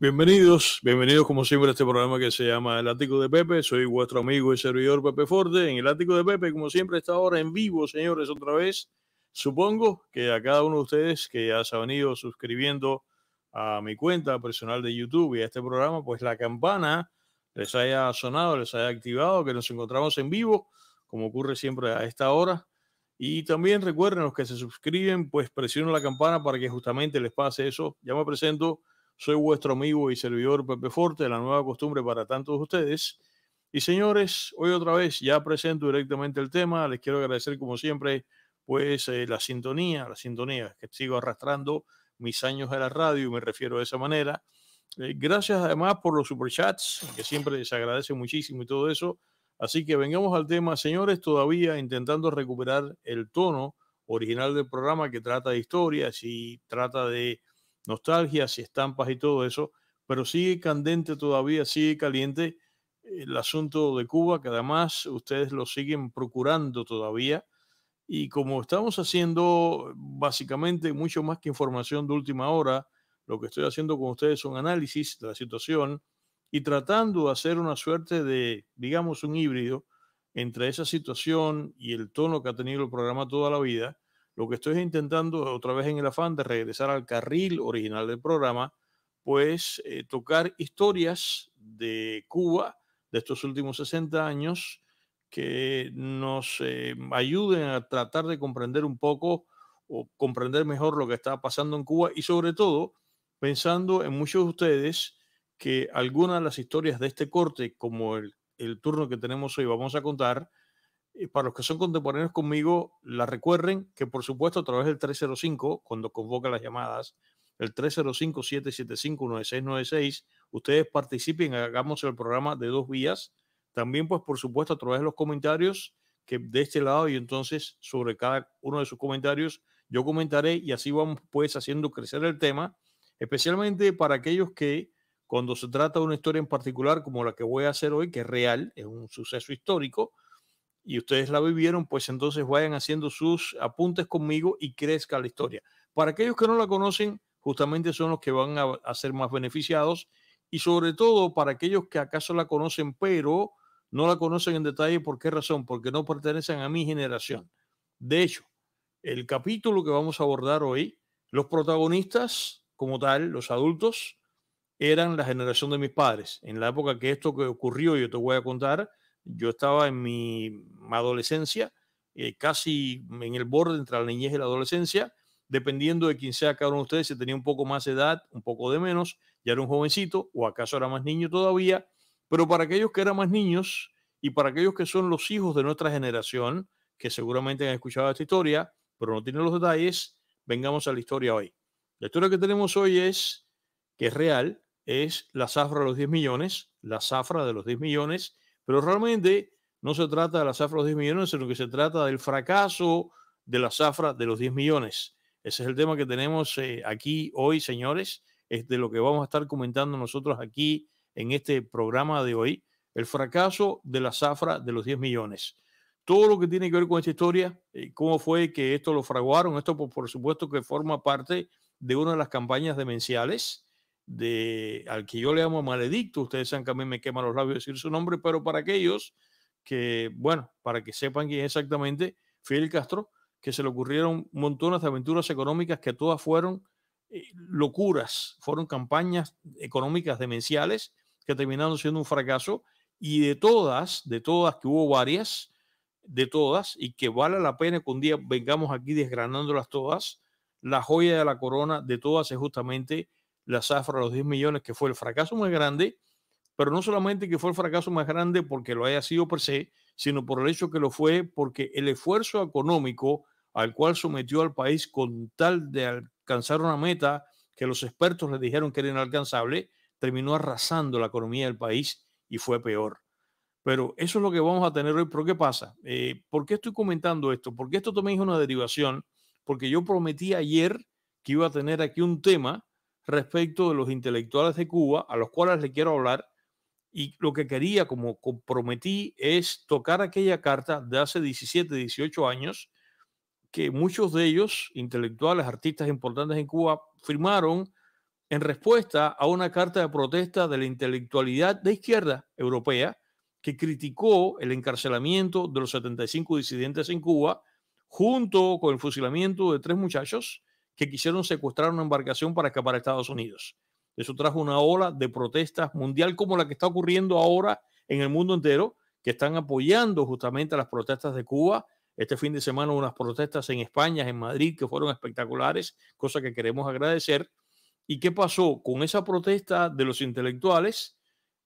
Bienvenidos, bienvenidos como siempre a este programa que se llama El Ático de Pepe. Soy vuestro amigo y servidor Pepe Forte en El Ático de Pepe, como siempre, está ahora en vivo, señores, otra vez Supongo que a cada uno de ustedes que ya se ha venido suscribiendo a mi cuenta personal de YouTube y a este programa, pues la campana les haya sonado, les haya activado, que nos encontramos en vivo, como ocurre siempre a esta hora. Y también recuerden los que se suscriben, pues presionen la campana para que justamente les pase eso. Ya me presento, soy vuestro amigo y servidor Pepe Forte, la nueva costumbre para tantos de ustedes. Y señores, hoy otra vez ya presento directamente el tema. Les quiero agradecer como siempre pues eh, la sintonía, la sintonía que sigo arrastrando mis años a la radio, y me refiero de esa manera. Eh, gracias además por los superchats, que siempre les agradece muchísimo y todo eso. Así que vengamos al tema, señores, todavía intentando recuperar el tono original del programa que trata de historias y trata de nostalgias y estampas y todo eso, pero sigue candente todavía, sigue caliente eh, el asunto de Cuba, que además ustedes lo siguen procurando todavía y como estamos haciendo básicamente mucho más que información de última hora, lo que estoy haciendo con ustedes es un análisis de la situación y tratando de hacer una suerte de, digamos, un híbrido entre esa situación y el tono que ha tenido el programa toda la vida. Lo que estoy intentando, otra vez en el afán de regresar al carril original del programa, pues eh, tocar historias de Cuba de estos últimos 60 años que nos eh, ayuden a tratar de comprender un poco o comprender mejor lo que está pasando en Cuba y sobre todo pensando en muchos de ustedes que algunas de las historias de este corte, como el, el turno que tenemos hoy, vamos a contar, eh, para los que son contemporáneos conmigo, la recuerden que por supuesto a través del 305, cuando convoca las llamadas, el 305-775-9696, ustedes participen, hagamos el programa de dos vías, también, pues, por supuesto, a través de los comentarios que de este lado y entonces sobre cada uno de sus comentarios yo comentaré y así vamos pues haciendo crecer el tema, especialmente para aquellos que cuando se trata de una historia en particular como la que voy a hacer hoy, que es real, es un suceso histórico, y ustedes la vivieron, pues entonces vayan haciendo sus apuntes conmigo y crezca la historia. Para aquellos que no la conocen, justamente son los que van a, ser más beneficiados y sobre todo para aquellos que acaso la conocen, pero no la conocen en detalle. ¿Por qué razón? Porque no pertenecen a mi generación. De hecho, el capítulo que vamos a abordar hoy, los protagonistas como tal, los adultos, eran la generación de mis padres. En la época que esto que ocurrió, yo te voy a contar, yo estaba en mi adolescencia, eh, casi en el borde entre la niñez y la adolescencia, dependiendo de quién sea cada uno de ustedes, si tenía un poco más de edad, un poco de menos, ya era un jovencito o acaso era más niño todavía, pero para aquellos que eran más niños y para aquellos que son los hijos de nuestra generación, que seguramente han escuchado esta historia, pero no tienen los detalles, vengamos a la historia hoy. La historia que tenemos hoy es, que es real, es la zafra de los 10 millones, la zafra de los 10 millones, pero realmente no se trata de la zafra de los 10 millones, sino que se trata del fracaso de la zafra de los 10 millones. Ese es el tema que tenemos eh, aquí hoy, señores, es de lo que vamos a estar comentando nosotros aquí en este programa de hoy, el fracaso de la zafra de los 10 millones. Todo lo que tiene que ver con esta historia, eh, cómo fue que esto lo fraguaron, esto por, supuesto que forma parte de una de las campañas demenciales de al que yo le llamo maledicto, ustedes saben que a mí me queman los labios decir su nombre, pero para aquellos que, bueno, para que sepan quién es exactamente Fidel Castro, que se le ocurrieron montones de aventuras económicas que todas fueron eh, locuras, fueron campañas económicas demenciales que terminaron siendo un fracaso y de todas, de todas, que hubo varias, de todas, y que vale la pena que un día vengamos aquí desgranándolas todas, la joya de la corona de todas es justamente la zafra de los 10 millones, que fue el fracaso más grande, pero no solamente que fue el fracaso más grande porque lo haya sido per se, sino por el hecho que lo fue porque el esfuerzo económico al cual sometió al país con tal de alcanzar una meta que los expertos le dijeron que era inalcanzable, terminó arrasando la economía del país y fue peor. Pero eso es lo que vamos a tener hoy. ¿Pero qué pasa? Eh, ¿Por qué estoy comentando esto? Porque esto también es una derivación, porque yo prometí ayer que iba a tener aquí un tema respecto de los intelectuales de Cuba, a los cuales le quiero hablar, y lo que quería, como comprometí, es tocar aquella carta de hace 17, 18 años, que muchos de ellos, intelectuales, artistas importantes en Cuba, firmaron en respuesta a una carta de protesta de la intelectualidad de izquierda europea que criticó el encarcelamiento de los 75 disidentes en Cuba, junto con el fusilamiento de tres muchachos que quisieron secuestrar una embarcación para escapar a Estados Unidos. Eso trajo una ola de protestas mundial como la que está ocurriendo ahora en el mundo entero, que están apoyando justamente las protestas de Cuba. Este fin de semana unas protestas en España, en Madrid, que fueron espectaculares, cosa que queremos agradecer. ¿Y qué pasó con esa protesta de los intelectuales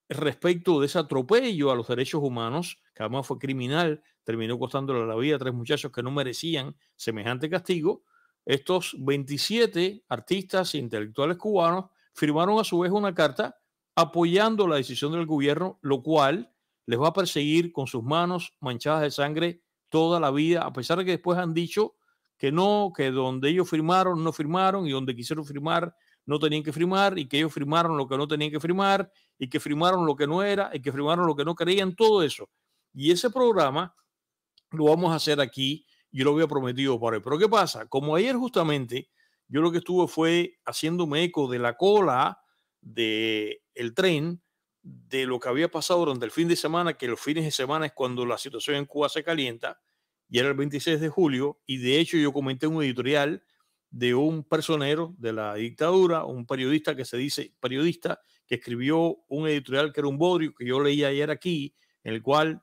respecto de ese atropello a los derechos humanos, que además fue criminal, terminó costándole la vida a tres muchachos que no merecían semejante castigo? Estos 27 artistas e intelectuales cubanos firmaron a su vez una carta apoyando la decisión del gobierno, lo cual les va a perseguir con sus manos manchadas de sangre toda la vida, a pesar de que después han dicho que no, que donde ellos firmaron no firmaron y donde quisieron firmar no tenían que firmar y que ellos firmaron lo que no tenían que firmar y que firmaron lo que no era y que firmaron lo que no creían, todo eso. Y ese programa lo vamos a hacer aquí, yo lo había prometido para hoy. Pero ¿qué pasa? Como ayer justamente yo lo que estuve fue haciéndome eco de la cola del el tren, de lo que había pasado durante el fin de semana, que los fines de semana es cuando la situación en Cuba se calienta, y era el 26 de julio, y de hecho yo comenté un editorial de un personero de la dictadura, un periodista que se dice periodista, que escribió un editorial que era un bodrio, que yo leí ayer aquí, en el cual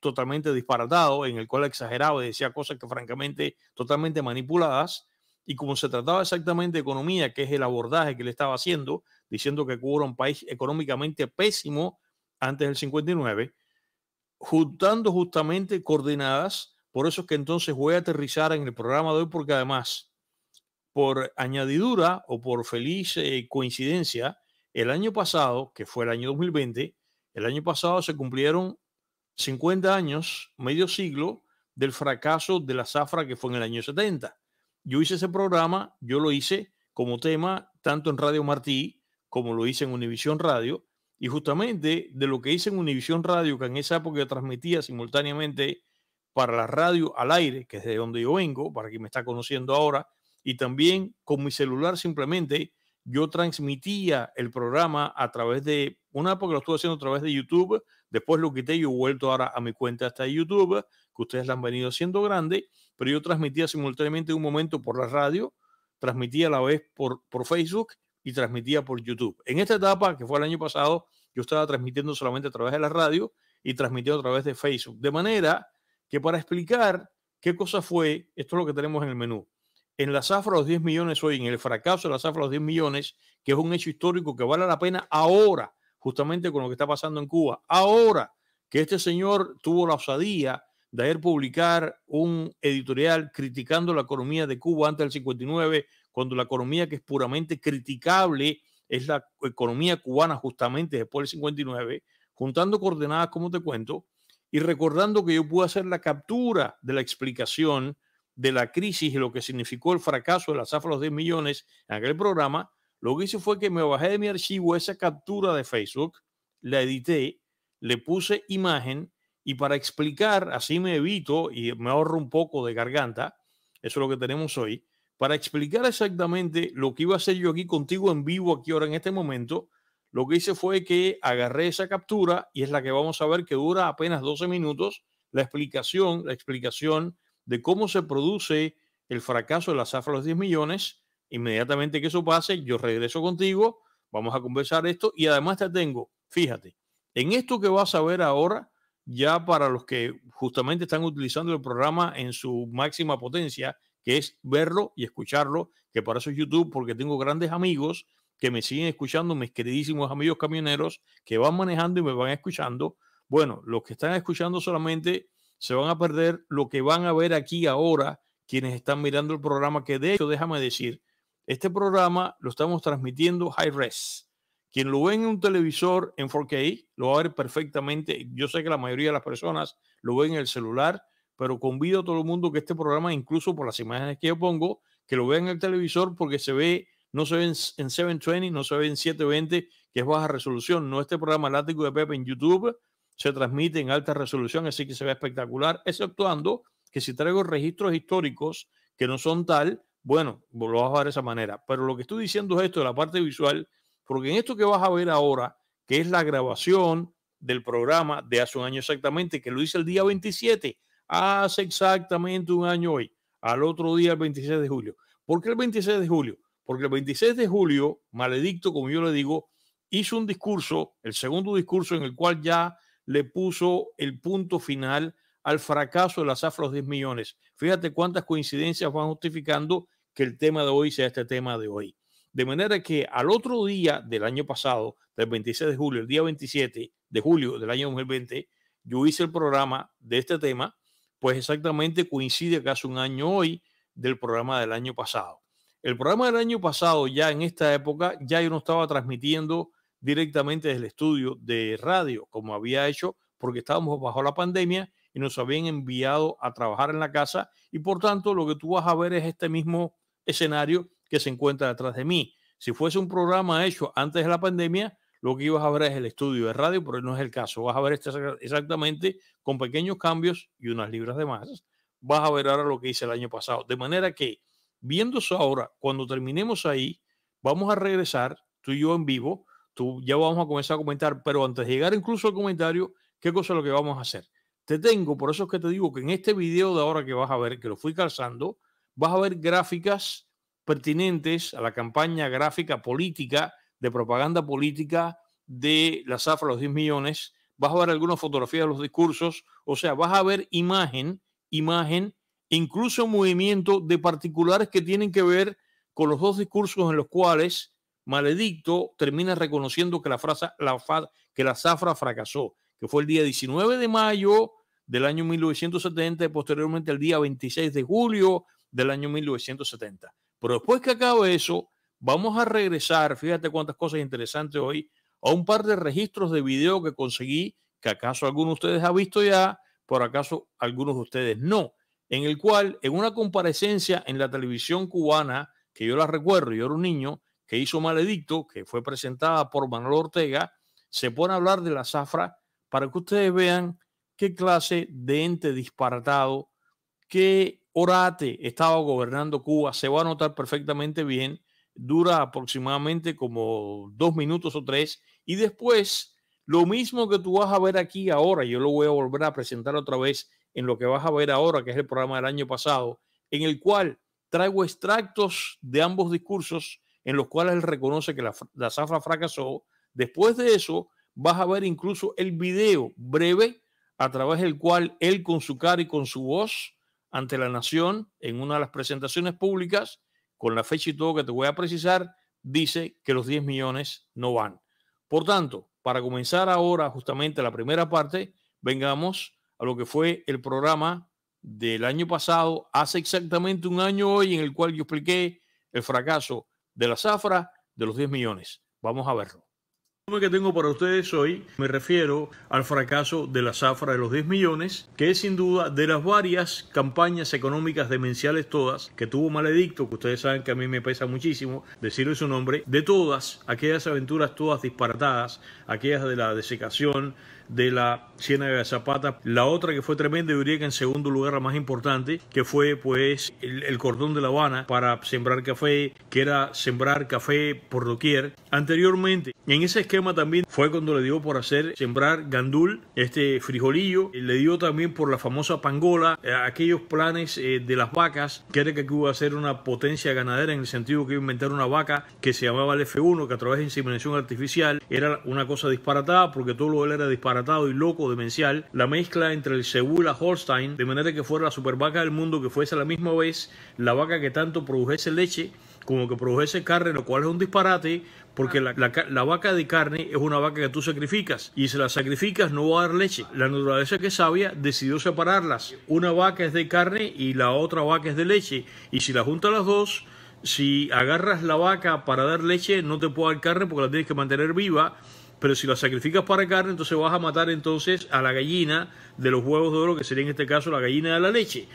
totalmente disparatado, en el cual exageraba y decía cosas que francamente totalmente manipuladas. Y como se trataba exactamente de economía, que es el abordaje que le estaba haciendo, diciendo que Cuba era un país económicamente pésimo antes del 59, juntando justamente coordenadas, por eso es que entonces voy a aterrizar en el programa de hoy, porque además por añadidura o por feliz eh, coincidencia, el año pasado, que fue el año 2020, el año pasado se cumplieron 50 años, medio siglo, del fracaso de la zafra que fue en el año 70. Yo hice ese programa, yo lo hice como tema tanto en Radio Martí como lo hice en Univisión Radio. Y justamente de lo que hice en Univisión Radio, que en esa época transmitía simultáneamente para la radio al aire, que es de donde yo vengo, para quien me está conociendo ahora, y también con mi celular simplemente yo transmitía el programa a través de, una época lo estuve haciendo a través de YouTube, después lo quité y he vuelto ahora a mi cuenta hasta YouTube, que ustedes la han venido haciendo grande, pero yo transmitía simultáneamente un momento por la radio, transmitía a la vez por, por Facebook y transmitía por YouTube. En esta etapa, que fue el año pasado, yo estaba transmitiendo solamente a través de la radio y transmitiendo a través de Facebook. De manera que para explicar qué cosa fue, esto es lo que tenemos en el menú en la zafra de los 10 millones hoy, en el fracaso de la zafra de los 10 millones, que es un hecho histórico que vale la pena ahora, justamente con lo que está pasando en Cuba, ahora que este señor tuvo la osadía de ayer publicar un editorial criticando la economía de Cuba antes del 59, cuando la economía que es puramente criticable es la economía cubana justamente después del 59, juntando coordenadas, como te cuento, y recordando que yo pude hacer la captura de la explicación de la crisis y lo que significó el fracaso de la zafra de los 10 millones en aquel programa, lo que hice fue que me bajé de mi archivo esa captura de Facebook, la edité, le puse imagen y para explicar, así me evito y me ahorro un poco de garganta, eso es lo que tenemos hoy, para explicar exactamente lo que iba a hacer yo aquí contigo en vivo, aquí ahora en este momento, lo que hice fue que agarré esa captura y es la que vamos a ver que dura apenas 12 minutos, la explicación, la explicación de cómo se produce el fracaso de la zafra de los 10 millones. Inmediatamente que eso pase, yo regreso contigo, vamos a conversar esto y además te tengo, fíjate, en esto que vas a ver ahora, ya para los que justamente están utilizando el programa en su máxima potencia, que es verlo y escucharlo, que para eso es YouTube, porque tengo grandes amigos que me siguen escuchando, mis queridísimos amigos camioneros que van manejando y me van escuchando. Bueno, los que están escuchando solamente se van a perder lo que van a ver aquí ahora quienes están mirando el programa, que de hecho, déjame decir, este programa lo estamos transmitiendo high res. Quien lo ve en un televisor en 4K lo va a ver perfectamente. Yo sé que la mayoría de las personas lo ven en el celular, pero convido a todo el mundo que este programa, incluso por las imágenes que yo pongo, que lo vean en el televisor porque se ve, no se ve en, 720, no se ve en 720, que es baja resolución. No este programa látigo de Pepe en YouTube, se transmite en alta resolución, así que se ve espectacular, exceptuando que si traigo registros históricos que no son tal, bueno, lo vas a ver de esa manera. Pero lo que estoy diciendo es esto de la parte visual, porque en esto que vas a ver ahora, que es la grabación del programa de hace un año exactamente, que lo hice el día 27, hace exactamente un año hoy, al otro día, el 26 de julio. ¿Por qué el 26 de julio? Porque el 26 de julio, maledicto, como yo le digo, hizo un discurso, el segundo discurso en el cual ya le puso el punto final al fracaso de las afros 10 millones. Fíjate cuántas coincidencias van justificando que el tema de hoy sea este tema de hoy. De manera que al otro día del año pasado, del 26 de julio, el día 27 de julio del año 2020, yo hice el programa de este tema, pues exactamente coincide casi un año hoy del programa del año pasado. El programa del año pasado, ya en esta época, ya yo no estaba transmitiendo directamente desde el estudio de radio, como había hecho, porque estábamos bajo la pandemia y nos habían enviado a trabajar en la casa y por tanto lo que tú vas a ver es este mismo escenario que se encuentra detrás de mí. Si fuese un programa hecho antes de la pandemia, lo que ibas a ver es el estudio de radio, pero no es el caso. Vas a ver este exactamente con pequeños cambios y unas libras de más. Vas a ver ahora lo que hice el año pasado. De manera que, viéndose ahora, cuando terminemos ahí, vamos a regresar tú y yo en vivo tú ya vamos a comenzar a comentar, pero antes de llegar incluso al comentario, ¿qué cosa es lo que vamos a hacer? Te tengo, por eso es que te digo que en este video de ahora que vas a ver, que lo fui calzando, vas a ver gráficas pertinentes a la campaña gráfica política, de propaganda política de la zafra de los 10 millones, vas a ver algunas fotografías de los discursos, o sea, vas a ver imagen, imagen, incluso movimiento de particulares que tienen que ver con los dos discursos en los cuales Maledicto termina reconociendo que la, frase, la, que la zafra fracasó, que fue el día 19 de mayo del año 1970 y posteriormente el día 26 de julio del año 1970. Pero después que acabe eso, vamos a regresar, fíjate cuántas cosas interesantes hoy, a un par de registros de video que conseguí, que acaso alguno de ustedes ha visto ya, por acaso algunos de ustedes no, en el cual en una comparecencia en la televisión cubana, que yo la recuerdo, yo era un niño, que hizo Maledicto, que fue presentada por Manuel Ortega, se pone a hablar de la zafra para que ustedes vean qué clase de ente disparatado, qué orate estaba gobernando Cuba. Se va a notar perfectamente bien. Dura aproximadamente como dos minutos o tres. Y después, lo mismo que tú vas a ver aquí ahora, yo lo voy a volver a presentar otra vez en lo que vas a ver ahora, que es el programa del año pasado, en el cual traigo extractos de ambos discursos en los cuales él reconoce que la, la zafra fracasó. Después de eso, vas a ver incluso el video breve a través del cual él con su cara y con su voz ante la nación, en una de las presentaciones públicas, con la fecha y todo que te voy a precisar, dice que los 10 millones no van. Por tanto, para comenzar ahora justamente la primera parte, vengamos a lo que fue el programa del año pasado, hace exactamente un año hoy, en el cual yo expliqué el fracaso de la zafra de los 10 millones. Vamos a verlo que tengo para ustedes hoy me refiero al fracaso de la zafra de los 10 millones, que es sin duda de las varias campañas económicas demenciales todas que tuvo Maledicto, que ustedes saben que a mí me pesa muchísimo decirle su nombre, de todas aquellas aventuras todas disparatadas, aquellas de la desecación, de la Ciénaga de Zapata. La otra que fue tremenda, yo diría que en segundo lugar la más importante, que fue pues el, cordón de La Habana para sembrar café, que era sembrar café por doquier. Anteriormente, en ese esquema también fue cuando le dio por hacer sembrar gandul, este frijolillo, le dio también por la famosa pangola, eh, aquellos planes eh, de las vacas, que era que iba a ser una potencia ganadera en el sentido que iba inventar una vaca que se llamaba el F1, que a través de inseminación artificial era una cosa disparatada porque todo lo él era disparatado y loco demencial, la mezcla entre el la Holstein, de manera que fuera la vaca del mundo, que fuese a la misma vez la vaca que tanto produjese leche como que produjese carne, lo cual es un disparate, porque la, vaca de carne es una vaca que tú sacrificas, y si la sacrificas no va a dar leche. La naturaleza que sabia decidió separarlas. Una vaca es de carne y la otra vaca es de leche, y si la juntas las dos, si agarras la vaca para dar leche, no te puede dar carne porque la tienes que mantener viva, pero si la sacrificas para carne, entonces vas a matar entonces a la gallina de los huevos de oro, que sería en este caso la gallina de la leche.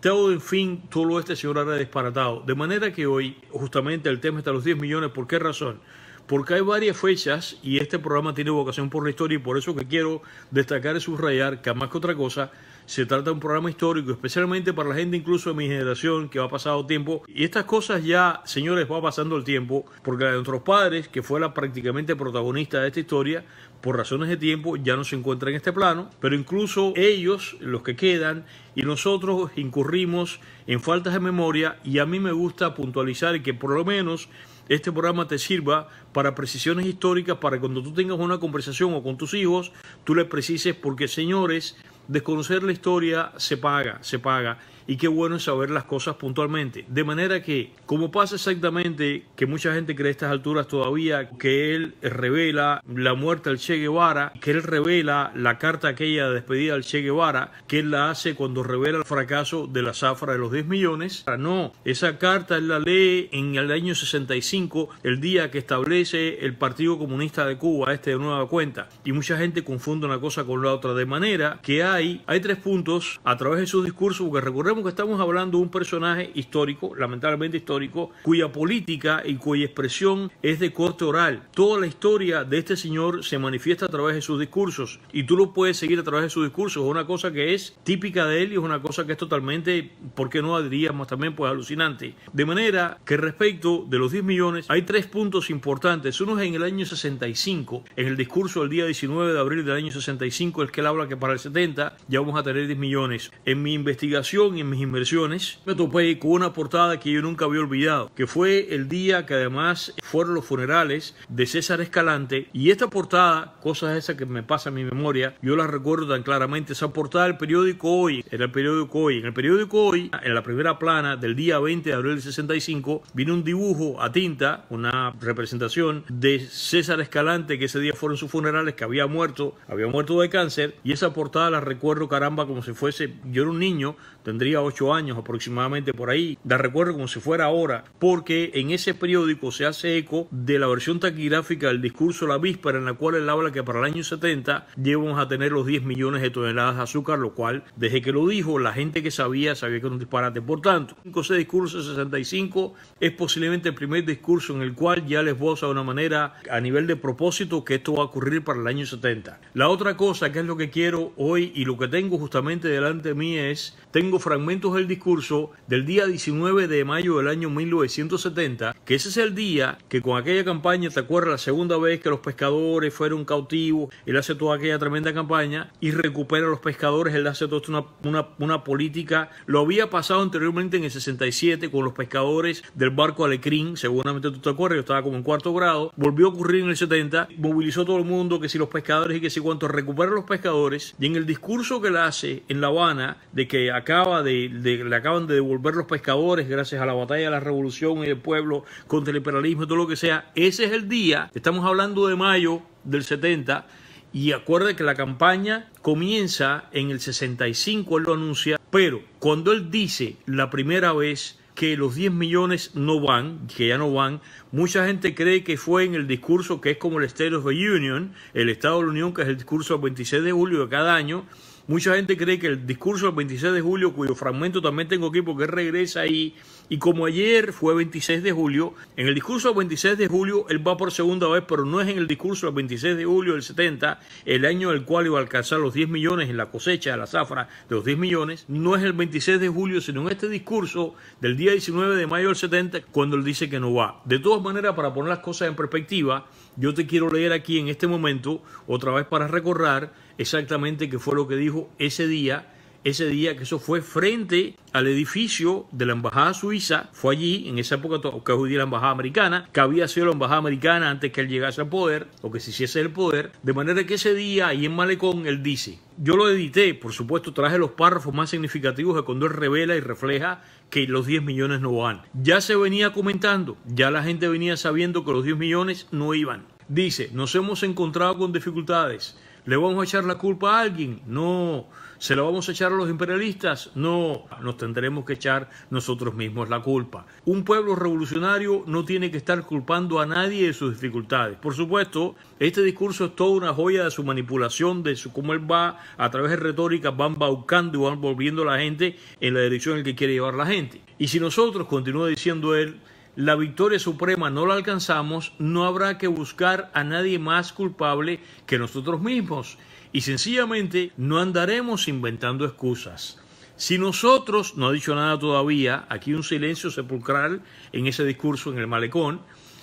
Todo, en fin, todo este señor era desparatado. De manera que hoy, justamente, el tema está a los 10 millones. ¿Por qué razón? Porque hay varias fechas y este programa tiene vocación por la historia y por eso que quiero destacar y subrayar que más que otra cosa, se trata de un programa histórico, especialmente para la gente incluso de mi generación que ha pasado tiempo. Y estas cosas ya, señores, va pasando el tiempo, porque la de nuestros padres, que fue la prácticamente protagonista de esta historia, por razones de tiempo ya no se encuentra en este plano, pero incluso ellos, los que quedan, y nosotros incurrimos en faltas de memoria y a mí me gusta puntualizar que por lo menos este programa te sirva para precisiones históricas, para cuando tú tengas una conversación o con tus hijos, tú le precises porque señores, Desconocer la historia se paga, se paga y qué bueno es saber las cosas puntualmente. De manera que, como pasa exactamente, que mucha gente cree a estas alturas todavía que él revela la muerte al Che Guevara, que él revela la carta aquella de despedida al Che Guevara, que él la hace cuando revela el fracaso de la zafra de los 10 millones. No, esa carta él la lee en el año 65, el día que establece el Partido Comunista de Cuba, este de nueva cuenta. Y mucha gente confunde una cosa con la otra. De manera que hay, hay tres puntos a través de su discurso, que recordemos que estamos hablando de un personaje histórico, lamentablemente histórico, cuya política y cuya expresión es de corte oral. Toda la historia de este señor se manifiesta a través de sus discursos y tú lo puedes seguir a través de sus discursos. Es una cosa que es típica de él y es una cosa que es totalmente, ¿por qué no diríamos también? Pues alucinante. De manera que respecto de los 10 millones hay tres puntos importantes. Uno es en el año 65, en el discurso del día 19 de abril del año 65, el que él habla que para el 70 ya vamos a tener 10 millones. En mi investigación en mis inversiones, me topé con una portada que yo nunca había olvidado, que fue el día que además fueron los funerales de César Escalante. Y esta portada, cosas esas que me pasa en mi memoria, yo las recuerdo tan claramente. Esa portada del periódico Hoy, era el periódico Hoy. En el periódico Hoy, en la primera plana del día 20 de abril del 65, vino un dibujo a tinta, una representación de César Escalante, que ese día fueron sus funerales, que había muerto, había muerto de cáncer. Y esa portada la recuerdo, caramba, como si fuese, yo era un niño, tendría ocho años aproximadamente por ahí, da recuerdo como si fuera ahora, porque en ese periódico se hace eco de la versión taquigráfica del discurso La Víspera, en la cual él habla que para el año 70 llevamos a tener los 10 millones de toneladas de azúcar, lo cual, desde que lo dijo, la gente que sabía, sabía que era un disparate. Por tanto, ese discurso 65 es posiblemente el primer discurso en el cual ya les voy usar de una manera a nivel de propósito que esto va a ocurrir para el año 70. La otra cosa que es lo que quiero hoy y lo que tengo justamente delante de mí es, tengo fragmentos fragmentos del discurso del día 19 de mayo del año 1970, que ese es el día que con aquella campaña, te acuerdas, la segunda vez que los pescadores fueron cautivos, él hace toda aquella tremenda campaña y recupera a los pescadores, él hace toda una, una, una política, lo había pasado anteriormente en el 67 con los pescadores del barco Alecrín, seguramente tú te acuerdas, yo estaba como en cuarto grado, volvió a ocurrir en el 70, movilizó todo el mundo, que si los pescadores y que si cuánto, recupera a los pescadores y en el discurso que él hace en La Habana de que acaba de le acaban de devolver los pescadores gracias a la batalla de la revolución y el pueblo contra el imperialismo y todo lo que sea. Ese es el día, estamos hablando de mayo del 70, y acuerde que la campaña comienza en el 65, él lo anuncia, pero cuando él dice la primera vez que los 10 millones no van, que ya no van, mucha gente cree que fue en el discurso que es como el State of the Union, el Estado de la Unión, que es el discurso del 26 de julio de cada año, Mucha gente cree que el discurso del 26 de julio, cuyo fragmento también tengo aquí porque regresa ahí, y como ayer fue 26 de julio, en el discurso del 26 de julio él va por segunda vez, pero no es en el discurso del 26 de julio del 70, el año en el cual iba a alcanzar los 10 millones en la cosecha de la zafra de los 10 millones, no es el 26 de julio, sino en este discurso del día 19 de mayo del 70, cuando él dice que no va. De todas maneras, para poner las cosas en perspectiva, yo te quiero leer aquí en este momento, otra vez para recordar, exactamente que fue lo que dijo ese día ese día, que eso fue frente al edificio de la Embajada Suiza, fue allí, en esa época que hoy la Embajada Americana, que había sido la Embajada Americana antes que él llegase al poder, o que se hiciese el poder, de manera que ese día, ahí en Malecón, él dice, yo lo edité, por supuesto, traje los párrafos más significativos de cuando él revela y refleja que los 10 millones no van. Ya se venía comentando, ya la gente venía sabiendo que los 10 millones no iban. Dice, nos hemos encontrado con dificultades ¿Le vamos a echar la culpa a alguien? No. ¿Se la vamos a echar a los imperialistas? No. Nos tendremos que echar nosotros mismos la culpa. Un pueblo revolucionario no tiene que estar culpando a nadie de sus dificultades. Por supuesto, este discurso es toda una joya de su manipulación, de su, cómo él va a través de retórica, van embaucando y van volviendo a la gente en la dirección en la que quiere llevar la gente. Y si nosotros, continúa diciendo él, la victoria suprema no la alcanzamos, no habrá que buscar a nadie más culpable que nosotros mismos y sencillamente no andaremos inventando excusas. Si nosotros, no ha dicho nada todavía, aquí un silencio sepulcral en ese discurso en el malecón,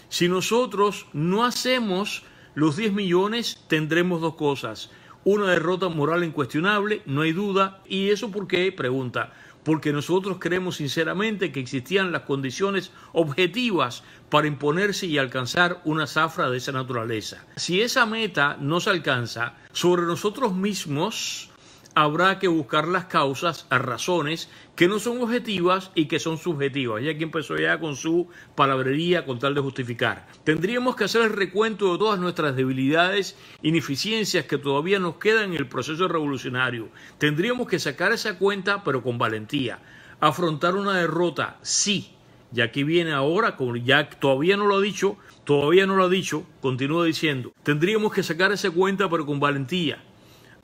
si nosotros no hacemos los 10 millones, tendremos dos cosas. Una derrota moral incuestionable, no hay duda, y eso por qué, pregunta, porque nosotros creemos sinceramente que existían las condiciones objetivas para imponerse y alcanzar una zafra de esa naturaleza. Si esa meta no se alcanza, sobre nosotros mismos habrá que buscar las causas, razones que no son objetivas y que son subjetivas. Y aquí empezó ya con su palabrería con tal de justificar. Tendríamos que hacer el recuento de todas nuestras debilidades, ineficiencias que todavía nos quedan en el proceso revolucionario. Tendríamos que sacar esa cuenta, pero con valentía. Afrontar una derrota, sí, ya que viene ahora, como ya todavía no lo ha dicho, todavía no lo ha dicho, continúa diciendo, tendríamos que sacar esa cuenta pero con valentía,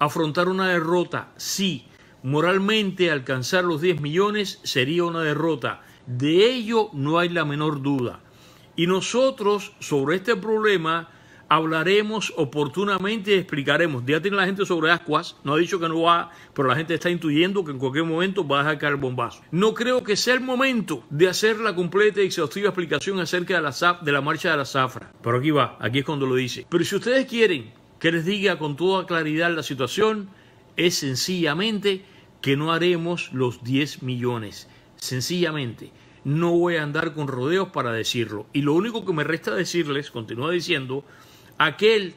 afrontar una derrota, sí. Moralmente alcanzar los 10 millones sería una derrota. De ello no hay la menor duda. Y nosotros sobre este problema hablaremos oportunamente y explicaremos. Ya tiene la gente sobre ascuas, no ha dicho que no va, pero la gente está intuyendo que en cualquier momento va a sacar el bombazo. No creo que sea el momento de hacer la completa y exhaustiva explicación acerca de la, de la marcha de la zafra. Pero aquí va, aquí es cuando lo dice. Pero si ustedes quieren que les diga con toda claridad la situación es sencillamente que no haremos los 10 millones. Sencillamente, no voy a andar con rodeos para decirlo. Y lo único que me resta decirles, continúa diciendo, aquel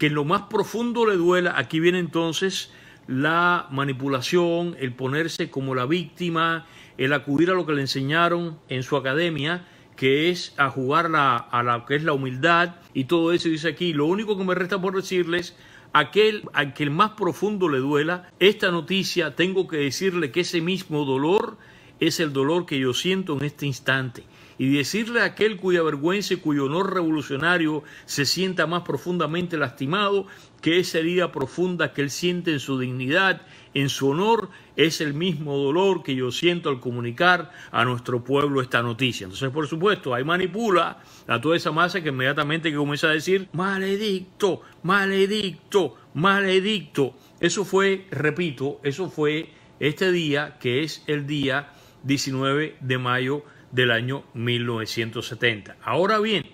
que en lo más profundo le duela, aquí viene entonces la manipulación, el ponerse como la víctima, el acudir a lo que le enseñaron en su academia, que es a jugar la, a lo que es la humildad y todo eso dice aquí, lo único que me resta por decirles aquel a que más profundo le duela esta noticia, tengo que decirle que ese mismo dolor es el dolor que yo siento en este instante. Y decirle a aquel cuya vergüenza y cuyo honor revolucionario se sienta más profundamente lastimado, que esa herida profunda que él siente en su dignidad en su honor es el mismo dolor que yo siento al comunicar a nuestro pueblo esta noticia. Entonces, por supuesto, ahí manipula a toda esa masa que inmediatamente que comienza a decir, maledicto, maledicto, maledicto. Eso fue, repito, eso fue este día que es el día 19 de mayo del año 1970. Ahora bien,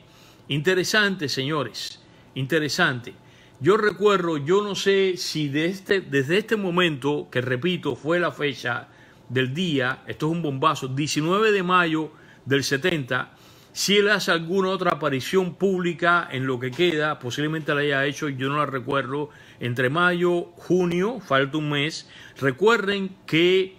interesante, señores, interesante yo recuerdo, yo no sé si este, desde este momento, que repito, fue la fecha del día, esto es un bombazo, 19 de mayo del 70, si él hace alguna otra aparición pública en lo que queda, posiblemente la haya hecho, yo no la recuerdo, entre mayo, junio, falta un mes. Recuerden que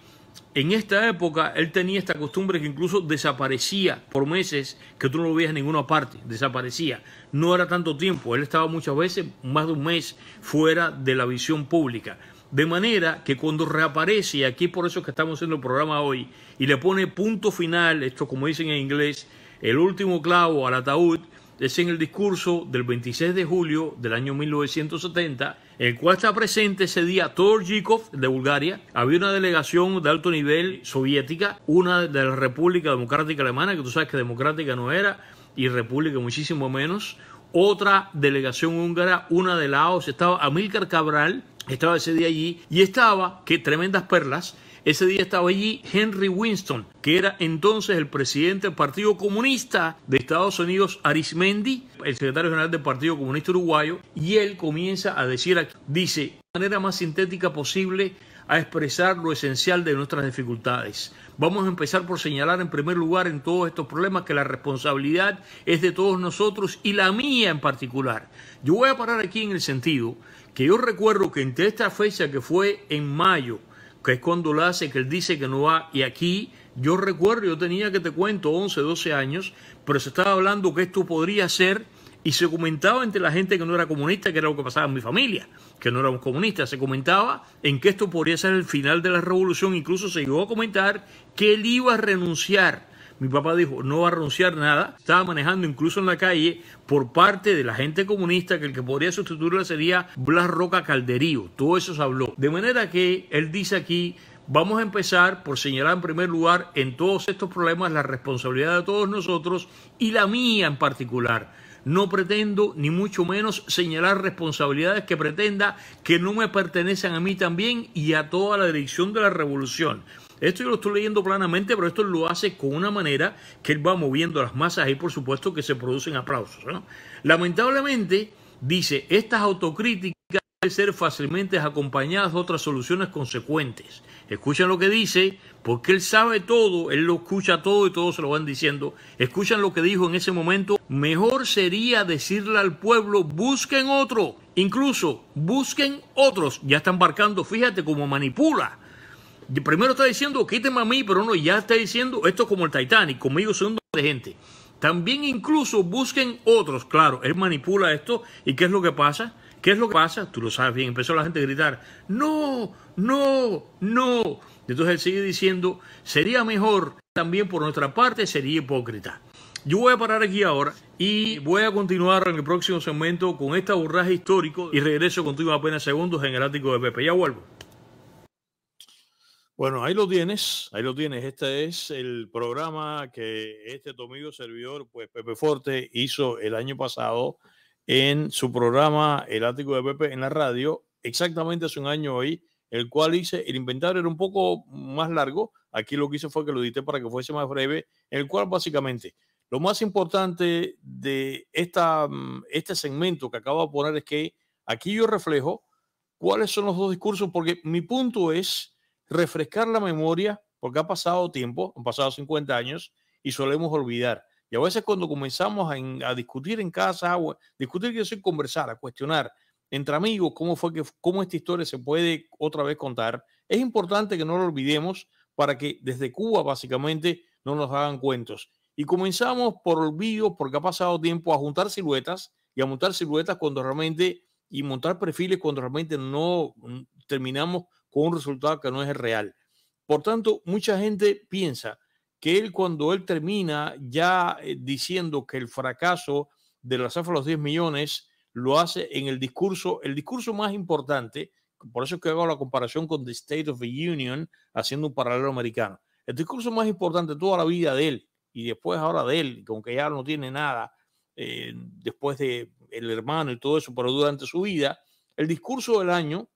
en esta época él tenía esta costumbre que incluso desaparecía por meses, que tú no lo veías en ninguna parte, desaparecía. No era tanto tiempo, él estaba muchas veces, más de un mes, fuera de la visión pública. De manera que cuando reaparece, y aquí por eso que estamos haciendo el programa hoy, y le pone punto final, esto como dicen en inglés, el último clavo al ataúd, es en el discurso del 26 de julio del año 1970, en el cual está presente ese día Torjikov de Bulgaria. Había una delegación de alto nivel soviética, una de la República Democrática Alemana, que tú sabes que democrática no era, y república muchísimo menos. Otra delegación húngara, una de Laos, estaba Amílcar Cabral, estaba ese día allí, y estaba, que tremendas perlas, ese día estaba allí Henry Winston, que era entonces el presidente del Partido Comunista de Estados Unidos, Arismendi, el secretario general del Partido Comunista Uruguayo, y él comienza a decir aquí, dice, de manera más sintética posible, a expresar lo esencial de nuestras dificultades. Vamos a empezar por señalar en primer lugar en todos estos problemas que la responsabilidad es de todos nosotros y la mía en particular. Yo voy a parar aquí en el sentido que yo recuerdo que entre esta fecha que fue en mayo que es cuando lo hace, que él dice que no va. Y aquí yo recuerdo, yo tenía que te cuento 11, 12 años, pero se estaba hablando que esto podría ser y se comentaba entre la gente que no era comunista, que era lo que pasaba en mi familia, que no un comunista, se comentaba en que esto podría ser el final de la revolución, incluso se llegó a comentar que él iba a renunciar mi papá dijo, no va a renunciar nada. Estaba manejando incluso en la calle por parte de la gente comunista que el que podría sustituirla sería Blas Roca Calderío. Todo eso se habló. De manera que él dice aquí, vamos a empezar por señalar en primer lugar en todos estos problemas la responsabilidad de todos nosotros y la mía en particular. No pretendo ni mucho menos señalar responsabilidades que pretenda que no me pertenecen a mí también y a toda la dirección de la revolución. Esto yo lo estoy leyendo planamente, pero esto lo hace con una manera que él va moviendo las masas y por supuesto que se producen aplausos. Lamentablemente, dice, estas autocríticas deben ser fácilmente acompañadas de otras soluciones consecuentes. Escuchan lo que dice, porque él sabe todo, él lo escucha todo y todos se lo van diciendo. Escuchan lo que dijo en ese momento, mejor sería decirle al pueblo, busquen otro, incluso busquen otros. Ya está embarcando, fíjate cómo manipula primero está diciendo, quíteme a mí, pero no, ya está diciendo, esto es como el Titanic, conmigo son dos de gente. También incluso busquen otros, claro, él manipula esto y ¿qué es lo que pasa? ¿Qué es lo que pasa? Tú lo sabes bien, empezó la gente a gritar, no, no, no. Entonces él sigue diciendo, sería mejor también por nuestra parte, sería hipócrita. Yo voy a parar aquí ahora y voy a continuar en el próximo segmento con esta abordaje histórico y regreso contigo apenas segundos en el ático de Pepe. Ya vuelvo. Bueno, ahí lo tienes, ahí lo tienes. Este es el programa que este amigo servidor, pues Pepe Forte, hizo el año pasado en su programa El Ático de Pepe en la radio, exactamente hace un año hoy, el cual hice, el inventario era un poco más largo, aquí lo que hice fue que lo edité para que fuese más breve, el cual básicamente lo más importante de esta, mm, este segmento que acabo de poner es que aquí yo reflejo cuáles son los dos discursos, porque mi punto es refrescar la memoria, porque ha pasado tiempo, han pasado 50 años y solemos olvidar. Y a veces cuando comenzamos a, discutir en casa, a discutir decir conversar, a cuestionar entre amigos cómo fue que cómo esta historia se puede otra vez contar, es importante que no lo olvidemos para que desde Cuba básicamente no nos hagan cuentos. Y comenzamos por olvido, porque ha pasado tiempo a juntar siluetas y a montar siluetas cuando realmente y montar perfiles cuando realmente no mm, terminamos con un resultado que no es real. Por tanto, mucha gente piensa que él cuando él termina ya eh, diciendo que el fracaso de la zafa los 10 millones lo hace en el discurso, el discurso más importante, por eso es que hago la comparación con The State of the Union, haciendo un paralelo americano. El discurso más importante de toda la vida de él y después ahora de él, con que ya no tiene nada, eh, después de el hermano y todo eso, pero durante su vida, el discurso del año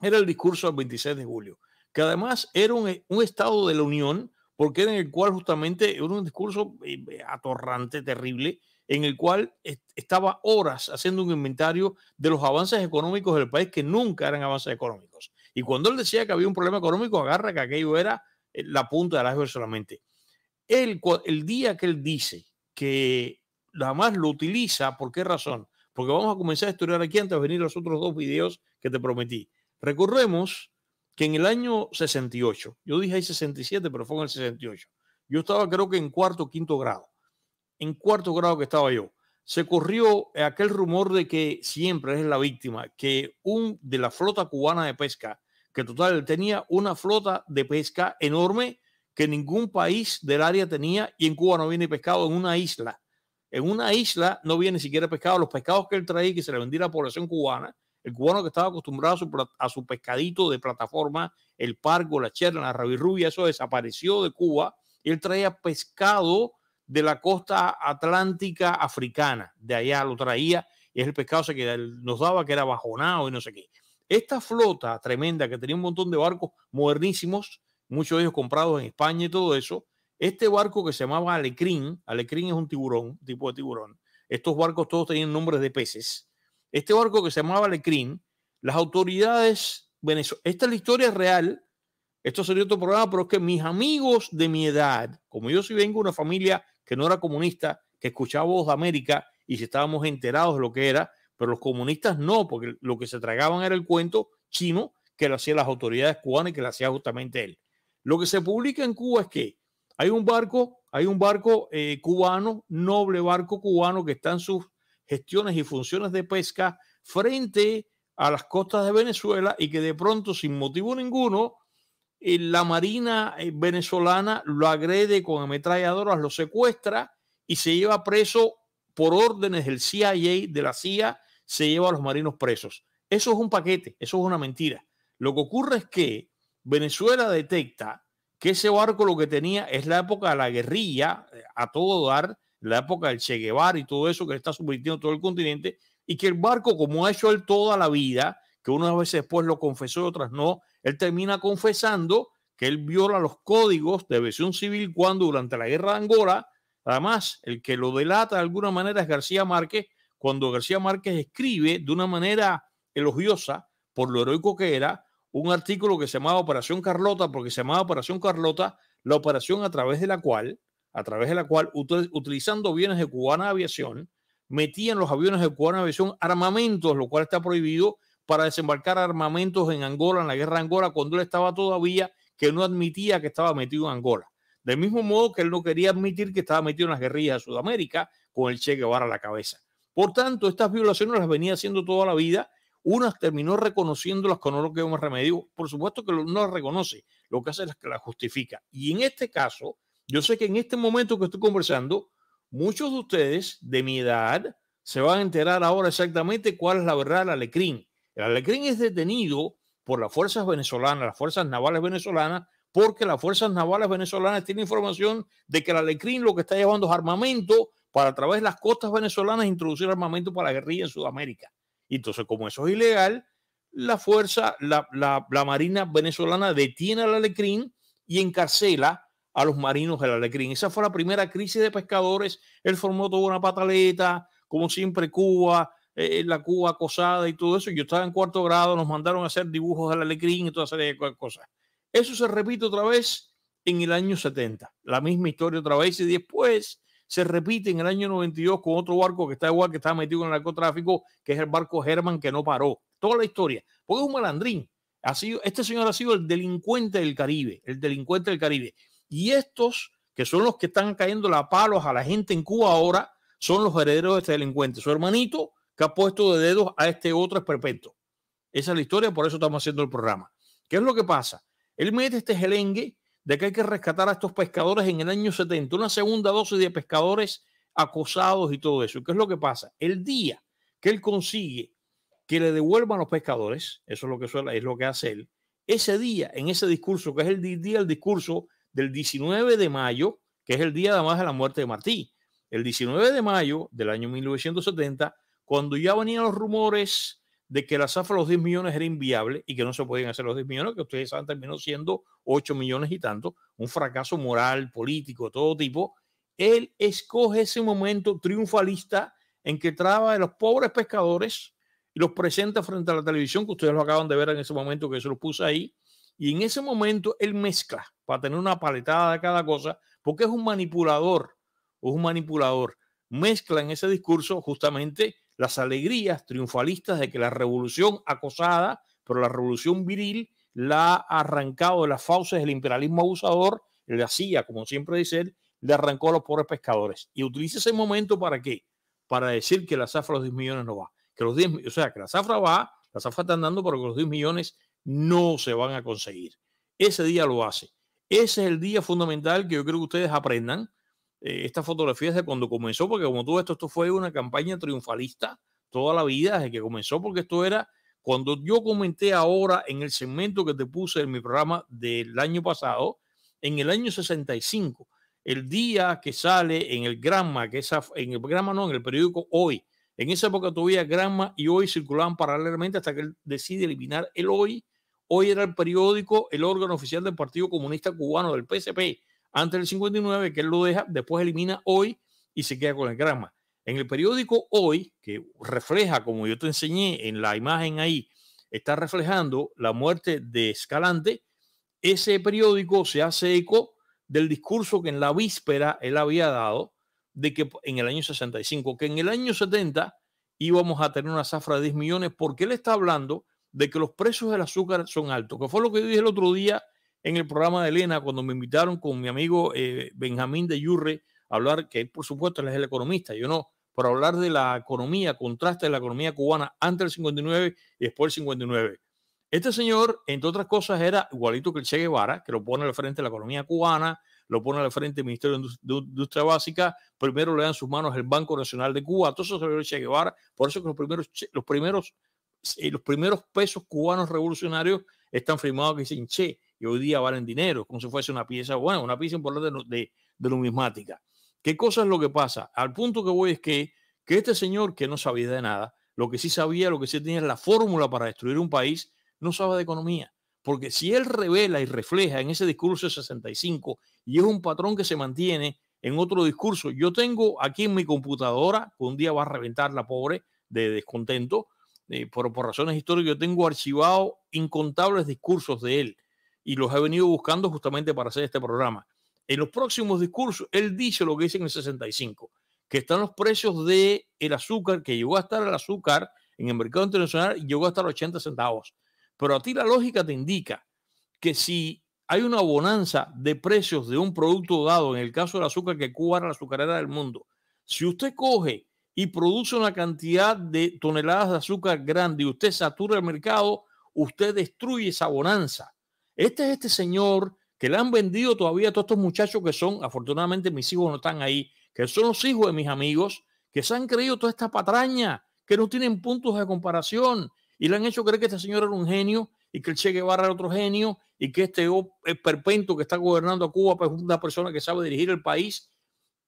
era el discurso del 26 de julio, que además era un, estado de la Unión, porque era en el cual justamente era un discurso eh, eh, atorrante, terrible, en el cual estaba horas haciendo un inventario de los avances económicos del país que nunca eran avances económicos. Y cuando él decía que había un problema económico, agarra que aquello era eh, la punta del iceberg solamente. el día que él dice que más lo utiliza, ¿por qué razón? Porque vamos a comenzar a estudiar aquí antes de venir los otros dos videos que te prometí. Recordemos que en el año 68, yo dije ahí 67, pero fue en el 68, yo estaba creo que en cuarto, o quinto grado, en cuarto grado que estaba yo, se corrió aquel rumor de que siempre es la víctima, que un de la flota cubana de pesca, que total tenía una flota de pesca enorme que ningún país del área tenía y en Cuba no viene pescado en una isla. En una isla no viene siquiera pescado. Los pescados que él traía que se le vendía a la población cubana el cubano que estaba acostumbrado a su, pescadito de plataforma, el Parco, la cherna, la rabirrubia, eso desapareció de Cuba él traía pescado de la costa atlántica africana, de allá lo traía y es el pescado que nos daba que era bajonado y no sé qué. Esta flota tremenda que tenía un montón de barcos modernísimos, muchos de ellos comprados en España y todo eso, este barco que se llamaba Alecrín, Alecrín es un tiburón, tipo de tiburón, estos barcos todos tenían nombres de peces, este barco que se llamaba Lecrín, las autoridades venezolanas, esta es la historia real, esto sería otro programa, pero es que mis amigos de mi edad, como yo sí vengo de una familia que no era comunista, que escuchaba Voz de América y si estábamos enterados de lo que era, pero los comunistas no, porque lo que se tragaban era el cuento chino que lo hacían las autoridades cubanas y que lo hacía justamente él. Lo que se publica en Cuba es que hay un barco, hay un barco eh, cubano, noble barco cubano que está en sus gestiones y funciones de pesca frente a las costas de Venezuela y que de pronto, sin motivo ninguno, eh, la Marina eh, venezolana lo agrede con ametralladoras, lo secuestra y se lleva preso por órdenes del CIA, de la CIA, se lleva a los marinos presos. Eso es un paquete, eso es una mentira. Lo que ocurre es que Venezuela detecta que ese barco lo que tenía es la época de la guerrilla eh, a todo dar, la época del Che Guevara y todo eso que está subvirtiendo todo el continente, y que el barco, como ha hecho él toda la vida, que unas veces después lo confesó y otras no, él termina confesando que él viola los códigos de aviación civil cuando durante la guerra de Angola, además, el que lo delata de alguna manera es García Márquez, cuando García Márquez escribe de una manera elogiosa, por lo heroico que era, un artículo que se llamaba Operación Carlota, porque se llamaba Operación Carlota, la operación a través de la cual a través de la cual, utilizando aviones de cubana aviación, en los aviones de cubana aviación armamentos, lo cual está prohibido para desembarcar armamentos en Angola, en la guerra Angola, cuando él estaba todavía que no admitía que estaba metido en Angola. Del mismo modo que él no quería admitir que estaba metido en las guerrillas de Sudamérica con el Che Guevara a la cabeza. Por tanto, estas violaciones las venía haciendo toda la vida. Unas terminó reconociéndolas con lo que un remedio. Por supuesto que no las reconoce, lo que hace es que las justifica. Y en este caso, yo sé que en este momento que estoy conversando, muchos de ustedes de mi edad se van a enterar ahora exactamente cuál es la verdad del Alecrín. El Alecrín es detenido por las fuerzas venezolanas, las fuerzas navales venezolanas, porque las fuerzas navales venezolanas tienen información de que el Alecrín lo que está llevando es armamento para a través de las costas venezolanas introducir armamento para la guerrilla en Sudamérica. Y entonces, como eso es ilegal, la fuerza, la, la Marina venezolana detiene al Alecrín y encarcela a los marinos del Alecrín. Esa fue la primera crisis de pescadores. Él formó toda una pataleta, como siempre Cuba, eh, eh, la Cuba acosada y todo eso. Yo estaba en cuarto grado, nos mandaron a hacer dibujos del Alecrín y toda esa serie de cosas. Eso se repite otra vez en el año 70. La misma historia otra vez y después se repite en el año 92 con otro barco que está igual, que estaba metido en el narcotráfico, que es el barco Herman que no paró. Toda la historia. Porque es un malandrín. Ha sido, este señor ha sido el delincuente del Caribe, el delincuente del Caribe. Y estos, que son los que están cayendo la palos a la gente en Cuba ahora, son los herederos de este delincuente. Su hermanito que ha puesto de dedos a este otro es perpetuo. Esa es la historia, por eso estamos haciendo el programa. ¿Qué es lo que pasa? Él mete este gelengue de que hay que rescatar a estos pescadores en el año 70, una segunda dosis de pescadores acosados y todo eso. ¿Qué es lo que pasa? El día que él consigue que le devuelvan los pescadores, eso es lo que suele, es lo que hace él, ese día, en ese discurso, que es el día del discurso del 19 de mayo, que es el día además de la muerte de Martí. El 19 de mayo del año 1970, cuando ya venían los rumores de que la zafra de los 10 millones era inviable y que no se podían hacer los 10 millones, que ustedes saben terminó siendo 8 millones y tanto, un fracaso moral, político, todo tipo, él escoge ese momento triunfalista en que traba a los pobres pescadores y los presenta frente a la televisión, que ustedes lo acaban de ver en ese momento que se los puse ahí, y en ese momento él mezcla para tener una paletada de cada cosa, porque es un manipulador, es un manipulador. Mezcla en ese discurso justamente las alegrías triunfalistas de que la revolución acosada, pero la revolución viril, la ha arrancado de las fauces del imperialismo abusador, le hacía, como siempre dice él, le arrancó a los pobres pescadores. Y utiliza ese momento para qué? Para decir que la zafra de los 10 millones no va. Que los 10, o sea, que la zafra va, la zafra está andando, pero que los 10 millones no se van a conseguir. Ese día lo hace. Ese es el día fundamental que yo creo que ustedes aprendan eh, esta fotografía es de cuando comenzó, porque como todo esto, esto fue una campaña triunfalista toda la vida desde que comenzó, porque esto era cuando yo comenté ahora en el segmento que te puse en mi programa del año pasado, en el año 65, el día que sale en el Granma, que esa, en el Granma no, en el periódico Hoy, en esa época todavía Granma y Hoy circulaban paralelamente hasta que él decide eliminar el Hoy Hoy era el periódico, el órgano oficial del Partido Comunista Cubano, del PSP, antes del 59, que él lo deja, después elimina hoy y se queda con el grama. En el periódico Hoy, que refleja, como yo te enseñé en la imagen ahí, está reflejando la muerte de Escalante, ese periódico se hace eco del discurso que en la víspera él había dado de que en el año 65, que en el año 70 íbamos a tener una zafra de 10 millones, porque él está hablando de que los precios del azúcar son altos, que fue lo que yo dije el otro día en el programa de Elena cuando me invitaron con mi amigo eh, Benjamín de Yurre a hablar, que por supuesto él es el economista, yo no, para hablar de la economía, contraste de la economía cubana antes del 59 y después del 59. Este señor, entre otras cosas, era igualito que el Che Guevara, que lo pone al frente de la economía cubana, lo pone al frente del Ministerio de Industria Básica, primero le dan sus manos el Banco Nacional de Cuba, todo eso se el Che Guevara, por eso que los primeros, los primeros eh, los primeros pesos cubanos revolucionarios están firmados que dicen che, y hoy día valen dinero, como si fuese una pieza, bueno, una pieza importante de, de, de numismática. ¿Qué cosa es lo que pasa? Al punto que voy es que, que este señor que no sabía de nada, lo que sí sabía, lo que sí tenía es la fórmula para destruir un país, no sabe de economía. Porque si él revela y refleja en ese discurso de 65 y es un patrón que se mantiene en otro discurso, yo tengo aquí en mi computadora, que un día va a reventar la pobre de descontento, eh, por razones históricas yo tengo archivado incontables discursos de él y los he venido buscando justamente para hacer este programa. En los próximos discursos, él dice lo que dice en el 65, que están los precios del el azúcar, que llegó a estar el azúcar en el mercado internacional y llegó a estar 80 centavos. Pero a ti la lógica te indica que si hay una bonanza de precios de un producto dado, en el caso del azúcar que Cuba era la azucarera del mundo, si usted coge y produce una cantidad de toneladas de azúcar grande y usted satura el mercado, usted destruye esa bonanza. Este es este señor que le han vendido todavía a todos estos muchachos que son, afortunadamente mis hijos no están ahí, que son los hijos de mis amigos, que se han creído toda esta patraña, que no tienen puntos de comparación y le han hecho creer que este señor era un genio y que el Che Guevara era otro genio y que este eh, perpento que está gobernando a Cuba pues, es una persona que sabe dirigir el país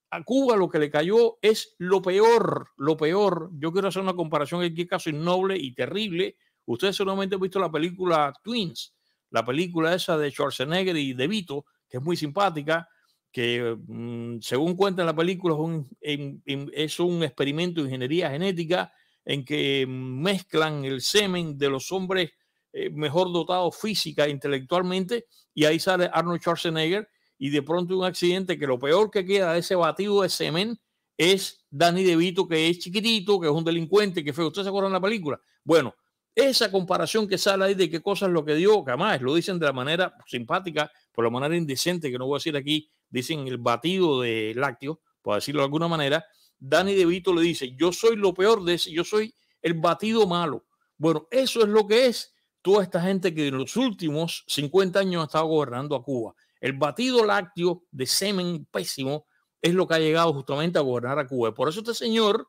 a Cuba lo que le cayó es lo peor, lo peor. Yo quiero hacer una comparación en qué caso noble y terrible. Ustedes seguramente han visto la película Twins, la película esa de Schwarzenegger y De Vito, que es muy simpática, que mm, según cuenta la película es un, es un experimento de ingeniería genética en que mm, mezclan el semen de los hombres eh, mejor dotados física e intelectualmente y ahí sale Arnold Schwarzenegger y de pronto un accidente que lo peor que queda de ese batido de semen es Danny DeVito, que es chiquitito, que es un delincuente, que fue ¿Ustedes se acuerdan de la película? Bueno, esa comparación que sale ahí de qué cosas lo que dio, que además lo dicen de la manera simpática, por la manera indecente, que no voy a decir aquí, dicen el batido de lácteo, por decirlo de alguna manera. Danny DeVito le dice: Yo soy lo peor de ese, yo soy el batido malo. Bueno, eso es lo que es toda esta gente que en los últimos 50 años ha estado gobernando a Cuba. El batido lácteo de semen pésimo es lo que ha llegado justamente a gobernar a Cuba. Por eso este señor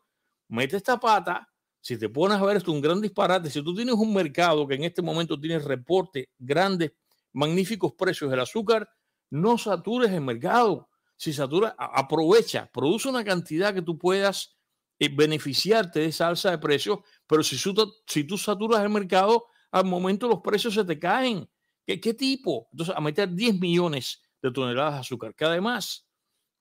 mete esta pata. Si te pones a ver, esto es un gran disparate. Si tú tienes un mercado que en este momento tiene reporte, grandes, magníficos precios del azúcar, no satures el mercado. Si satura, aprovecha, produce una cantidad que tú puedas eh, beneficiarte de esa alza de precios, pero si, si tú saturas el mercado, al momento los precios se te caen. ¿Qué, tipo? Entonces, a meter 10 millones de toneladas de azúcar, que además,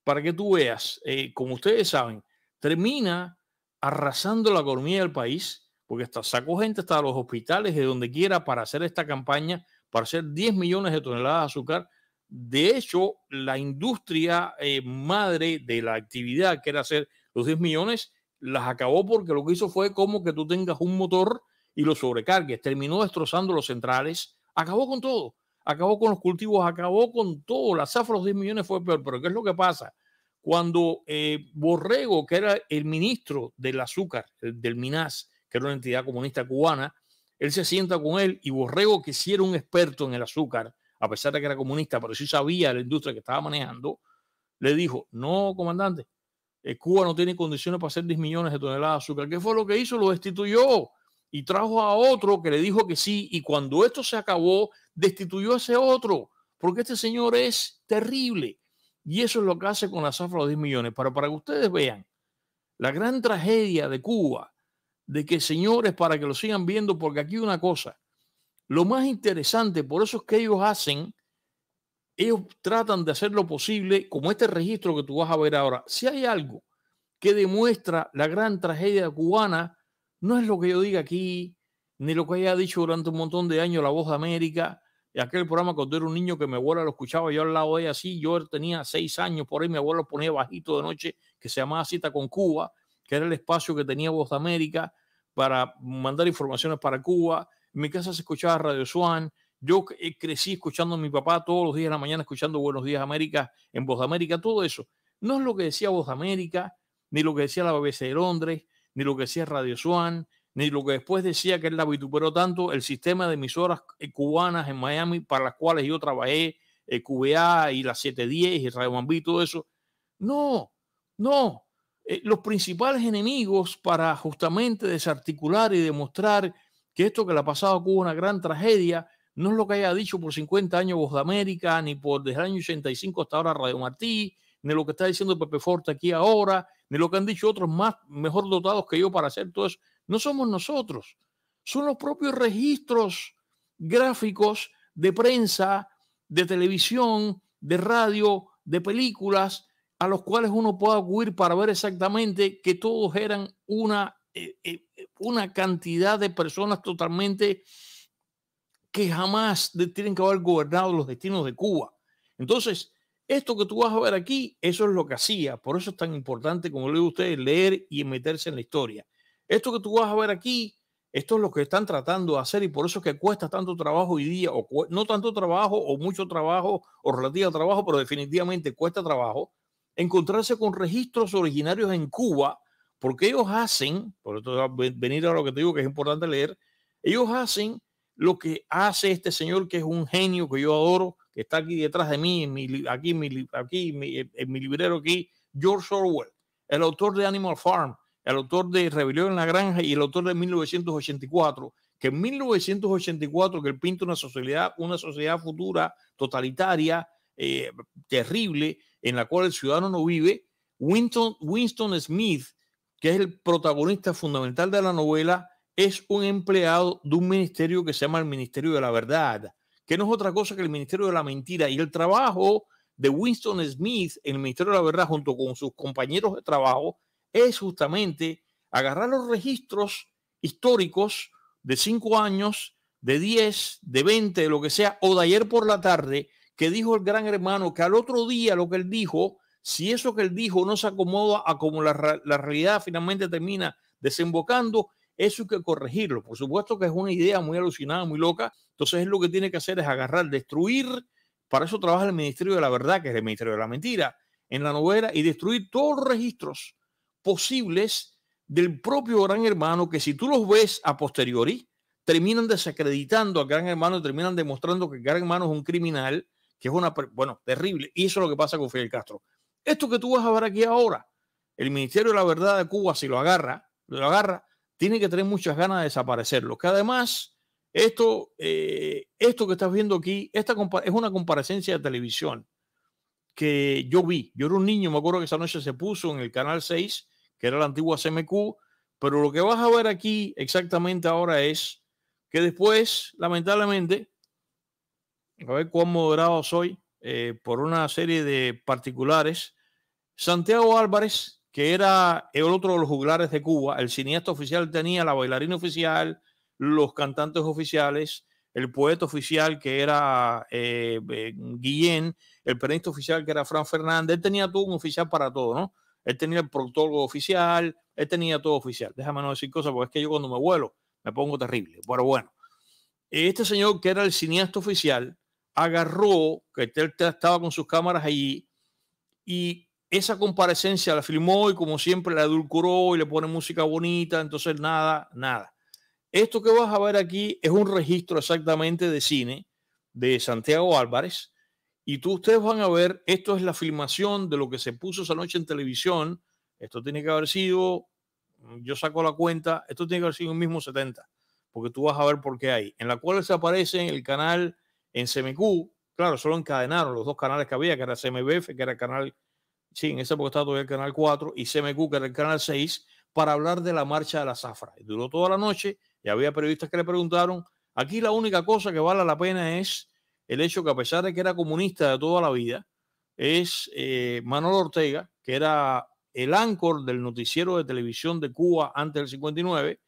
para que tú veas, eh, como ustedes saben, termina arrasando la economía del país, porque hasta sacó gente hasta los hospitales de donde quiera para hacer esta campaña, para hacer 10 millones de toneladas de azúcar. De hecho, la industria eh, madre de la actividad, que era hacer los 10 millones, las acabó porque lo que hizo fue como que tú tengas un motor y lo sobrecargues. Terminó destrozando los centrales, Acabó con todo. Acabó con los cultivos, acabó con todo. La zafra de 10 millones fue peor. Pero ¿qué es lo que pasa? Cuando eh, Borrego, que era el ministro del azúcar, del MINAS, que era una entidad comunista cubana, él se sienta con él y Borrego, que sí era un experto en el azúcar, a pesar de que era comunista, pero sí sabía la industria que estaba manejando, le dijo, no, comandante, eh, Cuba no tiene condiciones para hacer 10 millones de toneladas de azúcar. ¿Qué fue lo que hizo? Lo destituyó y trajo a otro que le dijo que sí, y cuando esto se acabó, destituyó a ese otro, porque este señor es terrible. Y eso es lo que hace con la zafra de los 10 millones. Pero para que ustedes vean la gran tragedia de Cuba, de que señores, para que lo sigan viendo, porque aquí una cosa, lo más interesante, por eso es que ellos hacen, ellos tratan de hacer lo posible, como este registro que tú vas a ver ahora, si hay algo que demuestra la gran tragedia cubana, no es lo que yo diga aquí, ni lo que haya dicho durante un montón de años la voz de América. aquel programa cuando era un niño que mi abuela lo escuchaba, yo al lado de ella así, yo tenía seis años, por ahí mi abuelo ponía bajito de noche, que se llamaba Cita con Cuba, que era el espacio que tenía Voz de América para mandar informaciones para Cuba. En mi casa se escuchaba Radio Swan. Yo eh, crecí escuchando a mi papá todos los días de la mañana, escuchando Buenos Días América en Voz de América, todo eso. No es lo que decía Voz de América, ni lo que decía la BBC de Londres, ni lo que decía Radio Swan, ni lo que después decía que él la vituperó tanto, el sistema de emisoras eh, cubanas en Miami para las cuales yo trabajé, el eh, QBA y la 710 y Radio Mambí, todo eso. No, no. Eh, los principales enemigos para justamente desarticular y demostrar que esto que le ha pasado a Cuba una gran tragedia, no es lo que haya dicho por 50 años Voz de América, ni por desde el año 85 hasta ahora Radio Martí, ni lo que está diciendo Pepe Forte aquí ahora, ni lo que han dicho otros más mejor dotados que yo para hacer todo eso. No somos nosotros, son los propios registros gráficos de prensa, de televisión, de radio, de películas, a los cuales uno puede acudir para ver exactamente que todos eran una, eh, eh, una cantidad de personas totalmente que jamás tienen que haber gobernado los destinos de Cuba. Entonces, esto que tú vas a ver aquí, eso es lo que hacía. Por eso es tan importante, como le digo a ustedes, leer y meterse en la historia. Esto que tú vas a ver aquí, esto es lo que están tratando de hacer y por eso es que cuesta tanto trabajo hoy día, o no tanto trabajo, o mucho trabajo, o relativo trabajo, pero definitivamente cuesta trabajo encontrarse con registros originarios en Cuba, porque ellos hacen, por esto a venir a lo que te digo que es importante leer, ellos hacen lo que hace este señor que es un genio que yo adoro, está aquí detrás de mí, en mi, aquí, aquí en mi librero aquí, George Orwell, el autor de Animal Farm, el autor de Rebelión en la Granja y el autor de 1984, que en 1984 que él pinta una sociedad, una sociedad futura totalitaria, eh, terrible, en la cual el ciudadano no vive, Winston, Winston Smith, que es el protagonista fundamental de la novela, es un empleado de un ministerio que se llama el Ministerio de la Verdad que no es otra cosa que el Ministerio de la Mentira y el trabajo de Winston Smith en el Ministerio de la Verdad junto con sus compañeros de trabajo es justamente agarrar los registros históricos de cinco años, de 10, de 20, de lo que sea, o de ayer por la tarde, que dijo el gran hermano, que al otro día lo que él dijo, si eso que él dijo no se acomoda a como la realidad finalmente termina desembocando, eso hay que corregirlo. Por supuesto que es una idea muy alucinada, muy loca. Entonces es lo que tiene que hacer es agarrar, destruir. Para eso trabaja el Ministerio de la Verdad, que es el Ministerio de la Mentira, en la novela y destruir todos los registros posibles del propio Gran Hermano, que si tú los ves a posteriori, terminan desacreditando al Gran Hermano, terminan demostrando que el Gran Hermano es un criminal, que es una, bueno, terrible. Y eso es lo que pasa con Fidel Castro. Esto que tú vas a ver aquí ahora, el Ministerio de la Verdad de Cuba, si lo agarra, lo agarra, tiene que tener muchas ganas de desaparecerlo. Que además, esto, eh, esto que estás viendo aquí, esta es una comparecencia de televisión que yo vi. Yo era un niño, me acuerdo que esa noche se puso en el canal 6, que era la antigua CMQ, pero lo que vas a ver aquí exactamente ahora es que después, lamentablemente, a ver cuán moderado soy, eh, por una serie de particulares, Santiago Álvarez que era el otro de los juglares de Cuba. El cineasta oficial tenía la bailarina oficial, los cantantes oficiales, el poeta oficial que era eh, eh, Guillén, el periodista oficial que era Fran Fernández. Él tenía todo un oficial para todo, ¿no? Él tenía el proctólogo oficial, él tenía todo oficial. Déjame no decir cosas porque es que yo cuando me vuelo me pongo terrible. Pero bueno, este señor que era el cineasta oficial agarró, que él estaba con sus cámaras allí y esa comparecencia la filmó y como siempre la edulcoró y le pone música bonita, entonces nada, nada. Esto que vas a ver aquí es un registro exactamente de cine de Santiago Álvarez y tú ustedes van a ver, esto es la filmación de lo que se puso esa noche en televisión, esto tiene que haber sido, yo saco la cuenta, esto tiene que haber sido el mismo 70, porque tú vas a ver por qué hay, en la cual se aparece el canal en CMQ, claro, solo encadenaron los dos canales que había, que era CMBF, que era canal sí, en esa época estaba todavía el canal 4 y CMQ, que era el canal 6, para hablar de la marcha de la zafra. duró toda la noche y había periodistas que le preguntaron, aquí la única cosa que vale la pena es el hecho que a pesar de que era comunista de toda la vida, es eh, Manuel Ortega, que era el áncor del noticiero de televisión de Cuba antes del 59,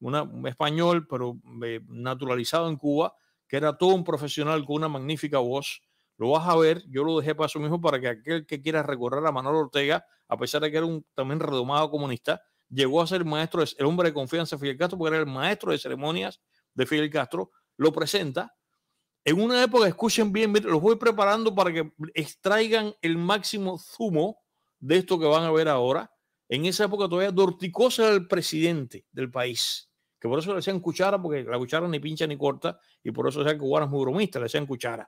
un español, pero eh, naturalizado en Cuba, que era todo un profesional con una magnífica voz lo vas a ver, yo lo dejé para su mismo para que aquel que quiera recorrer a Manuel Ortega, a pesar de que era un también redomado comunista, llegó a ser maestro, el hombre de confianza de Fidel Castro, porque era el maestro de ceremonias de Fidel Castro, lo presenta. En una época, escuchen bien, los voy preparando para que extraigan el máximo zumo de esto que van a ver ahora. En esa época todavía Dorticosa era el presidente del país, que por eso le hacían cuchara, porque la cuchara ni pincha ni corta, y por eso decían que Guara es muy bromista, le hacían cuchara.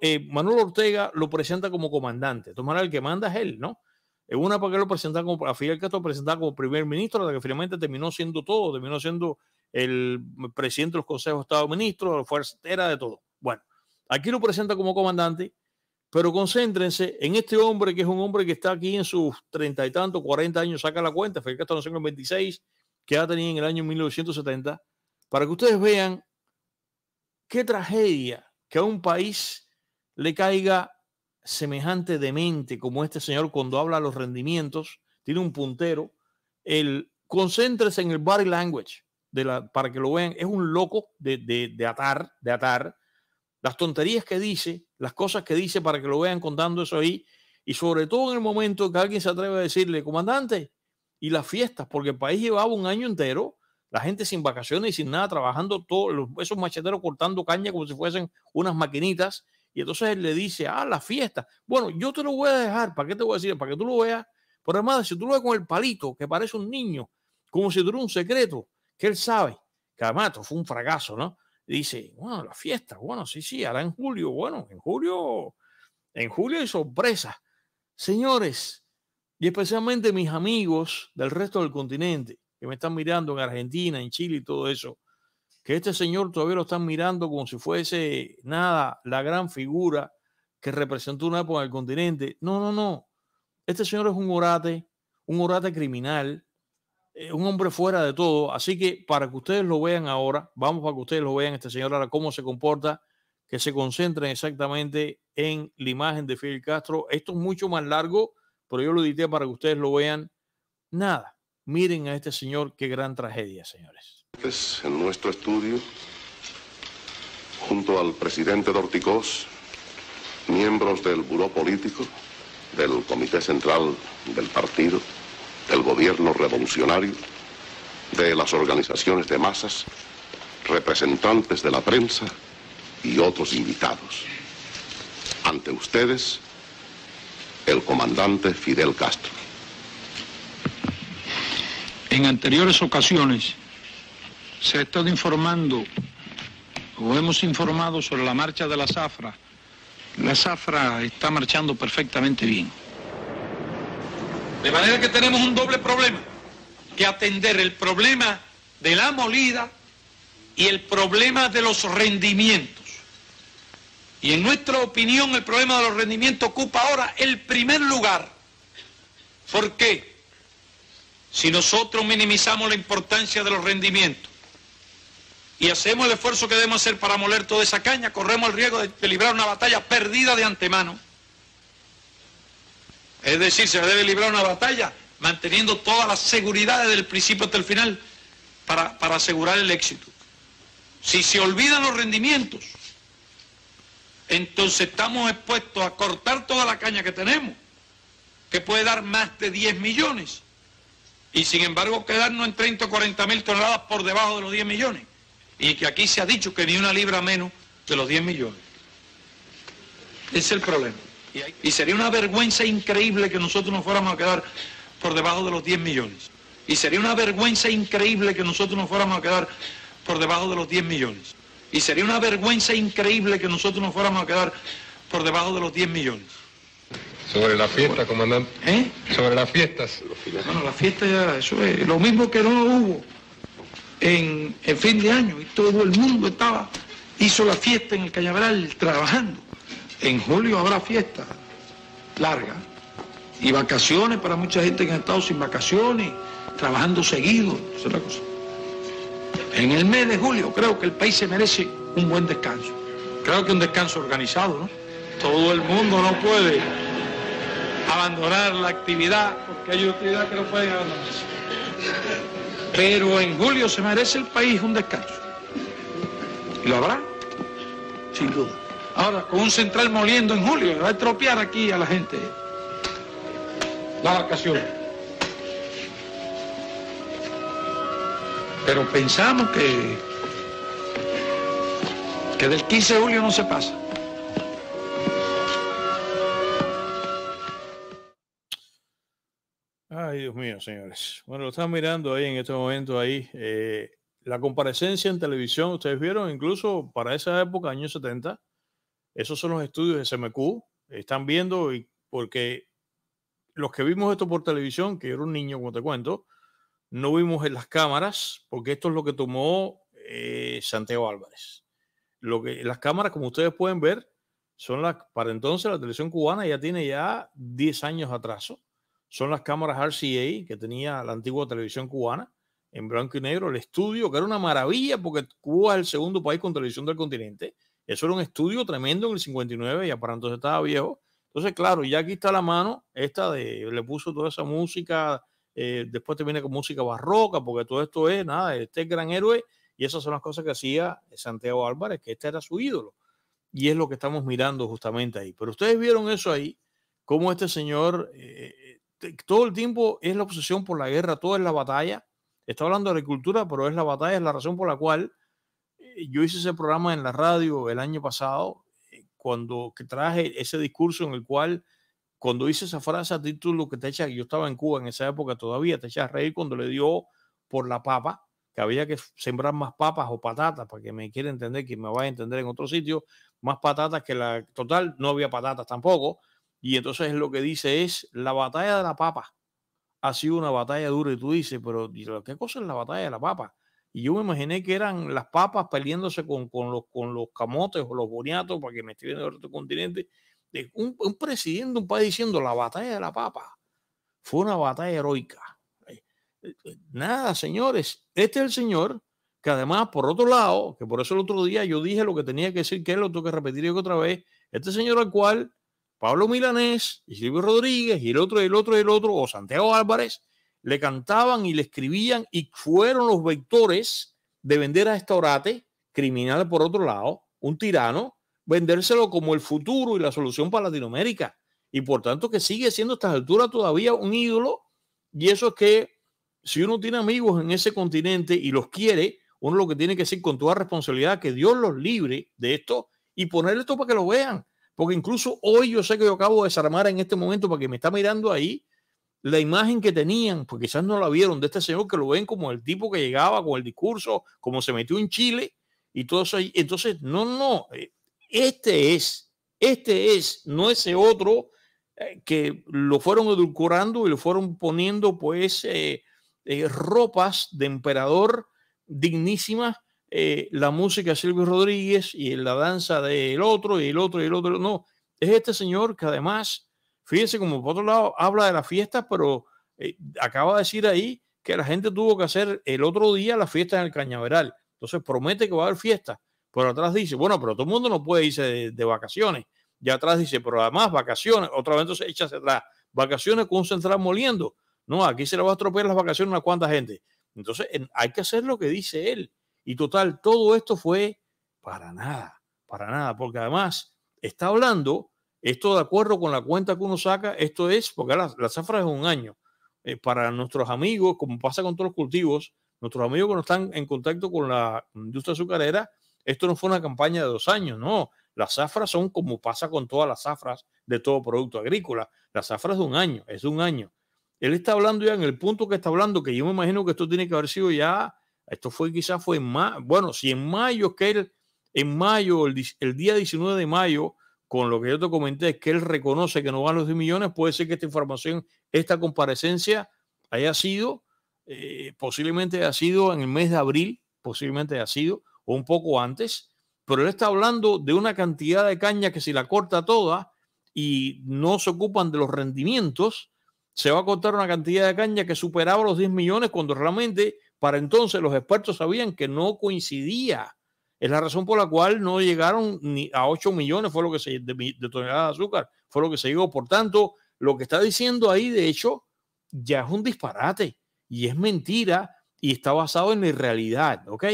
Eh, Manuel Ortega lo presenta como comandante. Tomará el que manda es él, ¿no? Es una para que lo presenta como, a Fidel Castro como primer ministro, hasta que finalmente terminó siendo todo, terminó siendo el presidente de los consejos de Estado Ministro, era de todo. Bueno, aquí lo presenta como comandante, pero concéntrense en este hombre que es un hombre que está aquí en sus treinta y tantos, cuarenta años, saca la cuenta, Fidel Castro nació en el 26, que ha tenido en el año 1970, para que ustedes vean qué tragedia que a un país le caiga semejante demente como este señor cuando habla de los rendimientos, tiene un puntero, el concéntrese en el body language de la, para que lo vean, es un loco de, de atar, de atar, las tonterías que dice, las cosas que dice para que lo vean contando eso ahí, y sobre todo en el momento que alguien se atreve a decirle, comandante, y las fiestas, porque el país llevaba un año entero la gente sin vacaciones y sin nada, trabajando todos esos macheteros cortando caña como si fuesen unas maquinitas. Y entonces él le dice, ah, la fiesta. Bueno, yo te lo voy a dejar. ¿Para qué te voy a decir? Para que tú lo veas. Pero además, si tú lo ves con el palito, que parece un niño, como si tuviera un secreto, que él sabe, que además fue un fracaso, ¿no? dice, bueno, la fiesta, bueno, sí, sí, hará en julio. Bueno, en julio, en julio hay sorpresa. Señores, y especialmente mis amigos del resto del continente, que me están mirando en Argentina, en Chile y todo eso, que este señor todavía lo están mirando como si fuese nada, la gran figura que representó una época en el continente. No, no, no. Este señor es un orate, un orate criminal, eh, un hombre fuera de todo. Así que para que ustedes lo vean ahora, vamos para que ustedes lo vean, este señor ahora cómo se comporta, que se concentren exactamente en la imagen de Fidel Castro. Esto es mucho más largo, pero yo lo edité para que ustedes lo vean. Nada. Miren a este señor, qué gran tragedia, señores. En nuestro estudio, junto al presidente Dorticós, miembros del Buró Político, del Comité Central del Partido, del Gobierno Revolucionario, de las organizaciones de masas, representantes de la prensa y otros invitados. Ante ustedes, el comandante Fidel Castro. En anteriores ocasiones se ha estado informando o hemos informado sobre la marcha de la zafra. La zafra está marchando perfectamente bien. De manera que tenemos un doble problema, que atender el problema de la molida y el problema de los rendimientos. Y en nuestra opinión el problema de los rendimientos ocupa ahora el primer lugar. ¿Por qué? Si nosotros minimizamos la importancia de los rendimientos y hacemos el esfuerzo que debemos hacer para moler toda esa caña, corremos el riesgo de, librar una batalla perdida de antemano. Es decir, se debe librar una batalla manteniendo todas las seguridades del principio hasta el final para, para asegurar el éxito. Si se olvidan los rendimientos, entonces estamos expuestos a cortar toda la caña que tenemos, que puede dar más de 10 millones, y sin embargo quedarnos en 30 o 40 mil toneladas por debajo de los 10 millones. Y que aquí se ha dicho que ni una libra menos de los 10 millones. Ese es el problema. Y sería una vergüenza increíble que nosotros nos fuéramos a quedar por debajo de los 10 millones. Y sería una vergüenza increíble que nosotros nos fuéramos a quedar por debajo de los 10 millones. Y sería una vergüenza increíble que nosotros nos fuéramos a quedar por debajo de los 10 millones. Sobre la fiesta, comandante. ¿Eh? Sobre las fiestas. Bueno, la fiesta ya, eso es lo mismo que no hubo en, fin de año. Y todo el mundo estaba, hizo la fiesta en el Cañaveral trabajando. En julio habrá fiesta larga y vacaciones para mucha gente que ha estado sin vacaciones, trabajando seguido, es cosa. En el mes de julio creo que el país se merece un buen descanso. Creo que un descanso organizado, ¿no? Todo el mundo no puede abandonar la actividad porque hay utilidad que no pueden abandonarse. Pero en julio se merece el país un descanso. Y lo habrá, sin duda. Ahora, con un central moliendo en julio, va a estropear aquí a la gente la vacación. Pero pensamos que, que del 15 de julio no se pasa. Ay, Dios mío, señores. Bueno, lo están mirando ahí en este momento, ahí. Eh, la comparecencia en televisión, ustedes vieron, incluso para esa época, año 70, esos son los estudios de SMQ. Están viendo, y porque los que vimos esto por televisión, que era un niño, como te cuento, no vimos en las cámaras, porque esto es lo que tomó eh, Santiago Álvarez. Lo que, las cámaras, como ustedes pueden ver, son las, para entonces la televisión cubana ya tiene ya 10 años atraso son las cámaras RCA que tenía la antigua televisión cubana en blanco y negro, el estudio, que era una maravilla porque Cuba es el segundo país con televisión del continente. Eso era un estudio tremendo en el 59, y para entonces estaba viejo. Entonces, claro, ya aquí está la mano, esta de, le puso toda esa música, eh, después te viene con música barroca, porque todo esto es, nada, este gran héroe, y esas son las cosas que hacía Santiago Álvarez, que este era su ídolo. Y es lo que estamos mirando justamente ahí. Pero ustedes vieron eso ahí, cómo este señor eh, todo el tiempo es la obsesión por la guerra, todo es la batalla. está hablando de agricultura, pero es la batalla, es la razón por la cual eh, yo hice ese programa en la radio el año pasado, eh, cuando traje ese discurso en el cual, cuando hice esa frase a título que te echa, yo estaba en Cuba en esa época todavía, te echa a reír cuando le dio por la papa, que había que sembrar más papas o patatas, para que me quiere entender, que me va a entender en otro sitio, más patatas que la total, no había patatas tampoco, y entonces lo que dice es, la batalla de la papa ha sido una batalla dura. Y tú dices, pero ¿qué cosa es la batalla de la papa? Y yo me imaginé que eran las papas peleándose con, con los, con los camotes o los boniatos, para que me estén viendo de otro continente. De un, presidente un país diciendo, la batalla de la papa fue una batalla heroica. Eh, eh, eh, nada, señores, este es el señor que además, por otro lado, que por eso el otro día yo dije lo que tenía que decir, que él lo tengo que repetir yo otra vez, este señor al cual Pablo Milanés, y Silvio Rodríguez, y el otro, el otro, el otro, o Santiago Álvarez, le cantaban y le escribían y fueron los vectores de vender a esta orate criminal por otro lado, un tirano, vendérselo como el futuro y la solución para Latinoamérica. Y por tanto que sigue siendo a estas alturas todavía un ídolo. Y eso es que si uno tiene amigos en ese continente y los quiere, uno lo que tiene que decir con toda responsabilidad que Dios los libre de esto y ponerle esto para que lo vean. Porque incluso hoy yo sé que yo acabo de desarmar en este momento porque me está mirando ahí la imagen que tenían, porque quizás no la vieron de este señor que lo ven como el tipo que llegaba con el discurso, como se metió en Chile y todo eso. Ahí. Entonces, no, no, eh, este es, este es, no ese otro eh, que lo fueron edulcorando y lo fueron poniendo pues eh, ropas de emperador dignísimas eh, la música de Silvio Rodríguez y la danza del otro y el otro y el otro. No, es este señor que además, fíjense como por otro lado habla de la fiesta, pero eh, acaba de decir ahí que la gente tuvo que hacer el otro día la fiesta en el Cañaveral. Entonces promete que va a haber fiesta. pero atrás dice, bueno, pero todo el mundo no puede irse de, vacaciones. y atrás dice, pero además vacaciones. Otra vez entonces echas las atrás. Vacaciones con un central moliendo. No, aquí se le va a estropear las vacaciones a cuánta gente. Entonces hay que hacer lo que dice él. Y total, todo esto fue para nada, para nada, porque además está hablando, esto de acuerdo con la cuenta que uno saca, esto es, porque la, la zafra es un año. Eh, para nuestros amigos, como pasa con todos los cultivos, nuestros amigos que no están en contacto con la industria azucarera, esto no fue una campaña de dos años, no. Las zafras son como pasa con todas las zafras de todo producto agrícola. Las zafras de un año, es de un año. Él está hablando ya en el punto que está hablando, que yo me imagino que esto tiene que haber sido ya esto fue quizás fue en mayo, bueno, si en mayo que él, en mayo, el, día 19 de mayo, con lo que yo te comenté, es que él reconoce que no van los 10 millones, puede ser que esta información, esta comparecencia haya sido, eh, posiblemente haya sido en el mes de abril, posiblemente haya sido, o un poco antes, pero él está hablando de una cantidad de caña que si la corta toda y no se ocupan de los rendimientos, se va a cortar una cantidad de caña que superaba los 10 millones cuando realmente para entonces los expertos sabían que no coincidía. Es la razón por la cual no llegaron ni a 8 millones fue lo que se, de, de toneladas de azúcar, fue lo que se llegó. Por tanto, lo que está diciendo ahí, de hecho, ya es un disparate y es mentira y está basado en la realidad, ¿ok?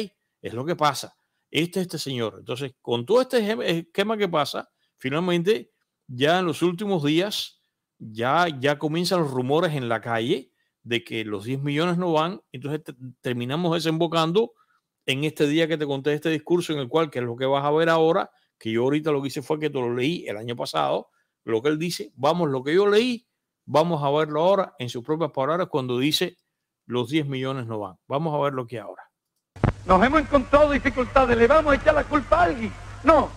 Es lo que pasa. Este este señor. Entonces, con todo este esquema que pasa, finalmente, ya en los últimos días, ya, ya comienzan los rumores en la calle de que los 10 millones no van, entonces terminamos desembocando en este día que te conté este discurso en el cual, que es lo que vas a ver ahora, que yo ahorita lo que hice fue que te lo leí el año pasado, lo que él dice, vamos, lo que yo leí, vamos a verlo ahora en sus propias palabras cuando dice los 10 millones no van. Vamos a ver lo que ahora. Nos hemos encontrado dificultades, le vamos a echar la culpa a alguien. No,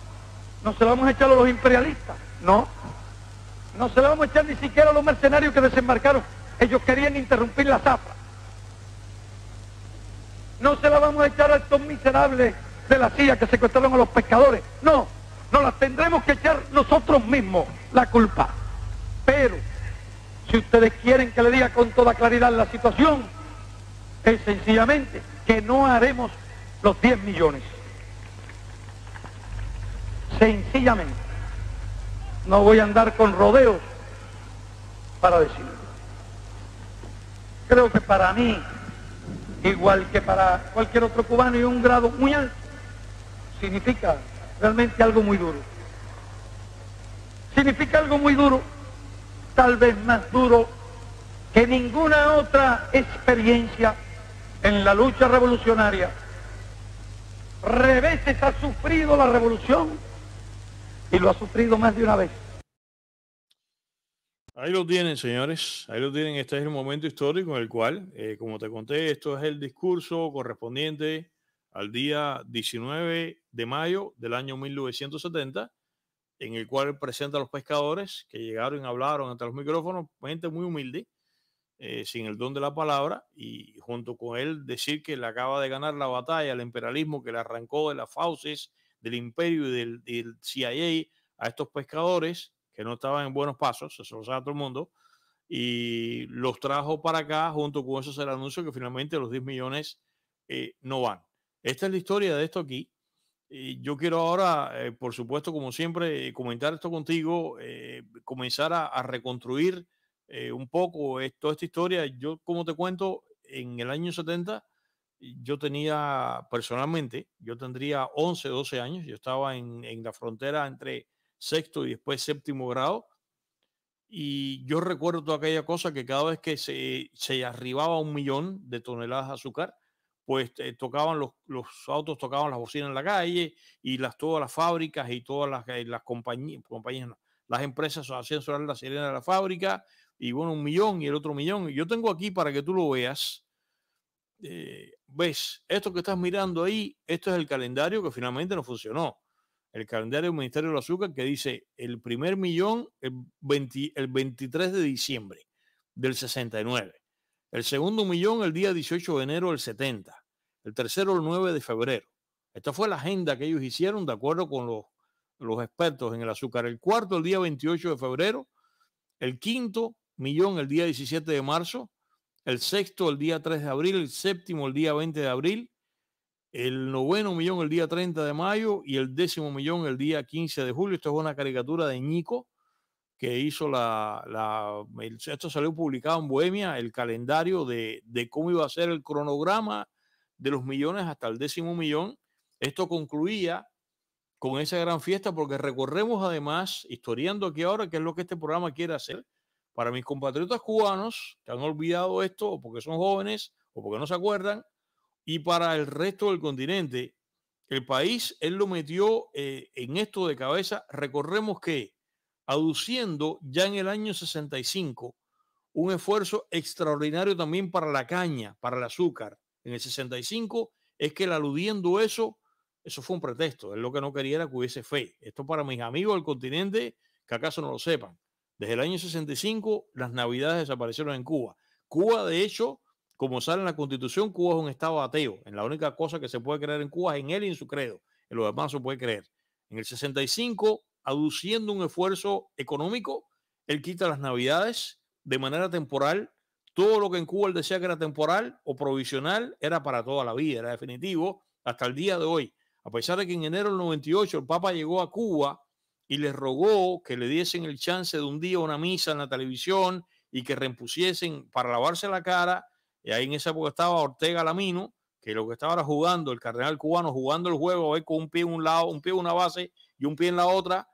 no se la vamos a echar a los imperialistas, no. No se la vamos a echar ni siquiera a los mercenarios que desembarcaron. Ellos querían interrumpir la zafra. No se la vamos a echar a estos miserables de la silla que secuestraron a los pescadores. No, no las tendremos que echar nosotros mismos la culpa. Pero, si ustedes quieren que le diga con toda claridad la situación, es sencillamente que no haremos los 10 millones. Sencillamente. No voy a andar con rodeos para decirlo. Creo que para mí, igual que para cualquier otro cubano, y un grado muy alto, significa realmente algo muy duro. Significa algo muy duro, tal vez más duro que ninguna otra experiencia en la lucha revolucionaria. Reveses ha sufrido la revolución y lo ha sufrido más de una vez. Ahí lo tienen, señores. Ahí lo tienen. Este es el momento histórico en el cual, eh, como te conté, esto es el discurso correspondiente al día 19 de mayo del año 1970, en el cual presenta a los pescadores que llegaron y hablaron ante los micrófonos, gente muy humilde, eh, sin el don de la palabra, y junto con él decir que le acaba de ganar la batalla al imperialismo que le arrancó de las fauces del imperio y del CIA a estos pescadores que no estaban en buenos pasos, eso lo todo el mundo, y los trajo para acá, junto con eso es el anuncio que finalmente los 10 millones eh, no van. Esta es la historia de esto aquí. yo quiero ahora, eh, por supuesto, como siempre, comentar esto contigo, eh, comenzar a, reconstruir un poco toda esta historia. Yo, como te cuento, en el año 70 yo tenía personalmente, yo tendría 11, 12 años, yo estaba en la frontera entre sexto y después séptimo grado. Y yo recuerdo aquella cosa que cada vez que se, arribaba un millón de toneladas de azúcar, pues eh, tocaban los, autos, tocaban las bocinas en la calle y las, todas las fábricas y todas las, eh, las compañías, las empresas hacían sonar la sirena de la fábrica y bueno, un millón y el otro millón. Yo tengo aquí para que tú lo veas. Eh, ¿Ves? Esto que estás mirando ahí, esto es el calendario que finalmente no funcionó el calendario del Ministerio del Azúcar que dice el primer millón el, el 23 de diciembre del 69, el segundo millón el día 18 de enero del 70, el tercero el 9 de febrero. Esta fue la agenda que ellos hicieron de acuerdo con los, los expertos en el azúcar. El cuarto el día 28 de febrero, el quinto millón el día 17 de marzo, el sexto el día 3 de abril, el séptimo el día 20 de abril, el noveno millón el día 30 de mayo y el décimo millón el día 15 de julio. Esto es una caricatura de Ñico que hizo la, esto salió publicado en Bohemia, el calendario de, de, cómo iba a ser el cronograma de los millones hasta el décimo millón. Esto concluía con esa gran fiesta porque recorremos además, historiando aquí ahora, qué es lo que este programa quiere hacer, para mis compatriotas cubanos que han olvidado esto o porque son jóvenes o porque no se acuerdan, y para el resto del continente, el país, él lo metió eh, en esto de cabeza. Recorremos que, aduciendo ya en el año 65 un esfuerzo extraordinario también para la caña, para el azúcar, en el 65, es que él aludiendo eso, eso fue un pretexto. es lo que no quería era que hubiese fe. Esto para mis amigos del continente, que acaso no lo sepan. Desde el año 65, las navidades desaparecieron en Cuba. Cuba, de hecho, como sale en la constitución, Cuba es un estado ateo. En la única cosa que se puede creer en Cuba es en él y en su credo. En lo demás se puede creer. En el 65, aduciendo un esfuerzo económico, él quita las navidades de manera temporal. Todo lo que en Cuba él decía que era temporal o provisional era para toda la vida, era definitivo hasta el día de hoy. A pesar de que en enero del 98 el Papa llegó a Cuba y les rogó que le diesen el chance de un día una misa en la televisión y que reempusiesen para lavarse la cara y ahí en esa época estaba Ortega Lamino, que lo que estaba jugando, el cardenal cubano, jugando el juego, hoy con un pie en un lado, un pie en una base y un pie en la otra,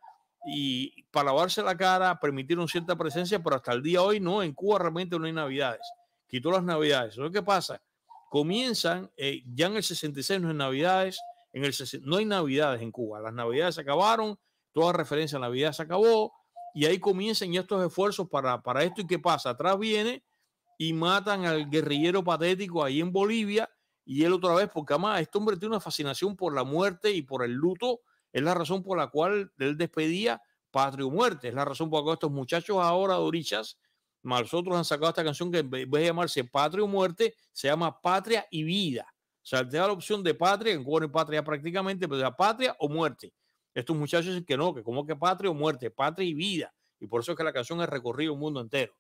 y para lavarse la cara, permitieron cierta presencia, pero hasta el día hoy no, en Cuba realmente no hay navidades, quitó las navidades. ¿sabes ¿qué pasa? Comienzan, eh, ya en el 66 no hay navidades, en el no hay navidades en Cuba, las navidades se acabaron, toda referencia a navidad se acabó, y ahí comienzan estos esfuerzos para, para esto, ¿y qué pasa? Atrás viene y matan al guerrillero patético ahí en Bolivia y él otra vez, porque además este hombre tiene una fascinación por la muerte y por el luto, es la razón por la cual él despedía Patria o Muerte, es la razón por la cual estos muchachos ahora Dorichas, más otros han sacado esta canción que en vez de llamarse o Muerte, se llama Patria y Vida. O sea, te da la opción de patria, en es patria prácticamente, pero sea patria o muerte. Estos muchachos dicen que no, que como que patria o muerte, patria y vida. Y por eso es que la canción ha recorrido el mundo entero.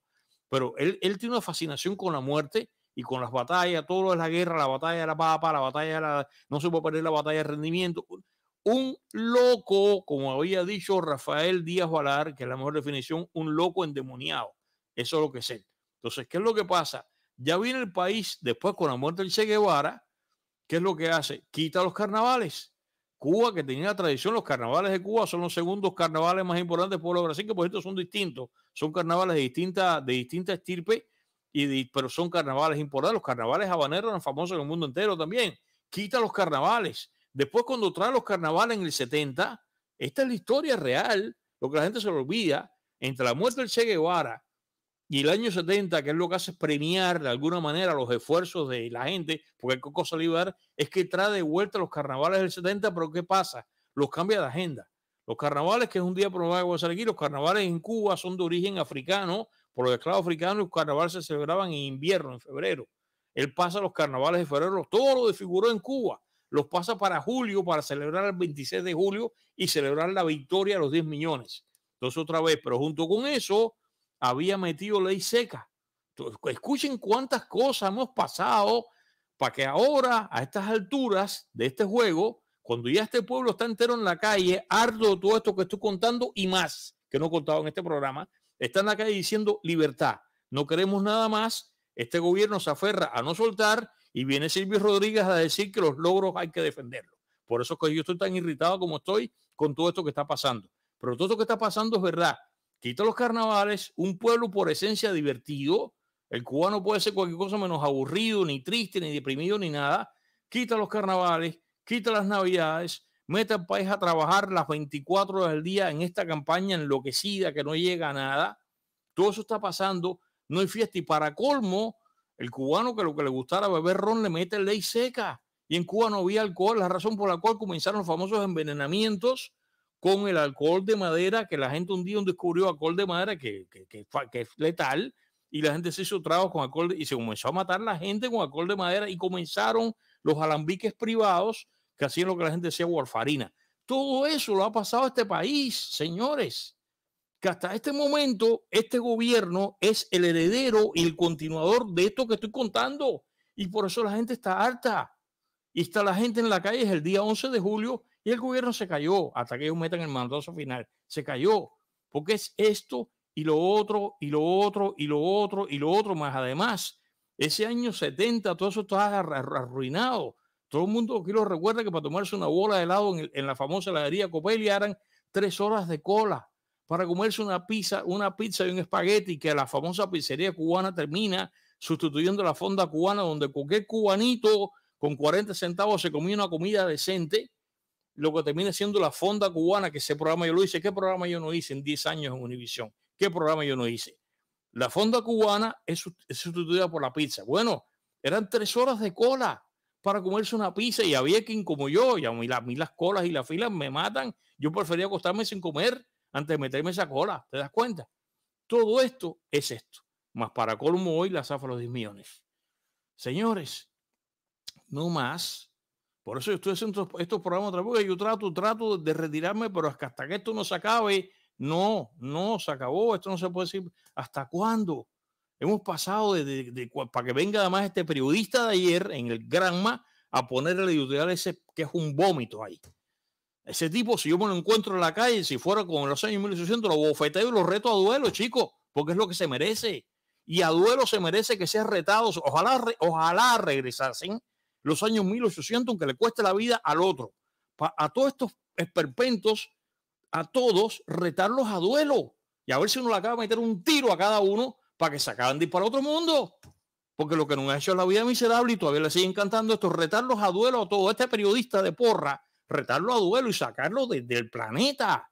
Pero él, él tiene una fascinación con la muerte y con las batallas, todo lo de la guerra, la batalla de la papa, la batalla de la... No se puede perder la batalla de rendimiento. Un loco, como había dicho Rafael Díaz Valar, que es la mejor definición, un loco endemoniado. Eso es lo que es él. Entonces, ¿qué es lo que pasa? Ya viene el país, después con la muerte del Che Guevara, ¿qué es lo que hace? Quita los carnavales Cuba, que tenía la tradición, los carnavales de Cuba son los segundos carnavales más importantes del pueblo de Brasil, que por esto son distintos, son carnavales de distinta, de distinta estirpe, y pero son carnavales importantes. Los carnavales habaneros eran famosos en el mundo entero también. Quita los carnavales. Después, cuando trae los carnavales en el 70, esta es la historia real, lo que la gente se lo olvida, entre la muerte del Che Guevara y el año 70, que es lo que hace es premiar de alguna manera los esfuerzos de la gente, porque el Coco Salivar es que trae de vuelta los carnavales del 70, pero ¿qué pasa? Los cambia de agenda. Los carnavales, que es un día probable a salir aquí, los carnavales en Cuba son de origen africano, por los esclavos africanos, los carnavales se celebraban en invierno, en febrero. Él pasa los carnavales de febrero, todo lo desfiguró en Cuba, los pasa para julio, para celebrar el 26 de julio y celebrar la victoria de los 10 millones. Entonces, otra vez, pero junto con eso, había metido ley seca. Escuchen cuántas cosas hemos pasado para que ahora, a estas alturas de este juego, cuando ya este pueblo está entero en la calle, ardo todo esto que estoy contando y más que no he contado en este programa, está en la calle diciendo libertad, no queremos nada más, este gobierno se aferra a no soltar y viene Silvio Rodríguez a decir que los logros hay que defenderlos. Por eso es que yo estoy tan irritado como estoy con todo esto que está pasando. Pero todo lo que está pasando es verdad. Quita los carnavales, un pueblo por esencia divertido. El cubano puede ser cualquier cosa menos aburrido, ni triste, ni deprimido, ni nada. Quita los carnavales, quita las navidades, mete al país a trabajar las 24 horas del día en esta campaña enloquecida que no llega a nada. Todo eso está pasando, no hay fiesta. Y para colmo, el cubano que lo que le gustara beber ron le mete ley seca. Y en Cuba no había alcohol, la razón por la cual comenzaron los famosos envenenamientos con el alcohol de madera, que la gente un día descubrió alcohol de madera que, que, que, es letal, y la gente se hizo tragos con alcohol y se comenzó a matar la gente con alcohol de madera y comenzaron los alambiques privados que hacían lo que la gente decía warfarina. Todo eso lo ha pasado a este país, señores, que hasta este momento este gobierno es el heredero y el continuador de esto que estoy contando. Y por eso la gente está harta. Y está la gente en la calle es el día 11 de julio y el gobierno se cayó hasta que ellos metan el mandato final. Se cayó. Porque es esto y lo otro, y lo otro, y lo otro, y lo otro. Más además, ese año 70, todo eso estaba arruinado. Todo el mundo aquí lo recuerda que para tomarse una bola de helado en, la famosa heladería Copelia eran tres horas de cola para comerse una pizza, una pizza y un espagueti que la famosa pizzería cubana termina sustituyendo la fonda cubana donde cualquier cubanito con 40 centavos se comía una comida decente lo que termina siendo la fonda cubana, que ese programa yo lo hice, ¿qué programa yo no hice en 10 años en Univisión? ¿Qué programa yo no hice? La fonda cubana es, sustituida por la pizza. Bueno, eran tres horas de cola para comerse una pizza y había quien como yo, y a mí, las, colas y las filas me matan, yo prefería acostarme sin comer antes de meterme esa cola, ¿te das cuenta? Todo esto es esto, más para colmo hoy la zafa los 10 millones. Señores, no más por eso yo estoy haciendo estos programas otra vez, yo trato, trato de retirarme, pero hasta que esto no se acabe, no, no, se acabó, esto no se puede decir, ¿hasta cuándo? Hemos pasado de, para que venga además este periodista de ayer en el Granma a ponerle editorial ese que es un vómito ahí. Ese tipo, si yo me lo encuentro en la calle, si fuera con los años 1800, lo bofeteo y lo reto a duelo, chicos, porque es lo que se merece. Y a duelo se merece que sean retados. Ojalá, ojalá regresasen los años 1800, aunque le cueste la vida al otro. a todos estos esperpentos, a todos, retarlos a duelo y a ver si uno le acaba de meter un tiro a cada uno para que se acaben de ir para otro mundo. Porque lo que nos ha hecho es la vida miserable y todavía le siguen cantando esto, retarlos a duelo a todo este periodista de porra, retarlo a duelo y sacarlo del planeta.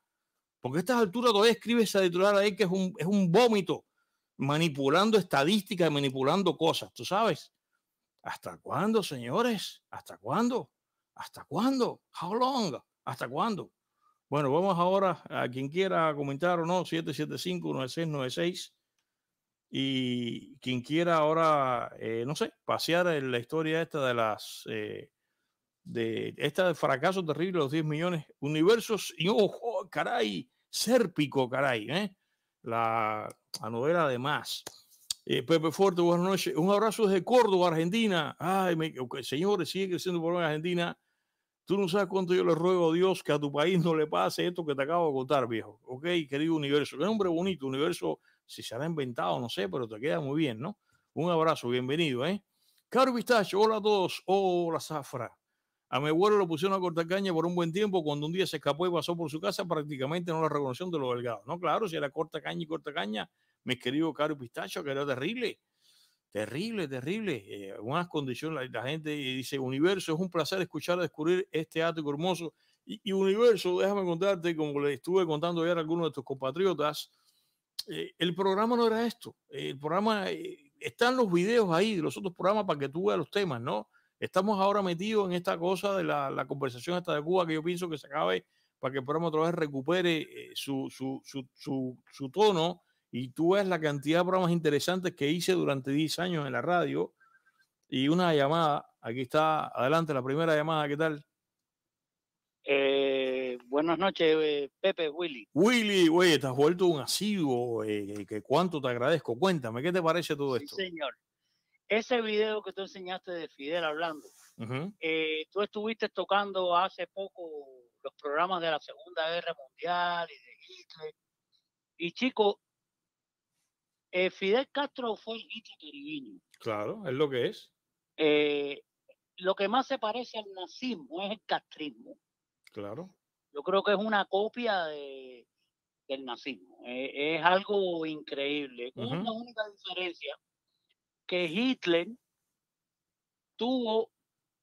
Porque a estas alturas todavía escribe esa titular ahí que es un, es un vómito, manipulando estadísticas, manipulando cosas, tú sabes. ¿Hasta cuándo, señores? ¿Hasta cuándo? ¿Hasta cuándo? How long? ¿Hasta cuándo? Bueno, vamos ahora a quien quiera comentar o no, 775-9696. Y quien quiera ahora, eh, no sé, pasear en la historia esta de las... Eh, de este fracaso terrible de los 10 millones, universos y ojo, caray, sérpico, caray, ¿eh? la, la novela de más. Eh, Pepe pues, pues, Fuerte, buenas noches. Un abrazo desde Córdoba, Argentina. Ay, señores, sigue creciendo por Argentina. Tú no sabes cuánto yo le ruego a Dios que a tu país no le pase esto que te acabo de contar, viejo. Ok, querido universo. Qué nombre bonito, universo. Si se ha inventado, no sé, pero te queda muy bien, ¿no? Un abrazo, bienvenido, ¿eh? Caro Vistacho, hola a todos. Hola, Zafra. A mi abuelo lo pusieron a corta caña por un buen tiempo. Cuando un día se escapó y pasó por su casa, prácticamente no la reconoció de lo delgado. No, claro, si era corta caña y corta caña, mi querido Caro Pistacho, que era terrible. Terrible, terrible. en eh, unas condiciones, la, gente dice, universo, es un placer escuchar descubrir este ático hermoso. Y, universo, déjame contarte, como le estuve contando ayer a algunos de tus compatriotas, eh, el programa no era esto. el programa, eh, están los videos ahí de los otros programas para que tú veas los temas, ¿no? Estamos ahora metidos en esta cosa de la, conversación hasta de Cuba, que yo pienso que se acabe para que el programa otra vez recupere su, su, su tono y tú ves la cantidad de programas interesantes que hice durante 10 años en la radio y una llamada, aquí está, adelante la primera llamada, ¿qué tal? Eh, buenas noches, eh, Pepe, Willy. Willy, güey, estás vuelto un asiduo, eh, que cuánto te agradezco. Cuéntame, ¿qué te parece todo esto? señor. Ese video que tú enseñaste de Fidel hablando, tú estuviste tocando hace poco los programas de la Segunda Guerra Mundial y de Hitler. Y chico, eh, Fidel Castro fue Hitler. caribeño. Claro, es lo que es. Eh, lo que más se parece al nazismo es el castrismo. Claro. Yo creo que es una copia de, del nazismo. E, es algo increíble. Una única diferencia, que Hitler tuvo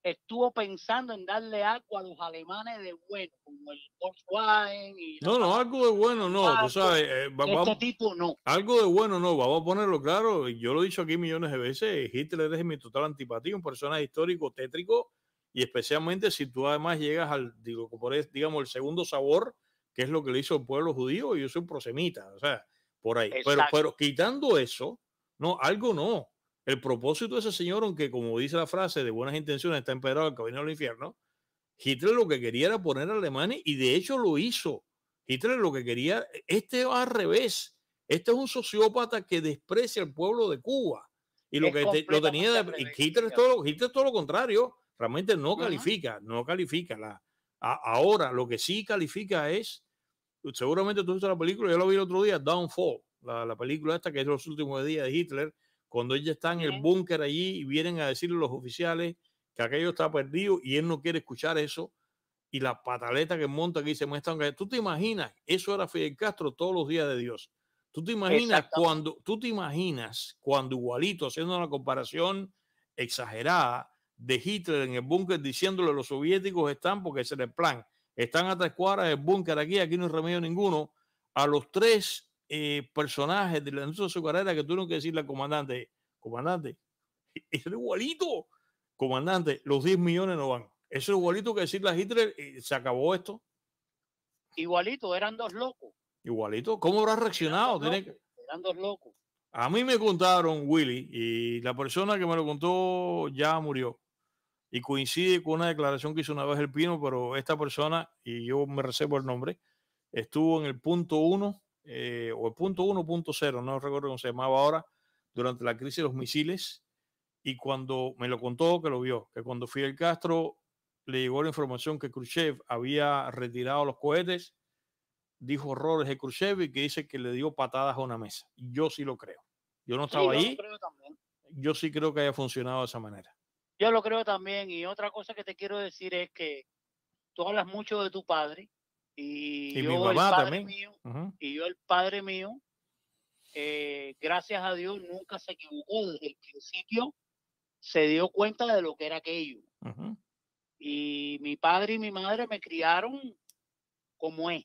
estuvo pensando en darle algo a los alemanes de bueno, como el Volkswagen. Y no, no, algo de bueno no, algo, eh, este no. Algo de bueno no, vamos a ponerlo claro. Yo lo he dicho aquí millones de veces: Hitler es mi total antipatía, un personaje histórico, tétrico, y especialmente si tú además llegas al, digo, por digamos, el segundo sabor, que es lo que le hizo el pueblo judío, y yo soy un prosemita, o sea, por ahí. Pero, pero quitando eso, no, algo no. El propósito de ese señor, aunque como dice la frase, de buenas intenciones está emperado al camino al infierno, Hitler lo que quería era poner a Alemania y de hecho lo hizo. Hitler lo que quería, este va al revés. Este es un sociópata que desprecia al pueblo de Cuba. Y lo que lo tenía Hitler es todo, Hitler todo lo contrario. Realmente no califica, no califica. La, ahora, lo que sí califica es, seguramente tú viste la película, yo la vi el otro día, Downfall, la película esta que es los últimos días de Hitler, cuando ella está en el búnker allí y vienen a decirle los oficiales que aquello está perdido y él no quiere escuchar eso. Y la pataleta que monta aquí se muestra. Tú te imaginas, eso era Fidel Castro todos los días de Dios. Tú te imaginas cuando, tú te imaginas cuando igualito, haciendo una comparación exagerada de Hitler en el búnker diciéndole los soviéticos están porque ese era el plan. Están a tres cuadras del búnker aquí, aquí no hay remedio ninguno. A los tres eh, personajes la anuncio de su carrera que tuvieron que decirle al comandante, comandante, e-, es igualito, comandante, los 10 millones no van. Eso es igualito que decirle a Hitler, eh, se acabó esto. Igualito, eran dos locos. Igualito, ¿cómo habrá reaccionado? Eran dos, locos. A mí me contaron, Willy, y la persona que me lo contó ya murió. Y coincide con una declaración que hizo una vez el Pino, pero esta persona, y yo me recebo el nombre, estuvo en el punto uno eh, o el punto cero, no recuerdo cómo se llamaba ahora, durante la crisis de los misiles. Y cuando me lo contó, que lo vio, que cuando Fidel Castro le llegó la información que Khrushchev había retirado los cohetes, dijo horrores de Khrushchev y que dice que le dio patadas a una mesa. Yo sí lo creo. Yo no estaba ahí. Yo sí creo que haya funcionado de esa manera. Yo lo creo también. Y otra cosa que te quiero decir es que tú hablas mucho de tu padre, y, yo, mi mamá el padre también. Mío, Y yo, el padre mío, eh, gracias a Dios, nunca se equivocó desde el principio, se dio cuenta de lo que era aquello. Y mi padre y mi madre me criaron como es.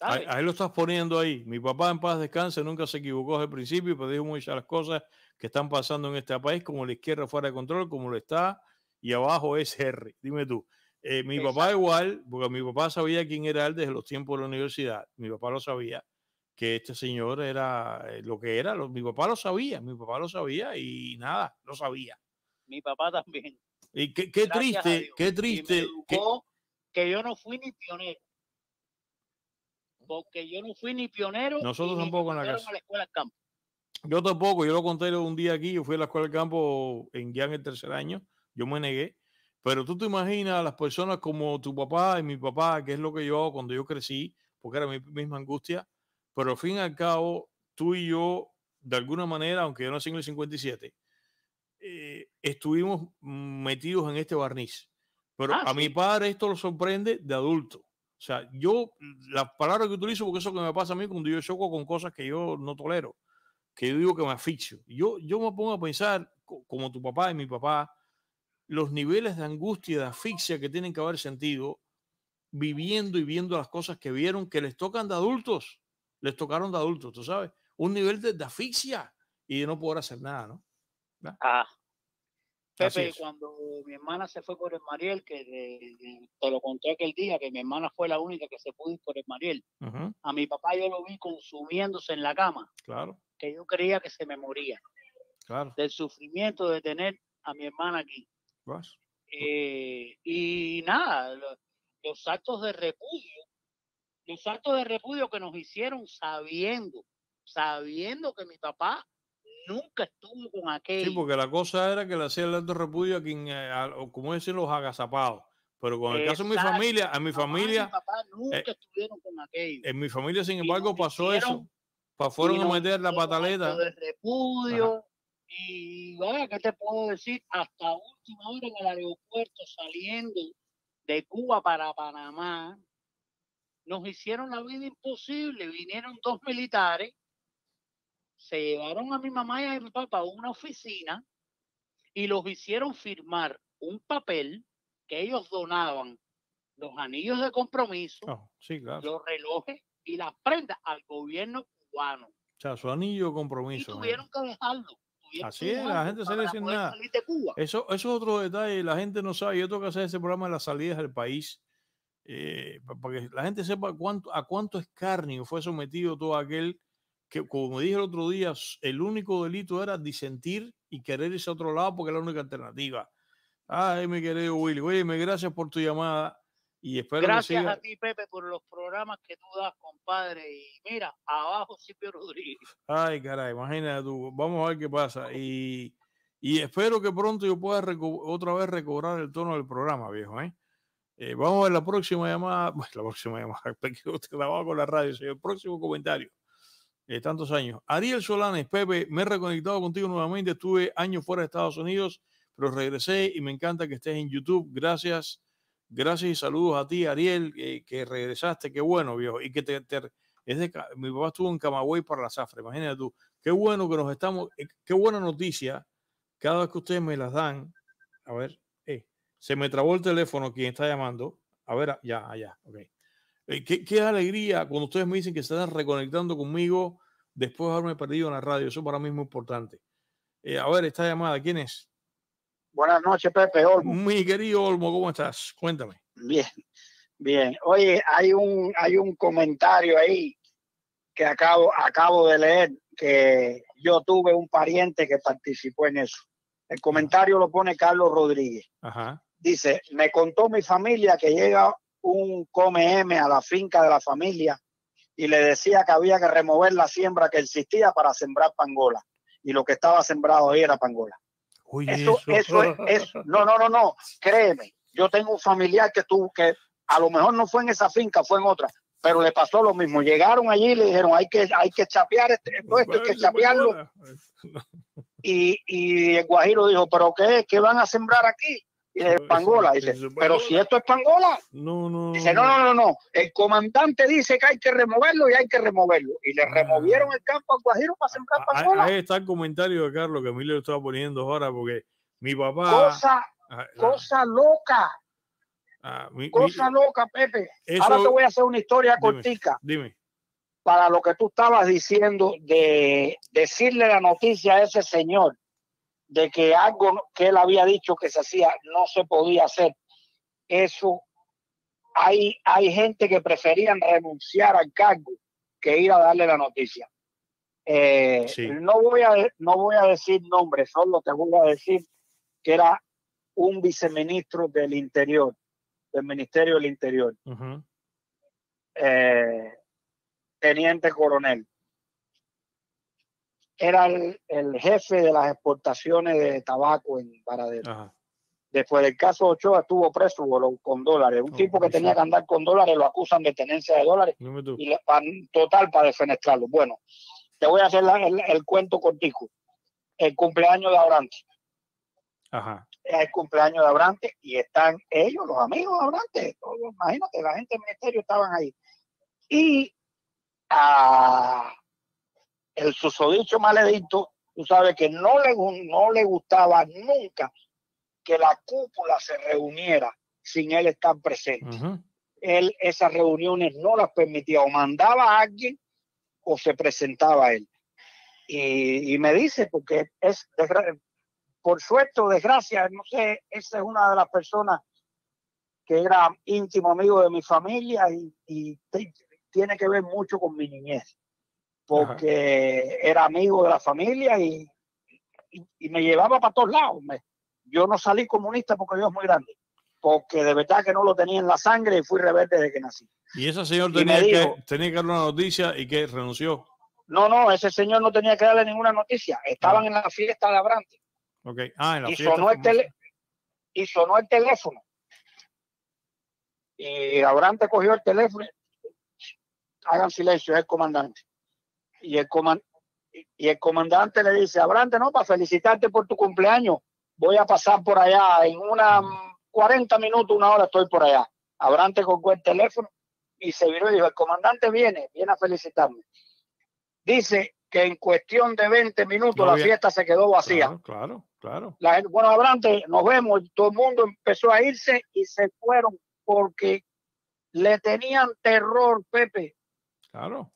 Ahí, lo estás poniendo ahí. Mi papá en paz descanse nunca se equivocó desde el principio, pero dijo muchas las cosas que están pasando en este país, como la izquierda fuera de control, como lo está, y abajo es R. Dime tú. Eh, mi papá igual, porque mi papá sabía quién era él desde los tiempos de la universidad. Mi papá lo sabía, que este señor era eh, lo que era. mi papá lo sabía, mi papá lo sabía y nada, lo sabía. Mi papá también. Y qué, triste, qué triste. que, yo no fui ni pionero porque yo no fui ni pionero. Nosotros tampoco en la casa. escuela del campo. Yo tampoco, yo lo conté un día aquí, yo fui a la escuela del campo en ya en el tercer año, yo me negué pero tú te imaginas a las personas como tu papá y mi papá, que es lo que yo cuando yo crecí, porque era mi misma angustia, pero al fin y al cabo, tú y yo, de alguna manera, aunque yo nací en el 57, eh, estuvimos metidos en este barniz. Pero ah, a mi padre esto lo sorprende de adulto. O sea, yo, las palabras que utilizo, porque eso que me pasa a mí cuando yo choco con cosas que yo no tolero, que yo digo que me asfixio. Yo, yo me pongo a pensar, como tu papá y mi papá, los niveles de angustia, y de asfixia que tienen que haber sentido viviendo y viendo las cosas que vieron que les tocan de adultos, les tocaron de adultos, tú sabes, un nivel de, asfixia y de no poder hacer nada, ¿no? Ah. Pepe, cuando mi hermana se fue por el Mariel, que te, lo conté aquel día, que mi hermana fue la única que se pudo ir por el Mariel, a mi papá yo lo vi consumiéndose en la cama. Claro. Que yo creía que se me moría. Claro. Del sufrimiento de tener a mi hermana aquí. Eh, y nada, los, actos de repudio, los actos de repudio que nos hicieron sabiendo, sabiendo que mi papá nunca estuvo con aquel. Sí, porque la cosa era que le hacía el acto de repudio a quien, eh, como dicen los agazapados. Pero con el caso de mi familia, a mi familia. Mi papá nunca eh, estuvieron con aquello. En mi familia, sin embargo, pasó eso, eso. Fueron a meter la pataleta. De repudio, y vaya, ¿qué te puedo decir? Hasta última hora en el aeropuerto saliendo de Cuba para Panamá, nos hicieron la vida imposible. Vinieron dos militares, se llevaron a mi mamá y a mi papá a una oficina y los hicieron firmar un papel que ellos donaban los anillos de compromiso, oh, los relojes y las prendas al gobierno cubano. O sea, su anillo de compromiso. Y tuvieron que dejarlo. Así es, la gente se le nada. Eso, es otro detalle, la gente no sabe. Yo tengo que hacer ese programa de las salidas del país eh, para que la gente sepa cuánto, a cuánto escarnio fue sometido todo aquel que, como dije el otro día, el único delito era disentir y querer irse a otro lado porque era la única alternativa. Ay, mi querido Willy, oye, gracias por tu llamada. Gracias a ti, Pepe, por los programas que tú das, compadre. Y mira, abajo Silvio Rodríguez. Ay, caray, imagínate tú. Vamos a ver qué pasa. Y, y espero que pronto yo pueda otra vez recobrar el tono del programa, viejo. ¿eh? eh vamos a ver la próxima llamada. la próxima llamada, porque yo trabajo con la radio. El próximo comentario. Eh, tantos años. Ariel Solanes, Pepe, me he reconectado contigo nuevamente. Estuve años fuera de Estados Unidos, pero regresé y me encanta que estés en YouTube. Gracias Gracias y saludos a ti, Ariel, que regresaste. Qué bueno, viejo. Y que te, mi papá estuvo en Camagüey para la zafra. Imagínate tú. Qué bueno que nos estamos. Eh, qué buena noticia. Cada vez que ustedes me las dan. A ver, eh, se me trabó el teléfono quien está llamando. A ver, ya, allá ok. Eh, qué, qué, alegría cuando ustedes me dicen que se están reconectando conmigo después de haberme perdido en la radio. Eso para mí es muy importante. Eh, a ver, esta llamada, ¿quién es? Buenas noches, Pepe Olmo. Mi querido Olmo, ¿cómo estás? Cuéntame. Bien, bien. Oye, hay un, hay un comentario ahí que acabo, acabo de leer, que yo tuve un pariente que participó en eso. El comentario lo pone Carlos Rodríguez. Dice, me contó mi familia que llega un come M a la finca de la familia y le decía que había que remover la siembra que existía para sembrar pangola. Y lo que estaba sembrado ahí era pangola eso, eso, es, no, no, no, no, créeme, yo tengo un familiar que tuvo que, a lo mejor no fue en esa finca, fue en otra, pero le pasó lo mismo. Llegaron allí y le dijeron, hay que, hay que chapear este, esto, hay que chapearlo. Y, y el Guajiro dijo, pero qué, ¿qué van a sembrar aquí? es Pangola. Dice, pero si esto es Pangola. No, no. Dice, no, no, no, no. El comandante dice que hay que removerlo y hay que removerlo. Y le ah. removieron el campo a Guajiro para un campo Pangola. Ahí está el comentario de Carlos que a mí le estaba poniendo ahora porque mi papá. Cosa, ah, ah. loca. cosa loca, Pepe. ahora te voy a hacer una historia cortica. Dime. Para lo que tú estabas diciendo de decirle la noticia a ese señor de que algo que él había dicho que se hacía no se podía hacer. Eso, hay, hay gente que preferían renunciar al cargo que ir a darle la noticia. Eh, no, voy a, no voy a decir nombres, solo te voy a decir que era un viceministro del Interior, del Ministerio del Interior, eh, teniente coronel era el, jefe de las exportaciones de tabaco en Paradero. Después del caso Ochoa estuvo preso con dólares. Un oh, tipo que tenía que andar con dólares lo acusan de tenencia de dólares. y total para defenestrarlo. Bueno, te voy a hacer el, cuento cortico. El cumpleaños de Abrante. Ajá. Es el cumpleaños de Abrante y están ellos, los amigos de Abrante. imagínate, la gente del ministerio estaban ahí. Y a ah, el susodicho maledicto, tú sabes que no le, no le gustaba nunca que la cúpula se reuniera sin él estar presente. Él esas reuniones no las permitía, o mandaba a alguien o se presentaba a él. Y, me dice, porque es, por suerte desgracia, no sé, esa es una de las personas que era íntimo amigo de mi familia y tiene que ver mucho con mi niñez porque era amigo de la familia y, me llevaba para todos lados. Me, yo no salí comunista porque yo es muy grande, porque de verdad que no lo tenía en la sangre y fui rebelde desde que nací. ¿Y ese señor tenía, que, tenía que dar una noticia y que renunció? No, no, ese señor no tenía que darle ninguna noticia. Estaban ah. en la fiesta de Abrante. Okay. Ah, y, sonó el tele, y sonó el teléfono. Y Abrante cogió el teléfono. Hagan silencio, es el comandante y el, comandante le dice, Abrante, no, para felicitarte por tu cumpleaños, voy a pasar por allá, en unas 40 minutos, una hora estoy por allá. Abrante colgó el teléfono y se viró y dijo, el comandante viene, viene a felicitarme. Dice que en cuestión de 20 minutos la fiesta se quedó vacía. Claro, claro. bueno, Abrante, nos vemos, todo el mundo empezó a irse y se fueron porque le tenían terror, Pepe. Claro.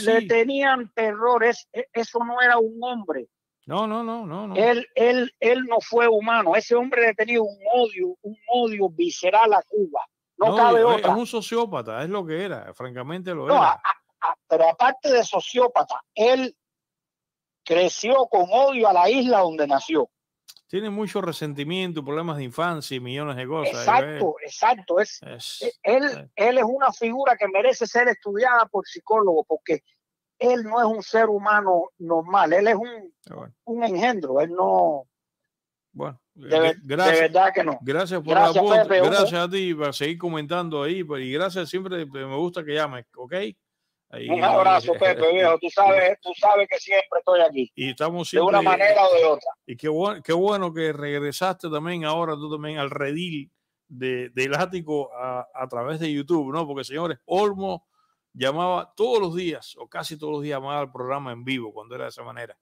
Le tenían terror, e, eso no era un hombre. No, no, no, no, no. Él, él, él no fue humano. Ese hombre le tenía un odio, un odio visceral a Cuba. No, cabe otra. Es un sociópata, es lo que era, francamente lo era. pero aparte de sociópata, él creció con odio a la isla donde nació. Tiene mucho resentimiento, problemas de infancia y millones de cosas. Eh. Exacto, exacto. Es, e, él, es. Eh. él es una figura que merece ser estudiada por psicólogo porque él no es un ser humano normal, él es un, ah, engendro, él no... Bueno, de, verdad que no. Gracias por la gracias a ti para seguir comentando ahí y gracias siempre, me gusta que llames, ¿ok? un abrazo, Pepe, viejo. Tú sabes, tú sabes que siempre estoy aquí. Y estamos De una manera o de otra. Y qué bueno, qué bueno que regresaste también ahora, tú también, al redil de, del ático a, través de YouTube, ¿no? Porque, señores, Olmo llamaba todos los días, o casi todos los días, llamaba al programa en vivo, cuando era de esa manera.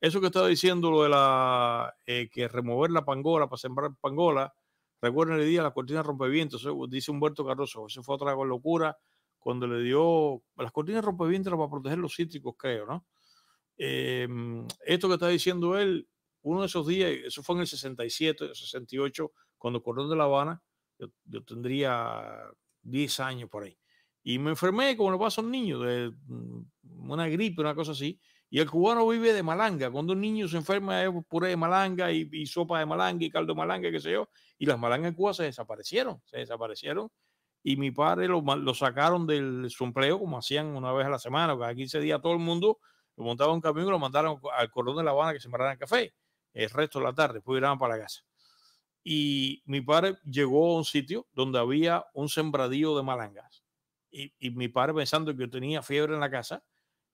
Eso que estaba diciendo, lo de la eh, que remover la pangola para sembrar pangola, recuerden el día la cortina rompevientos, dice Humberto Carroso, eso fue otra locura cuando le dio las cortinas rompevientos para proteger los cítricos, creo, ¿no? Em, esto que está diciendo él, uno de esos días, eso fue en el 67, 68, cuando corrió de La Habana, yo, tendría 10 años por ahí. Y me enfermé, como lo pasa a un niño, de mm, una gripe, una cosa así. Y el cubano vive de malanga. Cuando un niño se enferma, es puré de malanga y, y sopa de malanga y caldo de malanga, qué sé yo. Y las malangas en Cuba se desaparecieron, se desaparecieron y mi padre lo, sacaron del su empleo, como hacían una vez a la semana, cada 15 días todo el mundo lo montaba en un camión y lo mandaron al cordón de La Habana que se el café el resto de la tarde, después iban para la casa. Y mi padre llegó a un sitio donde había un sembradío de malangas. Y, mi padre pensando que yo tenía fiebre en la casa,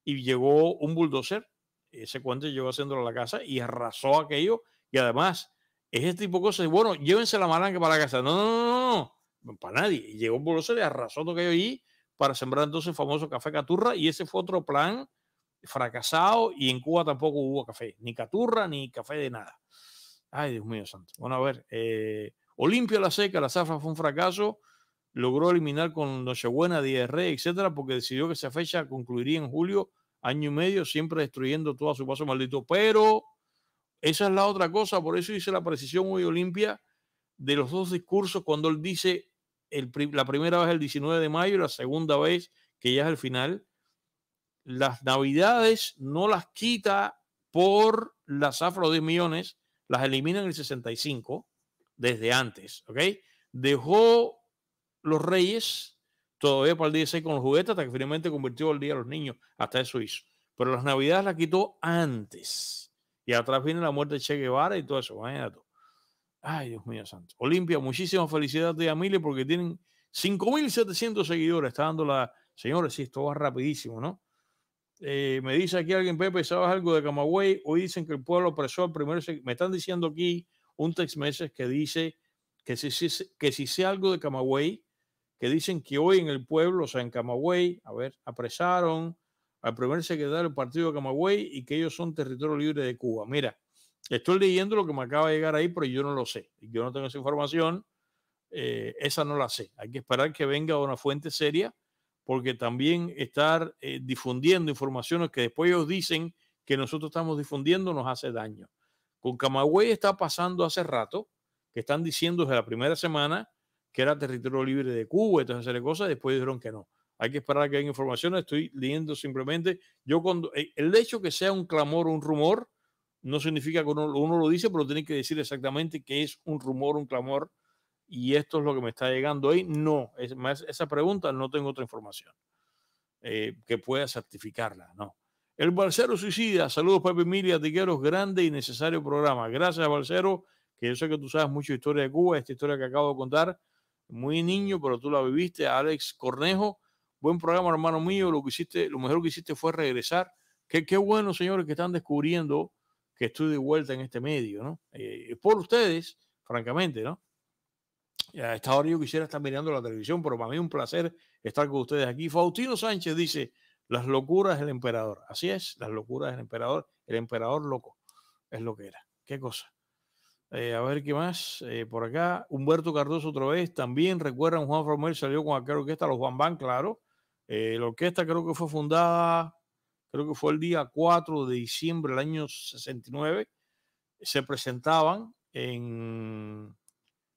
y llegó un bulldozer, ese cuente llegó haciéndolo a la casa y arrasó aquello. Y además, es este tipo de cosas, bueno, llévense la malanga para la casa. No, no, no, no, para nadie. Y llegó seres le arrasó todo aquello allí para sembrar entonces el famoso café Caturra y ese fue otro plan fracasado y en Cuba tampoco hubo café, ni Caturra ni café de nada. Ay, Dios mío santo. Bueno, a ver, eh, Olimpia la seca, la zafra fue un fracaso, logró eliminar con Nochebuena, Diarre, etcétera, porque decidió que esa fecha concluiría en julio, año y medio, siempre destruyendo todo a su paso maldito. Pero esa es la otra cosa, por eso hice la precisión hoy Olimpia de los dos discursos cuando él dice la primera vez el 19 de mayo la segunda vez, que ya es el final. Las navidades no las quita por las afro las elimina en el 65 desde antes, ¿ok? Dejó los reyes todavía para el 16 con los juguetes hasta que finalmente convirtió el día de los niños, hasta eso hizo. Pero las navidades las quitó antes. Y atrás viene la muerte de Che Guevara y todo eso, imagínate. Ay, Dios mío santo. Olimpia, muchísimas felicidades a Amile porque tienen 5.700 seguidores. Está dando la... Señores, sí, esto va rapidísimo, ¿no? Eh, me dice aquí alguien, Pepe, ¿sabes algo de Camagüey? Hoy dicen que el pueblo apresó al primer... Me están diciendo aquí un text message que dice que si, que si sé algo de Camagüey, que dicen que hoy en el pueblo, o sea, en Camagüey, a ver, apresaron al primer secretario del partido de Camagüey y que ellos son territorio libre de Cuba. Mira, Estoy leyendo lo que me acaba de llegar ahí, pero yo no lo sé. Yo no tengo esa información. Eh, esa no la sé. Hay que esperar que venga una fuente seria, porque también estar eh, difundiendo informaciones que después ellos dicen que nosotros estamos difundiendo nos hace daño. Con Camagüey está pasando hace rato, que están diciendo desde la primera semana que era territorio libre de Cuba, entonces esas cosas, después dijeron que no. Hay que esperar que haya información, estoy leyendo simplemente. Yo cuando eh, el hecho que sea un clamor, o un rumor, no significa que uno, lo dice, pero tiene que decir exactamente que es un rumor, un clamor, y esto es lo que me está llegando hoy. No, es más, esa pregunta no tengo otra información eh, que pueda certificarla, no. El Balcero Suicida, saludos Pepe Emilia, Tiqueros, grande y necesario programa. Gracias, Balcero, que yo sé que tú sabes mucho historia de Cuba, esta historia que acabo de contar, muy niño, pero tú la viviste, Alex Cornejo, buen programa, hermano mío, lo que hiciste, lo mejor que hiciste fue regresar. Qué, qué bueno, señores, que están descubriendo que estoy de vuelta en este medio, ¿no? Eh, por ustedes, francamente, ¿no? A esta hora yo quisiera estar mirando la televisión, pero para mí es un placer estar con ustedes aquí. Faustino Sánchez dice, las locuras del emperador. Así es, las locuras del emperador. El emperador loco es lo que era. Qué cosa. Eh, a ver qué más. Eh, por acá, Humberto Cardoso otra vez. También recuerdan, Juan Romero salió con aquella orquesta, los Juan Van, claro. la orquesta creo que fue fundada creo que fue el día 4 de diciembre del año 69, se presentaban en...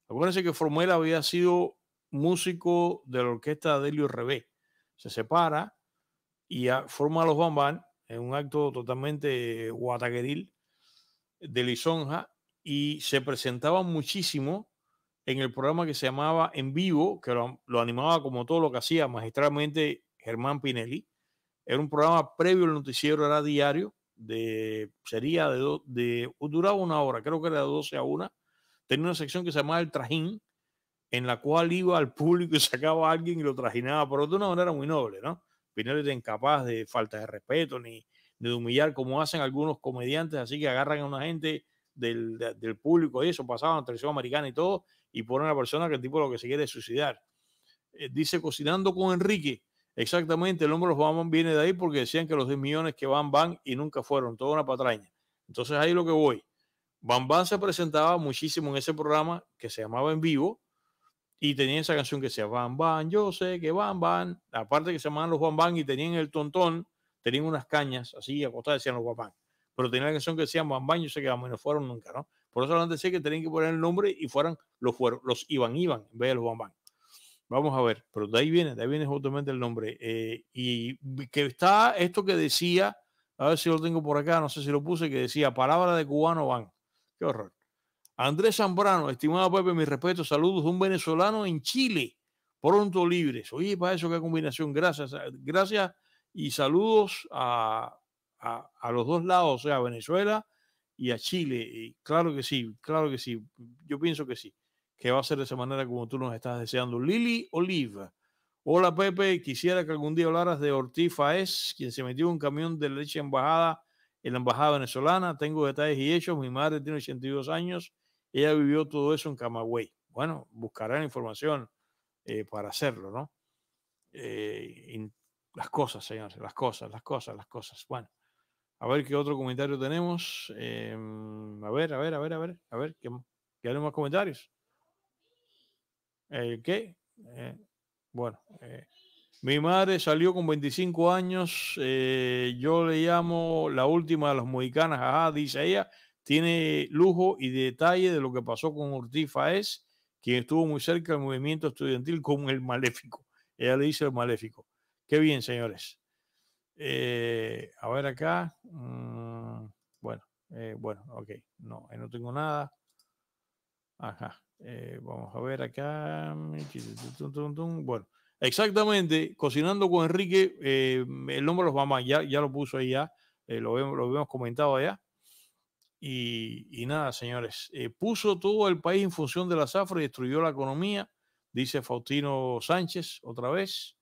Acuérdense que Formela había sido músico de la orquesta de Helio Rebé. Se separa y forma a los Bambán en un acto totalmente guataqueril de lisonja y se presentaba muchísimo en el programa que se llamaba En Vivo, que lo, lo animaba como todo lo que hacía magistralmente Germán Pinelli era un programa previo, al noticiero era diario, de, sería de, de, duraba una hora, creo que era de 12 a 1. Tenía una sección que se llamaba El Trajín, en la cual iba al público y sacaba a alguien y lo trajinaba, pero de una manera muy noble, ¿no? Pinero era incapaz de falta de respeto ni, de humillar como hacen algunos comediantes, así que agarran a una gente del, del público y eso, pasaban la televisión americana y todo, y ponen a la persona que el tipo lo que se quiere es suicidar. Eh, dice, cocinando con Enrique, Exactamente, el nombre de los vamos viene de ahí porque decían que los 10 millones que van, van y nunca fueron, toda una patraña. Entonces ahí lo que voy. Van Van se presentaba muchísimo en ese programa que se llamaba En Vivo y tenía esa canción que decía Van Van, yo sé que Van Van. Aparte que se llamaban los Van Van y tenían el tontón, tenían unas cañas así acostadas, decían los Juan Pero tenían la canción que decían Van Van, yo sé que van y no fueron nunca, ¿no? Por eso antes decía que tenían que poner el nombre y fueran los, fueron, los Iban Iban en vez de los Van Van. Vamos a ver, pero de ahí viene, de ahí viene justamente el nombre. Eh, y que está esto que decía, a ver si lo tengo por acá, no sé si lo puse, que decía, palabra de cubano van. Qué horror. Andrés Zambrano, estimado Pepe, mi respeto, saludos de un venezolano en Chile, pronto libres. Oye, para eso qué combinación, gracias, gracias y saludos a, los dos lados, o sea, a Venezuela y a Chile. claro que sí, claro que sí, yo pienso que sí que va a ser de esa manera como tú nos estás deseando. Lili Oliva. Hola Pepe, quisiera que algún día hablaras de Ortiz Faez, quien se metió en un camión de leche embajada en la embajada venezolana. Tengo detalles y hechos. Mi madre tiene 82 años. Ella vivió todo eso en Camagüey. Bueno, buscarán información eh, para hacerlo, ¿no? Eh, las cosas, señores, las cosas, las cosas, las cosas. Bueno, a ver qué otro comentario tenemos. Em, a ver, a ver, a ver, a ver, a ver, ¿qué, qué hay más comentarios? Eh, ¿Qué? Eh, bueno, eh, mi madre salió con 25 años. yo le llamo la última de las mohicanas. Ajá, dice ella. Tiene lujo y detalle de lo que pasó con Ortiz Faez, quien estuvo muy cerca del movimiento estudiantil con el maléfico. Ella le dice el maléfico. Qué bien, señores. a ver acá. Mm, bueno, bueno, ok. No, no tengo nada. Ajá. Eh, vamos a ver acá. Mm, bueno, exactamente, cocinando con Enrique, eh, el nombre de los mamás, ya, ya lo puso ahí ya, eh, lo, vemos, lo comentado allá. Y, y nada, señores, puso todo el país en función de la zafra y destruyó la economía, dice Faustino Sánchez otra vez.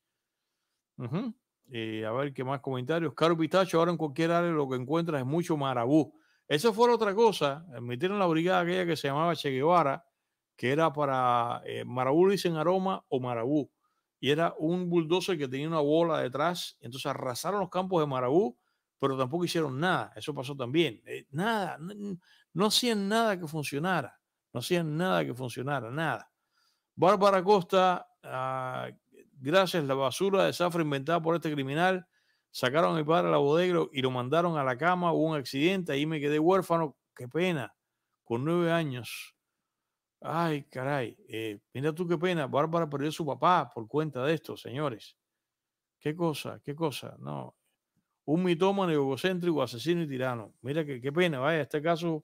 a ver qué más comentarios. Caro Pistacho, ahora en cualquier área lo que encuentras es mucho marabú. eso fue otra cosa. Metieron la brigada aquella que se llamaba Che Guevara, que era para eh, Marabú, dicen aroma o Marabú. Y era un bulldozer que tenía una bola detrás. Entonces arrasaron los campos de Marabú, pero tampoco hicieron nada. Eso pasó también. Eh, nada, no, hacían nada que funcionara. No hacían nada que funcionara, nada. Bárbara Costa, ah, gracias la basura de zafra inventada por este criminal, sacaron a mi padre a la bodega y lo mandaron a la cama, hubo un accidente, ahí me quedé huérfano, qué pena, con nueve años. Ay, caray, eh, mira tú qué pena, Bárbara perdió su papá por cuenta de esto, señores. Qué cosa, qué cosa, no. Un mitómano egocéntrico, asesino y tirano. Mira que, qué pena, vaya, este caso,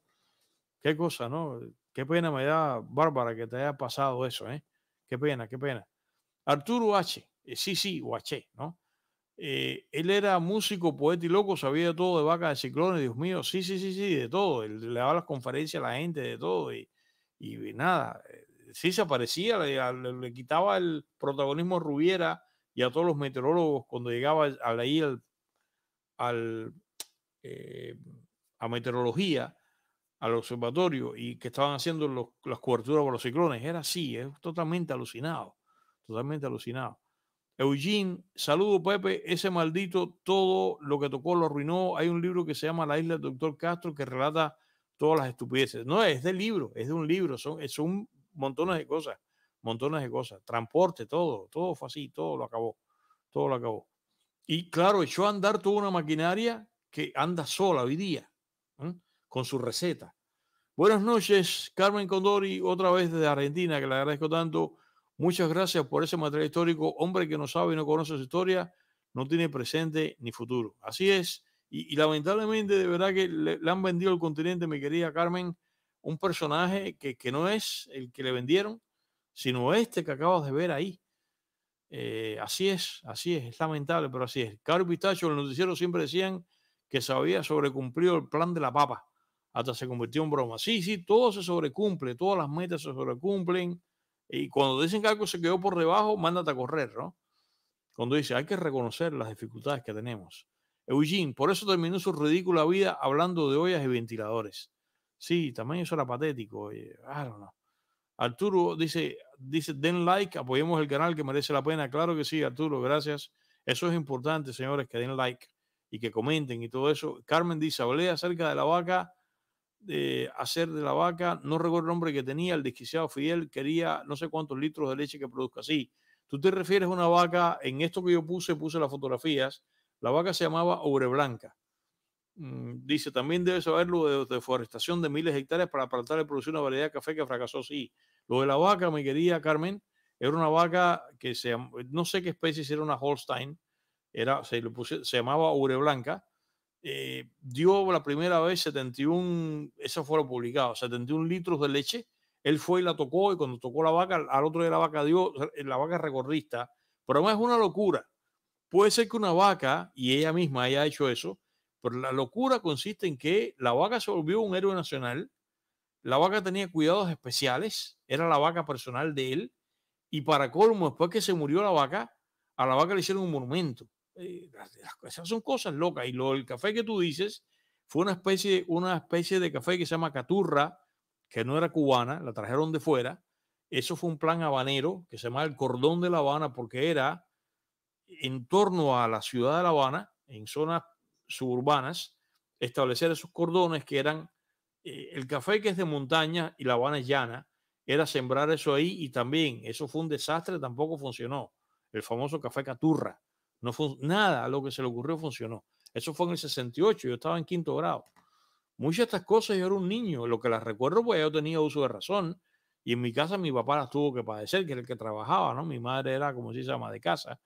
qué cosa, ¿no? Qué pena me da, Bárbara, que te haya pasado eso, ¿eh? Qué pena, qué pena. Arturo H., eh, sí, sí, H., ¿no? Eh, él era músico, poeta y loco, sabía todo, de vaca, de ciclones, Dios mío, sí, sí, sí, sí, de todo. Él, le daba las conferencias a la gente, de todo. Y, y nada, eh, sí se aparecía, le, quitaba el protagonismo a Rubiera y a todos los meteorólogos cuando llegaba a la al, al eh, a meteorología, al observatorio y que estaban haciendo las coberturas por los ciclones. Era así, es totalmente alucinado, totalmente alucinado. Eugene, saludo Pepe, ese maldito todo lo que tocó lo arruinó. Hay un libro que se llama La isla del doctor Castro que relata todas las estupideces. No, es del libro, es de un libro, son, son montones de cosas, montones de cosas. Transporte, todo, todo fue así, todo lo acabó, todo lo acabó. Y claro, echó a andar toda una maquinaria que anda sola hoy día, con su receta. Buenas noches, Carmen Condori, otra vez desde Argentina, que le agradezco tanto. Muchas gracias por ese material histórico. Hombre que no sabe y no conoce su historia, no tiene presente ni futuro. Así es. Y, lamentablemente, de verdad que le, han vendido el continente, mi querida Carmen, un personaje que, no es el que le vendieron, sino este que acabas de ver ahí. Eh, así es, así es, es lamentable, pero así es. Caro Pistacho, el noticiero siempre decían que se había sobrecumplido el plan de la papa, hasta se convirtió en broma. Sí, sí, todo se sobrecumple, todas las metas se sobrecumplen, y cuando dicen que algo se quedó por debajo, mándate a correr, ¿no? Cuando dice, hay que reconocer las dificultades que tenemos. Eugene, por eso terminó su ridícula vida hablando de ollas y ventiladores. Sí, también eso era patético. Arturo dice, dice, den like, apoyemos el canal que merece la pena. Claro que sí, Arturo, gracias. Eso es importante, señores, que den like y que comenten y todo eso. Carmen dice, hablé acerca de la vaca, de hacer de la vaca, no recuerdo el nombre que tenía, el desquiciado Fidel quería no sé cuántos litros de leche que produzca. Sí, tú te refieres a una vaca, en esto que yo puse, puse las fotografías la vaca se llamaba Blanca. Mm, dice, también debe saberlo de deforestación de miles de hectáreas para plantar y producir una variedad de café que fracasó. Sí, lo de la vaca, mi querida Carmen, era una vaca que se, no sé qué especie, era una Holstein, era, se, se llamaba Obreblanca. Eh, dio la primera vez 71, eso fue publicados, 71 litros de leche. Él fue y la tocó y cuando tocó la vaca, al otro día la vaca dio, la vaca recordista. Pero además es una locura. Puede ser que una vaca, y ella misma haya hecho eso, pero la locura consiste en que la vaca se volvió un héroe nacional, la vaca tenía cuidados especiales, era la vaca personal de él, y para colmo, después que se murió la vaca, a la vaca le hicieron un monumento. Eh, esas son cosas locas. Y lo el café que tú dices fue una especie, una especie de café que se llama Caturra, que no era cubana, la trajeron de fuera. Eso fue un plan habanero que se llama el cordón de la Habana porque era en torno a la ciudad de La Habana, en zonas suburbanas, establecer esos cordones que eran eh, el café que es de montaña y La Habana es llana, era sembrar eso ahí y también eso fue un desastre, tampoco funcionó. El famoso café Caturra, no fue nada lo que se le ocurrió funcionó. Eso fue en el 68, yo estaba en quinto grado. Muchas de estas cosas yo era un niño, lo que las recuerdo pues yo tenía uso de razón y en mi casa mi papá las tuvo que padecer, que era el que trabajaba, ¿no? Mi madre era como se llama de casa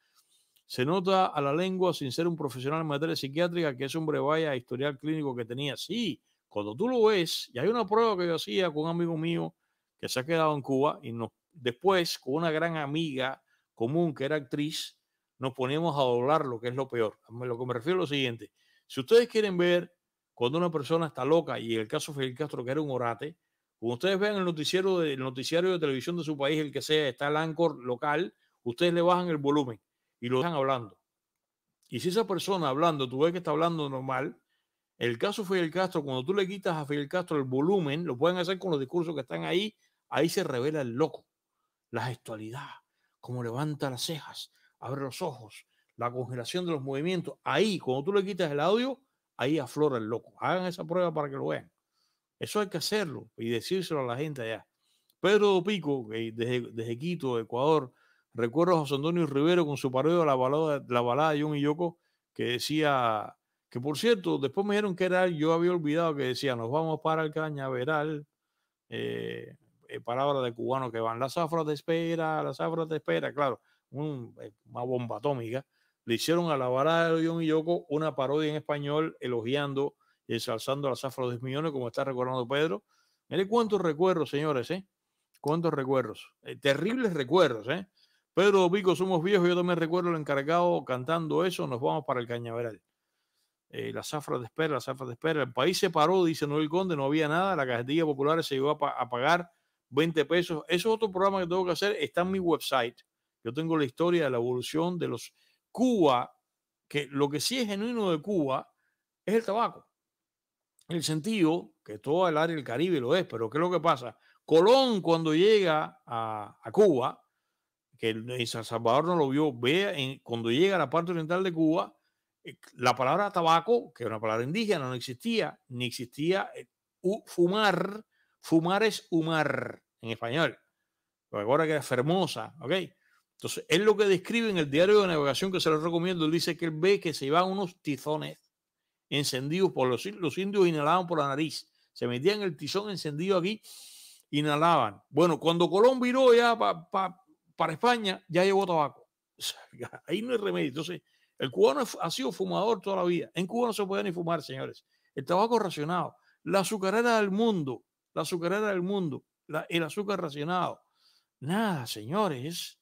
se nota a la lengua, sin ser un profesional en materia psiquiátrica, que es un vaya a historial clínico que tenía. Sí, cuando tú lo ves, y hay una prueba que yo hacía con un amigo mío que se ha quedado en Cuba, y nos, después con una gran amiga común que era actriz, nos poníamos a doblar lo que es lo peor. A lo que me refiero es lo siguiente. Si ustedes quieren ver cuando una persona está loca, y el caso de Fidel Castro, que era un orate, cuando ustedes vean el noticiero de, noticiario de televisión de su país, el que sea, está el anchor local, ustedes le bajan el volumen y lo están hablando. Y si esa persona hablando, tú ves que está hablando normal, el caso Fidel Castro, cuando tú le quitas a Fidel Castro el volumen, lo pueden hacer con los discursos que están ahí, ahí se revela el loco, la gestualidad, cómo levanta las cejas, abre los ojos, la congelación de los movimientos. Ahí, cuando tú le quitas el audio, ahí aflora el loco. Hagan esa prueba para que lo vean. Eso hay que hacerlo y decírselo a la gente allá. Pedro Pico, desde Quito, Ecuador, Recuerdo a José Antonio Rivero con su parodia la balada, la balada de John y Yoko, que decía, que por cierto, después me dijeron que era, yo había olvidado que decía, nos vamos para el cañaveral, eh, eh palabras de cubanos que van, la zafra de espera, la zafra de espera, claro, eh, una bomba atómica. Le hicieron a la balada de John y Yoko una parodia en español elogiando y ensalzando la zafra de millones, como está recordando Pedro. Mire cuántos recuerdos, señores, ¿eh? Cuántos recuerdos. Eh, terribles recuerdos, ¿eh? Pedro Vico, somos viejos, yo también recuerdo el encargado cantando eso, nos vamos para el cañaveral. Eh, la zafra de espera, la zafra de espera. El país se paró, dice Noel Conde, no había nada, la cajetilla popular se llegó a, pagar 20 pesos. Eso es otro programa que tengo que hacer, está en mi website. Yo tengo la historia de la evolución de los Cuba, que lo que sí es genuino de Cuba es el tabaco. El sentido que todo el área del Caribe lo es, pero ¿qué es lo que pasa? Colón cuando llega a, a Cuba, que en San Salvador no lo vio, vea en, cuando llega a la parte oriental de Cuba, eh, la palabra tabaco, que es una palabra indígena, no existía, ni existía eh, fumar, fumar es humar en español, pero ahora que es hermosa, ¿ok? Entonces, es lo que describe en el diario de navegación que se lo recomiendo, dice que él ve que se iban unos tizones encendidos por los, los indios, inhalaban por la nariz, se metían el tizón encendido aquí, inhalaban. Bueno, cuando Colón viró ya para para España ya llevó tabaco. ahí no hay remedio. Entonces, el cubano ha sido fumador toda la vida. En Cuba no se puede ni fumar, señores. El tabaco racionado, la azucarera del mundo, la azucarera del mundo, el azúcar racionado. Nada, señores.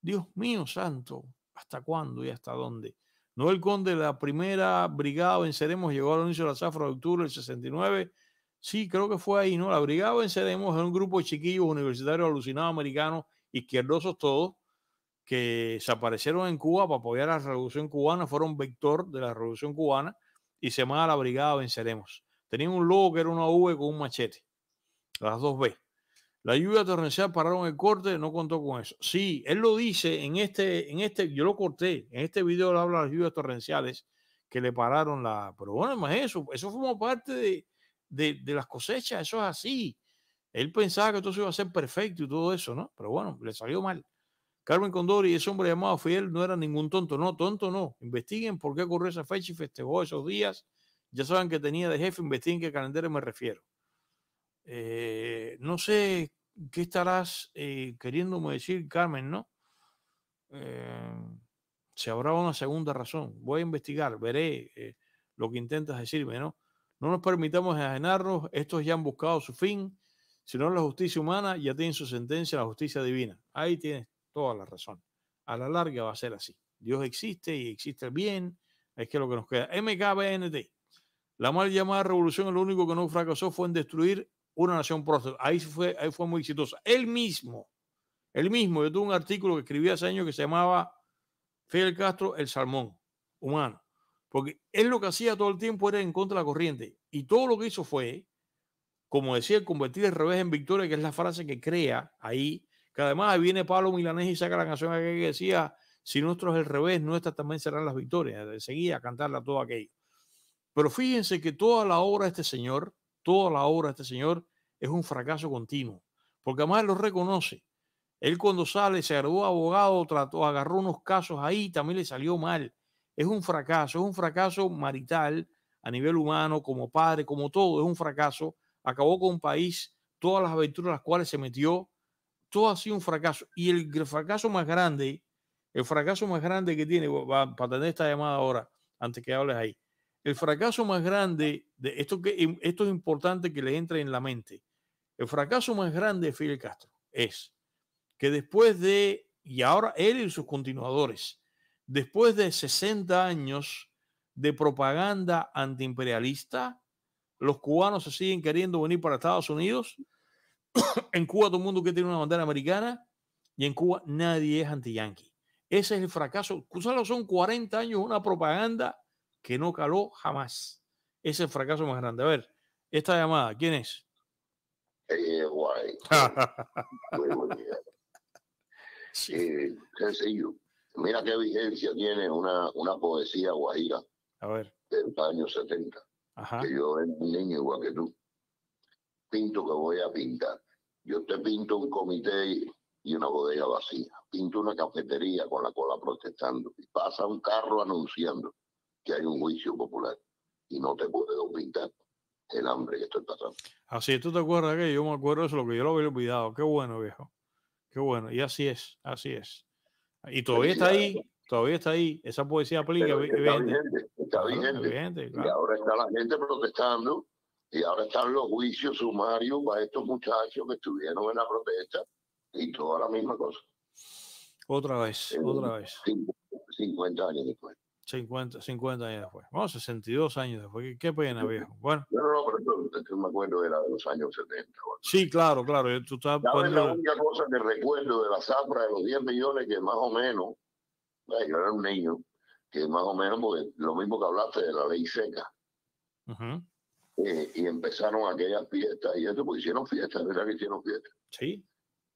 Dios mío santo, ¿hasta cuándo y hasta dónde? Noel Conde, la primera brigada Venceremos, llegó al inicio de la zafra de octubre del 69. Sí, creo que fue ahí, ¿no? La brigada Venceremos era un grupo de chiquillos universitarios alucinados americanos izquierdosos todos, que se aparecieron en Cuba para apoyar a la revolución cubana, fueron vector de la revolución cubana y se a la brigada Venceremos. Tenían un logo que era una V con un machete, las dos B. La lluvia torrencial pararon el corte, no contó con eso. Sí, él lo dice en este, en este, yo lo corté, en este video le habla de las lluvias torrenciales que le pararon la. Pero bueno, más eso, eso fue parte de, de, de las cosechas, eso es así. Él pensaba que todo se iba a ser perfecto y todo eso, ¿no? Pero bueno, le salió mal. Carmen Condori y ese hombre llamado Fidel no era ningún tonto, no, tonto no. Investiguen por qué ocurrió esa fecha y festejó esos días. Ya saben que tenía de jefe, investiguen qué calendario me refiero. Eh, no sé qué estarás eh, queriéndome decir, Carmen, ¿no? Eh, se habrá una segunda razón. Voy a investigar, veré lo que intentas decirme, ¿no? No nos permitamos enajenarnos, estos ya han buscado su fin si no la justicia humana ya tiene su sentencia la justicia divina. Ahí tienes toda la razón. A la larga va a ser así. Dios existe y existe el bien. Es que es lo que nos queda. MKBNT. La mal llamada revolución, lo único que no fracasó fue en destruir una nación próspera. Ahí fue, ahí fue muy exitosa. Él mismo, él mismo, yo tuve un artículo que escribí hace años que se llamaba Fidel Castro, el salmón humano. Porque él lo que hacía todo el tiempo era en contra de la corriente. Y todo lo que hizo fue como decía, convertir el revés en victoria, que es la frase que crea ahí, que además viene Pablo Milanés y saca la canción que decía, si nuestro es el revés, nuestras también serán las victorias, de seguida cantarla todo aquello. Pero fíjense que toda la obra de este señor, toda la obra de este señor es un fracaso continuo, porque además lo reconoce. Él cuando sale, se graduó abogado, trató, agarró unos casos ahí, también le salió mal. Es un fracaso, es un fracaso marital a nivel humano, como padre, como todo, es un fracaso acabó con un país, todas las aventuras en las cuales se metió, todo ha sido un fracaso. Y el fracaso más grande, el fracaso más grande que tiene, para tener esta llamada ahora, antes que hables ahí, el fracaso más grande, de esto, que, esto es importante que le entre en la mente, el fracaso más grande de Fidel Castro es que después de, y ahora él y sus continuadores, después de 60 años de propaganda antiimperialista, los cubanos se siguen queriendo venir para Estados Unidos. en Cuba todo el mundo que tiene una bandera americana y en Cuba nadie es anti-yanqui. Ese es el fracaso. son 40 años una propaganda que no caló jamás. Ese es el fracaso más grande. A ver, esta llamada, ¿quién es? es eh, guay. eh, Mira qué vigencia tiene una, una poesía guajira a ver. años 70 que yo era un niño igual que tú. Pinto que voy a pintar. Yo te pinto un comité y una bodega vacía. Pinto una cafetería con la cola protestando. Y pasa un carro anunciando que hay un juicio popular. Y no te puedo pintar el hambre que estoy pasando. Así, tú te acuerdas que yo me acuerdo de eso, lo que yo lo había olvidado. Qué bueno, viejo. Qué bueno. Y así es, así es. Y todavía está ahí, todavía está ahí. Esa poesía aplica está claro, vigente. Y ahora está la gente protestando y ahora están los juicios sumarios para estos muchachos que estuvieron en la protesta y toda la misma cosa. Otra vez, otra vez. 50 años después. 50, 50 años después. Vamos 62 años después. Qué, pena, viejo. Bueno. No, no, pero yo, me acuerdo era de los años 70. Sí, claro, claro. tú la única cosa que recuerdo de la zafra de los 10 millones que más o menos, yo era un niño, más o menos, porque lo mismo que hablaste de la ley seca. Eh, y empezaron aquellas fiestas y eso, porque hicieron fiestas, ¿verdad que hicieron fiestas? Sí.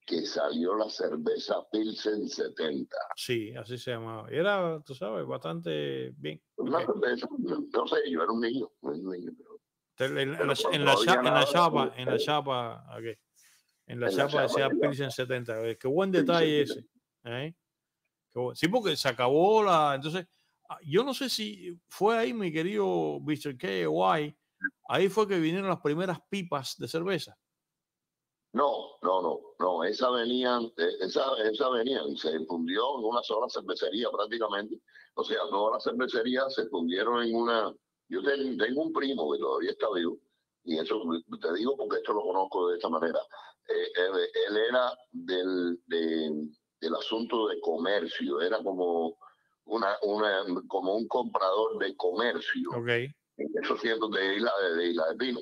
Que salió la cerveza Pilsen 70. Sí, así se llamaba. Y era, tú sabes, bastante bien. Una no, sé, yo era un niño, un niño pero, en, la, en, la, chapa, en la chapa, en la chapa, okay. En la chapa, decía Pilsen 70. Eh, qué buen detalle ese. ¿eh? Sí, porque se acabó la. Entonces, Ah, yo no sé si fue ahí, mi querido Mr. KY, ahí fue que vinieron las primeras pipas de cerveza. No, no, no, no, esa venían, eh, esa, esa venían, se fundió en una sola cervecería prácticamente. O sea, todas las cervecerías se fundieron en una. Yo tengo un primo que todavía está vivo, y eso te digo porque esto lo conozco de esta manera. Eh, él, era del, del asunto de comercio, era como una, como un comprador de comercio en esos cientos de isla de, isla de Pino.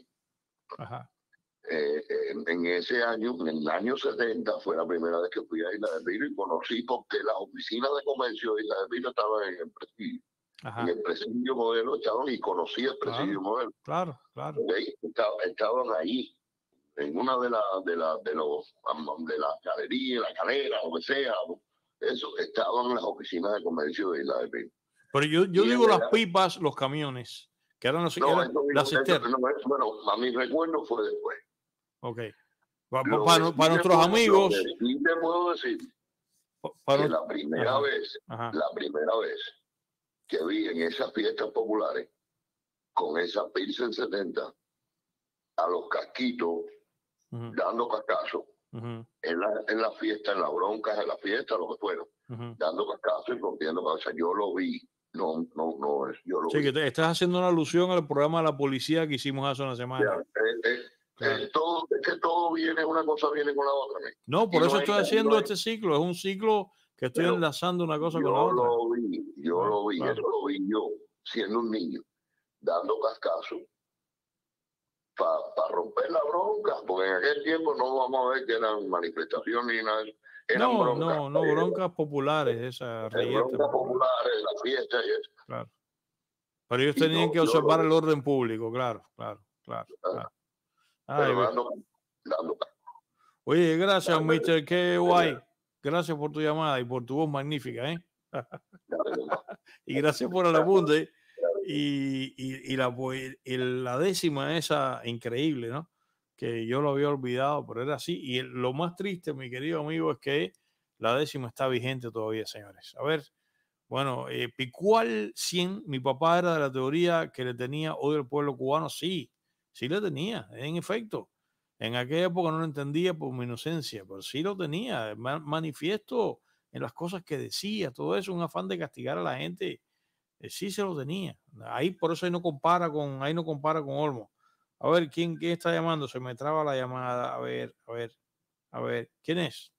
Eh, en, ese año, en el año 70, fue la primera vez que fui a Isla de Pino y conocí porque las oficinas de comercio de Isla de Pino estaban en el presidio. Ajá. el presidio modelo estaban y conocí el presidio modelo. Claro, claro. Estaba, estaban ahí, en una de, las de, la, de, los, de las galerías, la calera, lo que sea, eso, estaban las oficinas de comercio de la e Pino. Pero yo, digo las pipas, los camiones, que eran, no, las cisternas. bueno, a mi recuerdo fue después. Ok. para, nuestros amigos. te puedo decir para... la primera vez, la primera vez que vi en esas fiestas populares, con esa Pilsen 70, a los casquitos, dando cascazos en, la, en, la, fiesta, en la bronca, en la fiesta, lo que fueron, dando cascazo y rompiendo cabeza. Yo lo vi, no, no, no, yo lo estás haciendo una alusión al programa de la policía que hicimos hace una semana. Eh, eh, eh, es, todo, que todo viene, una cosa viene con la otra. No, por eso estoy haciendo este ciclo, es un ciclo que estoy enlazando una cosa con la otra. Yo lo vi, yo lo vi, eso lo vi yo, siendo un niño, dando cascazo para romper la bronca, porque en aquel tiempo no vamos a ver que eran manifestaciones ni nada. no, no, no, broncas populares, esas Broncas populares, las fiestas y eso. Claro. Pero ellos tenían que observar el orden público, claro, claro, claro. Ah, Oye, gracias, dando, Mr. guay. Gracias por tu llamada y por tu voz magnífica, ¿eh? y gracias por el apunte. Y, la, décima esa increíble, ¿no? Que yo lo había olvidado, pero era así. Y lo más triste, mi querido amigo, es que la décima está vigente todavía, señores. A ver, bueno, eh, Picual 100, mi papá era de la teoría que le tenía odio al pueblo cubano, sí, sí le tenía, en efecto. En aquella época no lo entendía por mi inocencia, pero sí lo tenía, manifiesto en las cosas que decía, todo eso, un afán de castigar a la gente eh, sí se lo tenía. Ahí por eso ahí no compara con, ahí no compara con Olmo. A ver, ¿quién, ¿quién está llamando? Se me traba la llamada. A ver, a ver, a ver. ¿Quién es?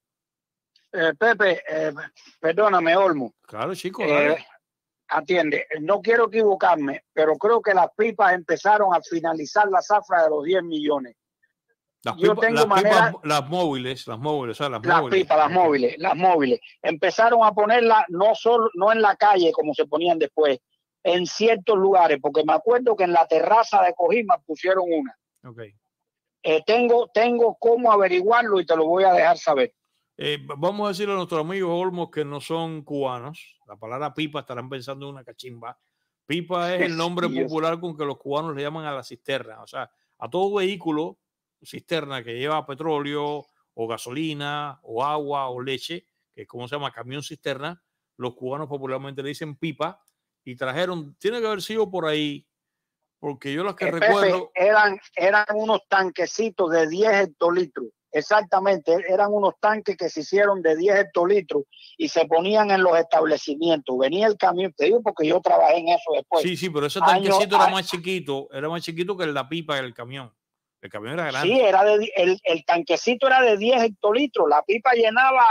Eh, Pepe, eh, perdóname, Olmo. Claro, chico. atiende, no quiero equivocarme, pero creo que las pipas empezaron a finalizar la zafra de los 10 millones. Las pipas, las móviles, las móviles, o sea, las, las móviles. pipas, las móviles, las móviles. Empezaron a ponerla no solo, no en la calle como se ponían después, en ciertos lugares, porque me acuerdo que en la terraza de Cojima pusieron una. Okay. Eh, tengo, tengo cómo averiguarlo y te lo voy a dejar saber. Eh, vamos a decirle a nuestros amigos Olmos que no son cubanos. La palabra pipa estarán pensando en una cachimba. Pipa es el nombre popular con que los cubanos le llaman a la cisterna. O sea, a todo vehículo cisterna que lleva petróleo o gasolina o agua o leche, que es como se llama camión cisterna, los cubanos popularmente le dicen pipa, y trajeron, tiene que haber sido por ahí, porque yo las que eh, recuerdo... Eran, eran unos tanquecitos de 10 hectolitros, exactamente, e, eran unos tanques que se hicieron de 10 hectolitros y se ponían en los establecimientos. Venía el camión, te digo porque yo trabajé en eso después. Sí, sí, pero ese tanquecito era más chiquito, era más chiquito que la pipa del camión. El camión era grande. Sí, era de, el, el, tanquecito era de 10 hectolitros. La pipa llenaba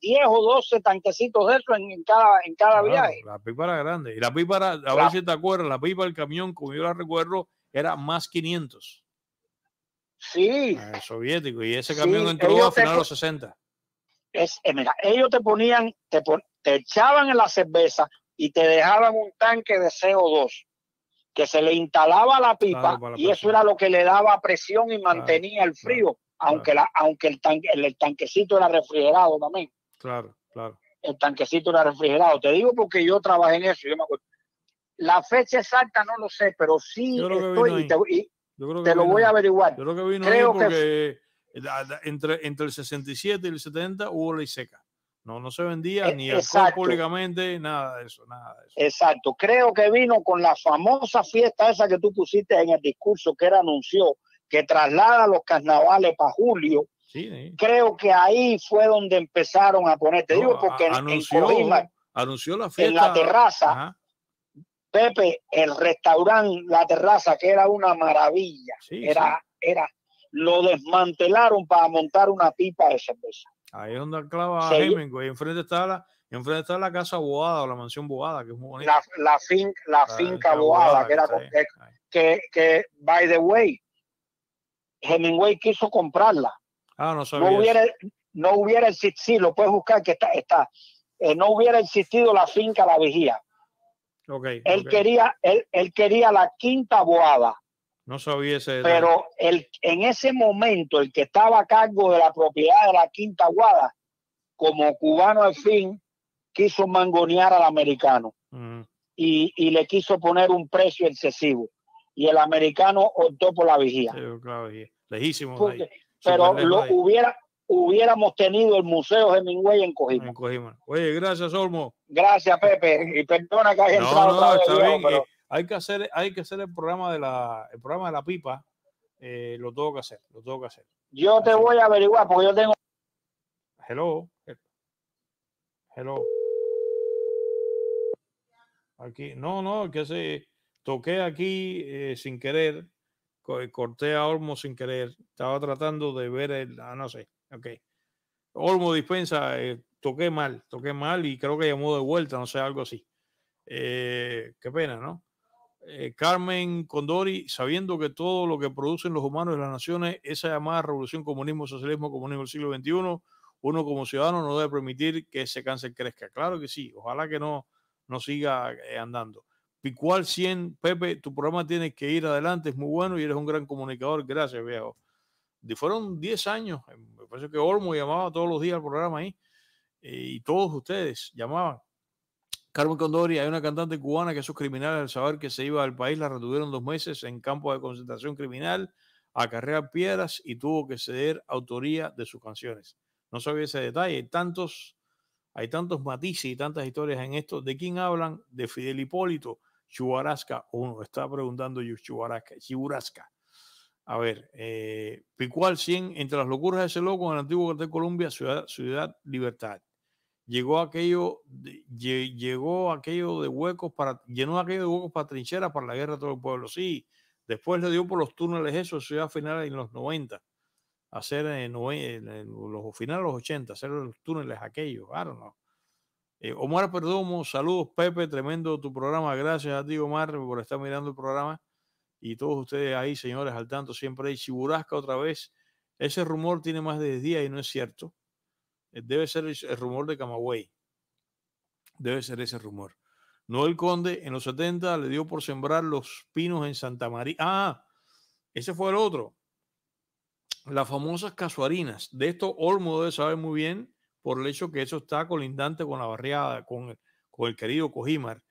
10 o 12 tanquecitos de eso en, cada, en cada viaje. La pipa era grande. Y la pipa era, a ver si te acuerdas, la pipa del camión, como yo la recuerdo, era más 500. Sí. Ah, el soviético. Y ese camión entró a finales de los 60. Es, eh, ellos te ponían, te, te echaban en la cerveza y te dejaban un tanque de CO2 que se le instalaba la pipa y eso era lo que le daba presión y mantenía el frío, aunque, la, aunque el, tanque, el, tanquecito era refrigerado también. Claro, claro. El tanquecito era refrigerado. Te digo porque yo trabajé en eso, yo me acuerdo. La fecha exacta no lo sé, pero sí estoy y te, lo voy a averiguar. creo que vino entre, entre el 67 y el 70 hubo ley seca. No, no se vendía e ni alcohol públicamente, nada de eso, nada de eso. Exacto. Creo que vino con la famosa fiesta esa que tú pusiste en el discurso que él anunció, que traslada los carnavales para julio. Sí, Creo que ahí fue donde empezaron a poner, te digo, porque anunció, en, anunció la fiesta. En la terraza, Pepe, el restaurante, la terraza, que era una maravilla, era, era, lo desmantelaron para montar una pipa de cerveza. Ahí es donde clava Hemingway. Enfrente está, la, enfrente está la casa Boada o la mansión Boada, que es muy bonita. La, fin, la finca Boada, que, era, que, by the way, Hemingway quiso comprarla. Ah, no sabía. No hubiera, no existido, lo puedes buscar, que está, está. Eh, no hubiera existido la finca La Vigía. Okay, él, Quería, él, él quería la quinta Boada no sabía Pero el, en ese momento, el que estaba a cargo de la propiedad de la Quinta Guada, como cubano al fin, quiso mangonear al americano mm. y, le quiso poner un precio excesivo. Y el americano optó por la vigía. Lejísimo. pero lo, hubiera, hubiéramos tenido el Museo Hemingway en Cojima. Oye, gracias, Olmo. Gracias, Pepe. Y perdona que haya entrado. otra eh, hay que hacer, hay que hacer el programa de la, programa de la pipa. Eh, lo tengo que hacer, lo tengo que hacer. Yo te voy a averiguar porque yo tengo. Hello. Eh, hello. Aquí, no, no, que se toqué aquí eh, sin querer, corté a Olmo sin querer, estaba tratando de ver el, ah, no sé, ok. Olmo dispensa, toqué mal, toqué mal y creo que llamó de vuelta, no sé, algo así. qué pena, ¿no? Eh, Carmen Condori, sabiendo que todo lo que producen los humanos y las naciones, esa llamada revolución comunismo, socialismo, comunismo del siglo XXI, uno como ciudadano no debe permitir que ese cáncer crezca. Claro que sí, ojalá que no, no siga eh, andando. Picual 100, Pepe, tu programa tiene que ir adelante, es muy bueno y eres un gran comunicador. Gracias, viejo. fueron 10 años, eh, me parece que Olmo llamaba todos los días al programa ahí, y todos ustedes llamaban Carmen Condori, hay una cantante cubana que sus criminales al saber que se iba al país la retuvieron dos meses en campo de concentración criminal, acarrear piedras y tuvo que ceder autoría de sus canciones. No sabía ese detalle. Hay tantos, hay tantos matices y tantas historias en esto. ¿De quién hablan? De Fidel Hipólito, Chubarasca. Uno está preguntando yo, Chiburasca. A ver, eh, Picual 100, entre las locuras de ese loco en el antiguo cartel Colombia, ciudad Libertad llegó aquello, llegó aquello de huecos para, llenó aquello de huecos para trincheras para la guerra de todo el pueblo. Sí, después le dio por los túneles eso, eso ya a finales en los 90, hacer eh, eh, en, los finales de los 80, hacer los túneles aquellos, no. Eh, Omar Perdomo, saludos Pepe, tremendo tu programa, gracias a ti Omar por estar mirando el programa y todos ustedes ahí, señores, al tanto siempre. hay Chiburasca otra vez, ese rumor tiene más de 10 días y no es cierto. Debe ser el rumor de Camagüey. Debe ser ese rumor. Noel Conde en los 70 le dio por sembrar los pinos en Santa María. Ah, ese fue el otro. Las famosas casuarinas. De esto Olmo debe saber muy bien por el hecho que eso está colindante con la barriada, con, con el querido Cojimar,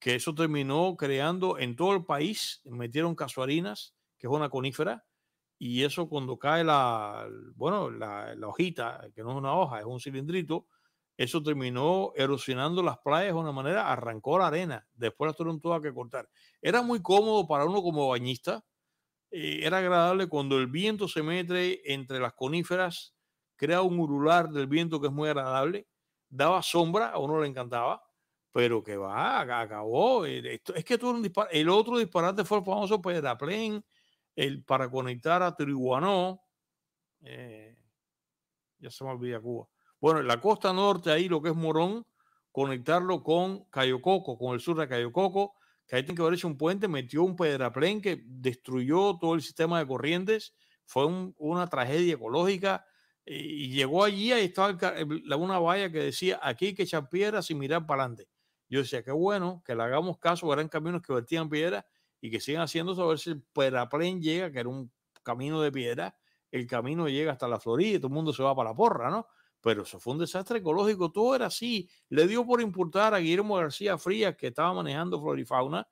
que eso terminó creando en todo el país, metieron casuarinas, que es una conífera, y eso cuando cae la, bueno, la, hojita, que no es una hoja, es un cilindrito, eso terminó erosionando las playas de una manera, arrancó la arena, después las tuvieron todas que cortar. Era muy cómodo para uno como bañista, eh, era agradable cuando el viento se mete entre las coníferas, crea un urular del viento que es muy agradable, daba sombra, a uno le encantaba, pero que va, acabó. Eh, esto, es que tuvo un El otro disparate fue el famoso Pedraplén, el, para conectar a Triguanó. Eh, ya se me olvida Cuba. Bueno, la costa norte, ahí lo que es Morón, conectarlo con Cayococo, con el sur de Cayococo, que ahí tiene que haber hecho un puente, metió un pedraplén que destruyó todo el sistema de corrientes, fue una tragedia ecológica, y, llegó allí, ahí estaba la una valla que decía, aquí hay que echar piedras y mirar para adelante. Yo decía, qué bueno que le hagamos caso, eran caminos que vertían piedras y que sigan haciendo saber si pues, el Peraplen llega, que era un camino de piedra, el camino llega hasta la Florida y todo el mundo se va para la porra, ¿no? Pero eso fue un desastre ecológico, todo era así. Le dio por importar a Guillermo García Frías, que estaba manejando Florifauna,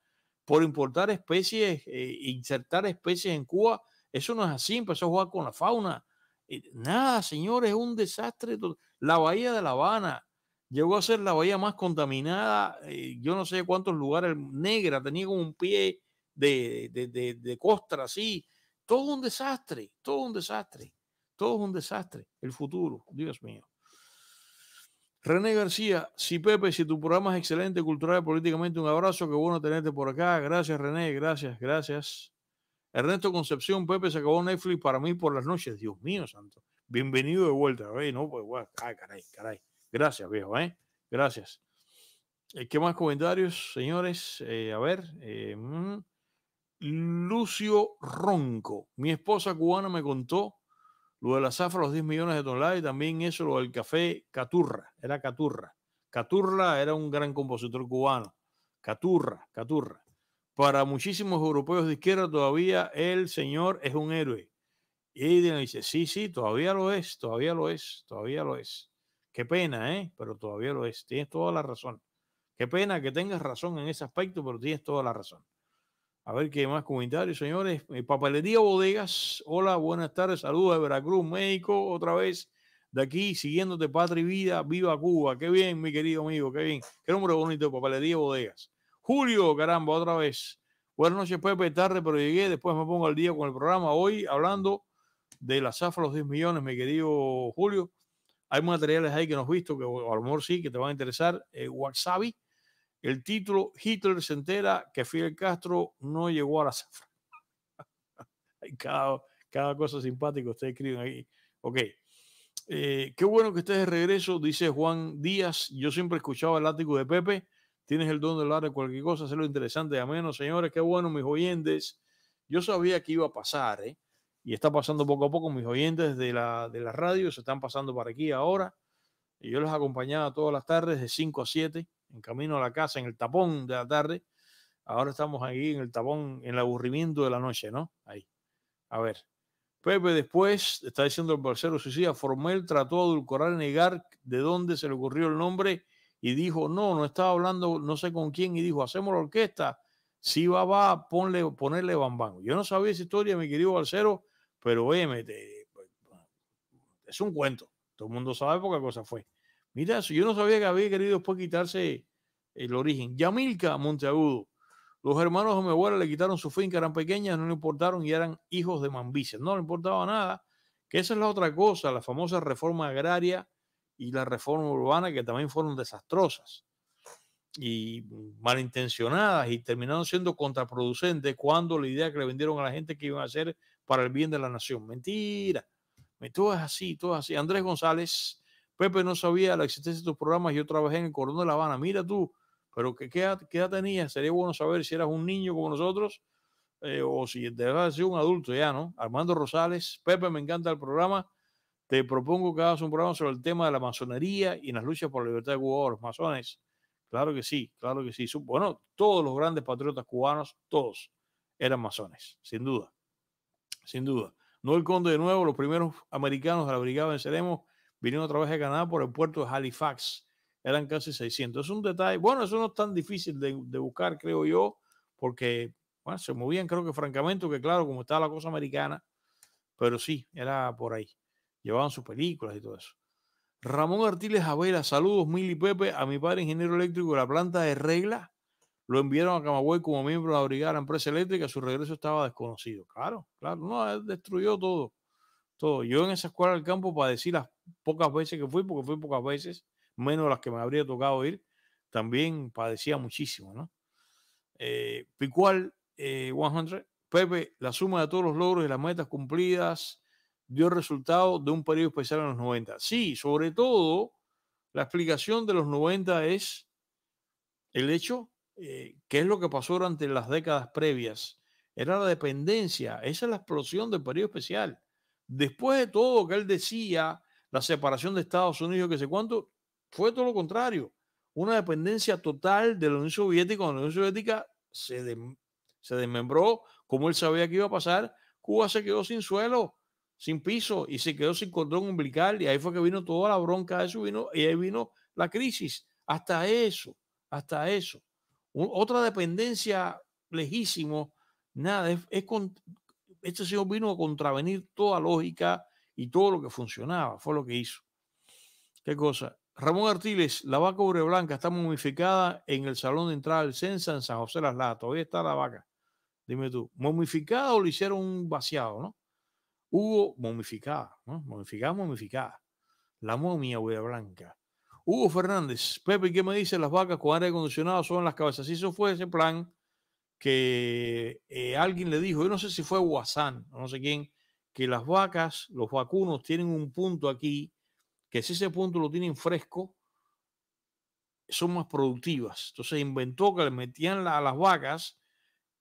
por importar especies, eh, insertar especies en Cuba. Eso no es así, empezó a jugar con la fauna. Eh, nada, señores, es un desastre. La bahía de La Habana llegó a ser la bahía más contaminada. Eh, yo no sé cuántos lugares negra, tenía como un pie de, de, de, costra, así. Todo un desastre, todo un desastre, todo un desastre. El futuro, Dios mío. René García, si Pepe, si tu programa es excelente, cultural y políticamente, un abrazo, qué bueno tenerte por acá. Gracias, René, gracias, gracias. Ernesto Concepción, Pepe, se acabó Netflix para mí por las noches. Dios mío, santo. Bienvenido de vuelta. ¿eh? pues, ah, caray, caray. Gracias, viejo, ¿eh? Gracias. Eh, ¿Qué más comentarios, señores? Eh, a ver. Mm. Lucio Ronco. Mi esposa cubana me contó lo de la zafra, los 10 millones de toneladas, y también eso, lo del café Caturra, era Caturra. Caturra era un gran compositor cubano. Caturra, Caturra. Para muchísimos europeos de izquierda todavía el señor es un héroe. Y Aiden dice, sí, sí, todavía lo es, todavía lo es, todavía lo es. Qué pena, ¿eh? Pero todavía lo es. Tienes toda la razón. Qué pena que tengas razón en ese aspecto, pero tienes toda la razón. A ver qué más comentarios, señores. Eh, Papelería Bodegas. Hola, buenas tardes. Saludos de Veracruz, México. Otra vez de aquí, siguiéndote, Patria y Vida. Viva Cuba. Qué bien, mi querido amigo. Qué bien. Qué nombre bonito, Papelería Bodegas. Julio, caramba, otra vez. Buenas noches, Pepe. Tarde, pero llegué. Después me pongo al día con el programa. Hoy hablando de la zafra los 10 millones, mi querido Julio. Hay materiales ahí que no has visto, que a lo mejor sí, que te van a interesar. Eh, WhatsApp. El título, Hitler se entera que Fidel Castro no llegó a la zafra. cada, cada cosa simpática ustedes escriben ahí. Ok. Eh, qué bueno que estés de regreso, dice Juan Díaz. Yo siempre escuchaba el ático de Pepe. Tienes el don de hablar de cualquier cosa, lo interesante A menos, Señores, qué bueno, mis oyentes. Yo sabía que iba a pasar, ¿eh? Y está pasando poco a poco. Mis oyentes de la, de la radio se están pasando para aquí ahora. Y yo los acompañaba todas las tardes de 5 a 7 en camino a la casa, en el tapón de la tarde. Ahora estamos aquí en el tapón, en el aburrimiento de la noche, ¿no? Ahí. A ver. Pepe después, está diciendo el parcero suicida, Formel trató de adulcorar y negar de dónde se le ocurrió el nombre y dijo, no, no estaba hablando no sé con quién y dijo, hacemos la orquesta, si va, va, ponle, ponerle bambán. Yo no sabía esa historia, mi querido Balcero, pero oye, pues, es un cuento. Todo el mundo sabe por qué cosa fue. Mira eso, yo no sabía que había querido después quitarse el origen. Yamilca Monteagudo. Los hermanos de mi le quitaron su finca, eran pequeñas, no le importaron y eran hijos de mambices. No le importaba nada, que esa es la otra cosa, la famosa reforma agraria y la reforma urbana que también fueron desastrosas y malintencionadas y terminaron siendo contraproducentes cuando la idea que le vendieron a la gente que iban a hacer para el bien de la nación. Mentira. Todo es así, todo es así. Andrés González Pepe no sabía la existencia de tus programas, yo trabajé en el Cordón de La Habana, mira tú, pero ¿qué, qué, edad, tenías? Sería bueno saber si eras un niño como nosotros eh, o si debes ser un adulto ya, ¿no? Armando Rosales, Pepe, me encanta el programa. Te propongo que hagas un programa sobre el tema de la masonería y las luchas por la libertad de Cuba, los masones. Claro que sí, claro que sí. Bueno, todos los grandes patriotas cubanos, todos eran masones, sin duda, sin duda. No el Conde de nuevo, los primeros americanos de la brigada venceremos vinieron otra vez a Canadá por el puerto de Halifax. Eran casi 600. Es un detalle. Bueno, eso no es tan difícil de, buscar, creo yo, porque se movían, creo que francamente, que claro, como estaba la cosa americana, pero sí, era por ahí. Llevaban sus películas y todo eso. Ramón Artiles Javela, saludos Mil y Pepe, a mi padre ingeniero eléctrico de la planta de regla. Lo enviaron a Camagüey como miembro de la brigada empresa eléctrica. Su regreso estaba desconocido. Claro, claro, no, él destruyó todo todo. Yo en esa escuela del campo padecí las pocas veces que fui, porque fui pocas veces, menos las que me habría tocado ir, también padecía muchísimo, ¿no? Eh, eh Pepe, la suma de todos los logros y las metas cumplidas dio resultado de un periodo especial en los 90. Sí, sobre todo, la explicación de los 90 es el hecho eh, que es lo que pasó durante las décadas previas. Era la dependencia, esa es la explosión del periodo especial después de todo que él decía, la separación de Estados Unidos, que sé cuánto, fue todo lo contrario. Una dependencia total de la Unión Soviética, la Unión Soviética se, desmembró, como él sabía que iba a pasar, Cuba se quedó sin suelo, sin piso, y se quedó sin cordón umbilical, y ahí fue que vino toda la bronca eso, vino, y ahí vino la crisis. Hasta eso, hasta eso. otra dependencia lejísimo, nada, es, es con, este señor vino a contravenir toda lógica y todo lo que funcionaba, fue lo que hizo. ¿Qué cosa? Ramón Artiles, la vaca ubre blanca está momificada en el salón de entrada del Censa en San José Las Latas. Todavía está la vaca. Dime tú, ¿momificada o le hicieron un vaciado, no? Hubo momificada, Momificada, momificada. La momia ubre blanca. Hugo Fernández, Pepe, ¿qué me dice? Las vacas con aire acondicionado son las cabezas. Si eso fue ese plan, que eh, alguien le dijo, yo no sé si fue Guasán o no sé quién, que las vacas, los vacunos tienen un punto aquí, que si ese punto lo tienen fresco, son más productivas. Entonces inventó que le metían a las vacas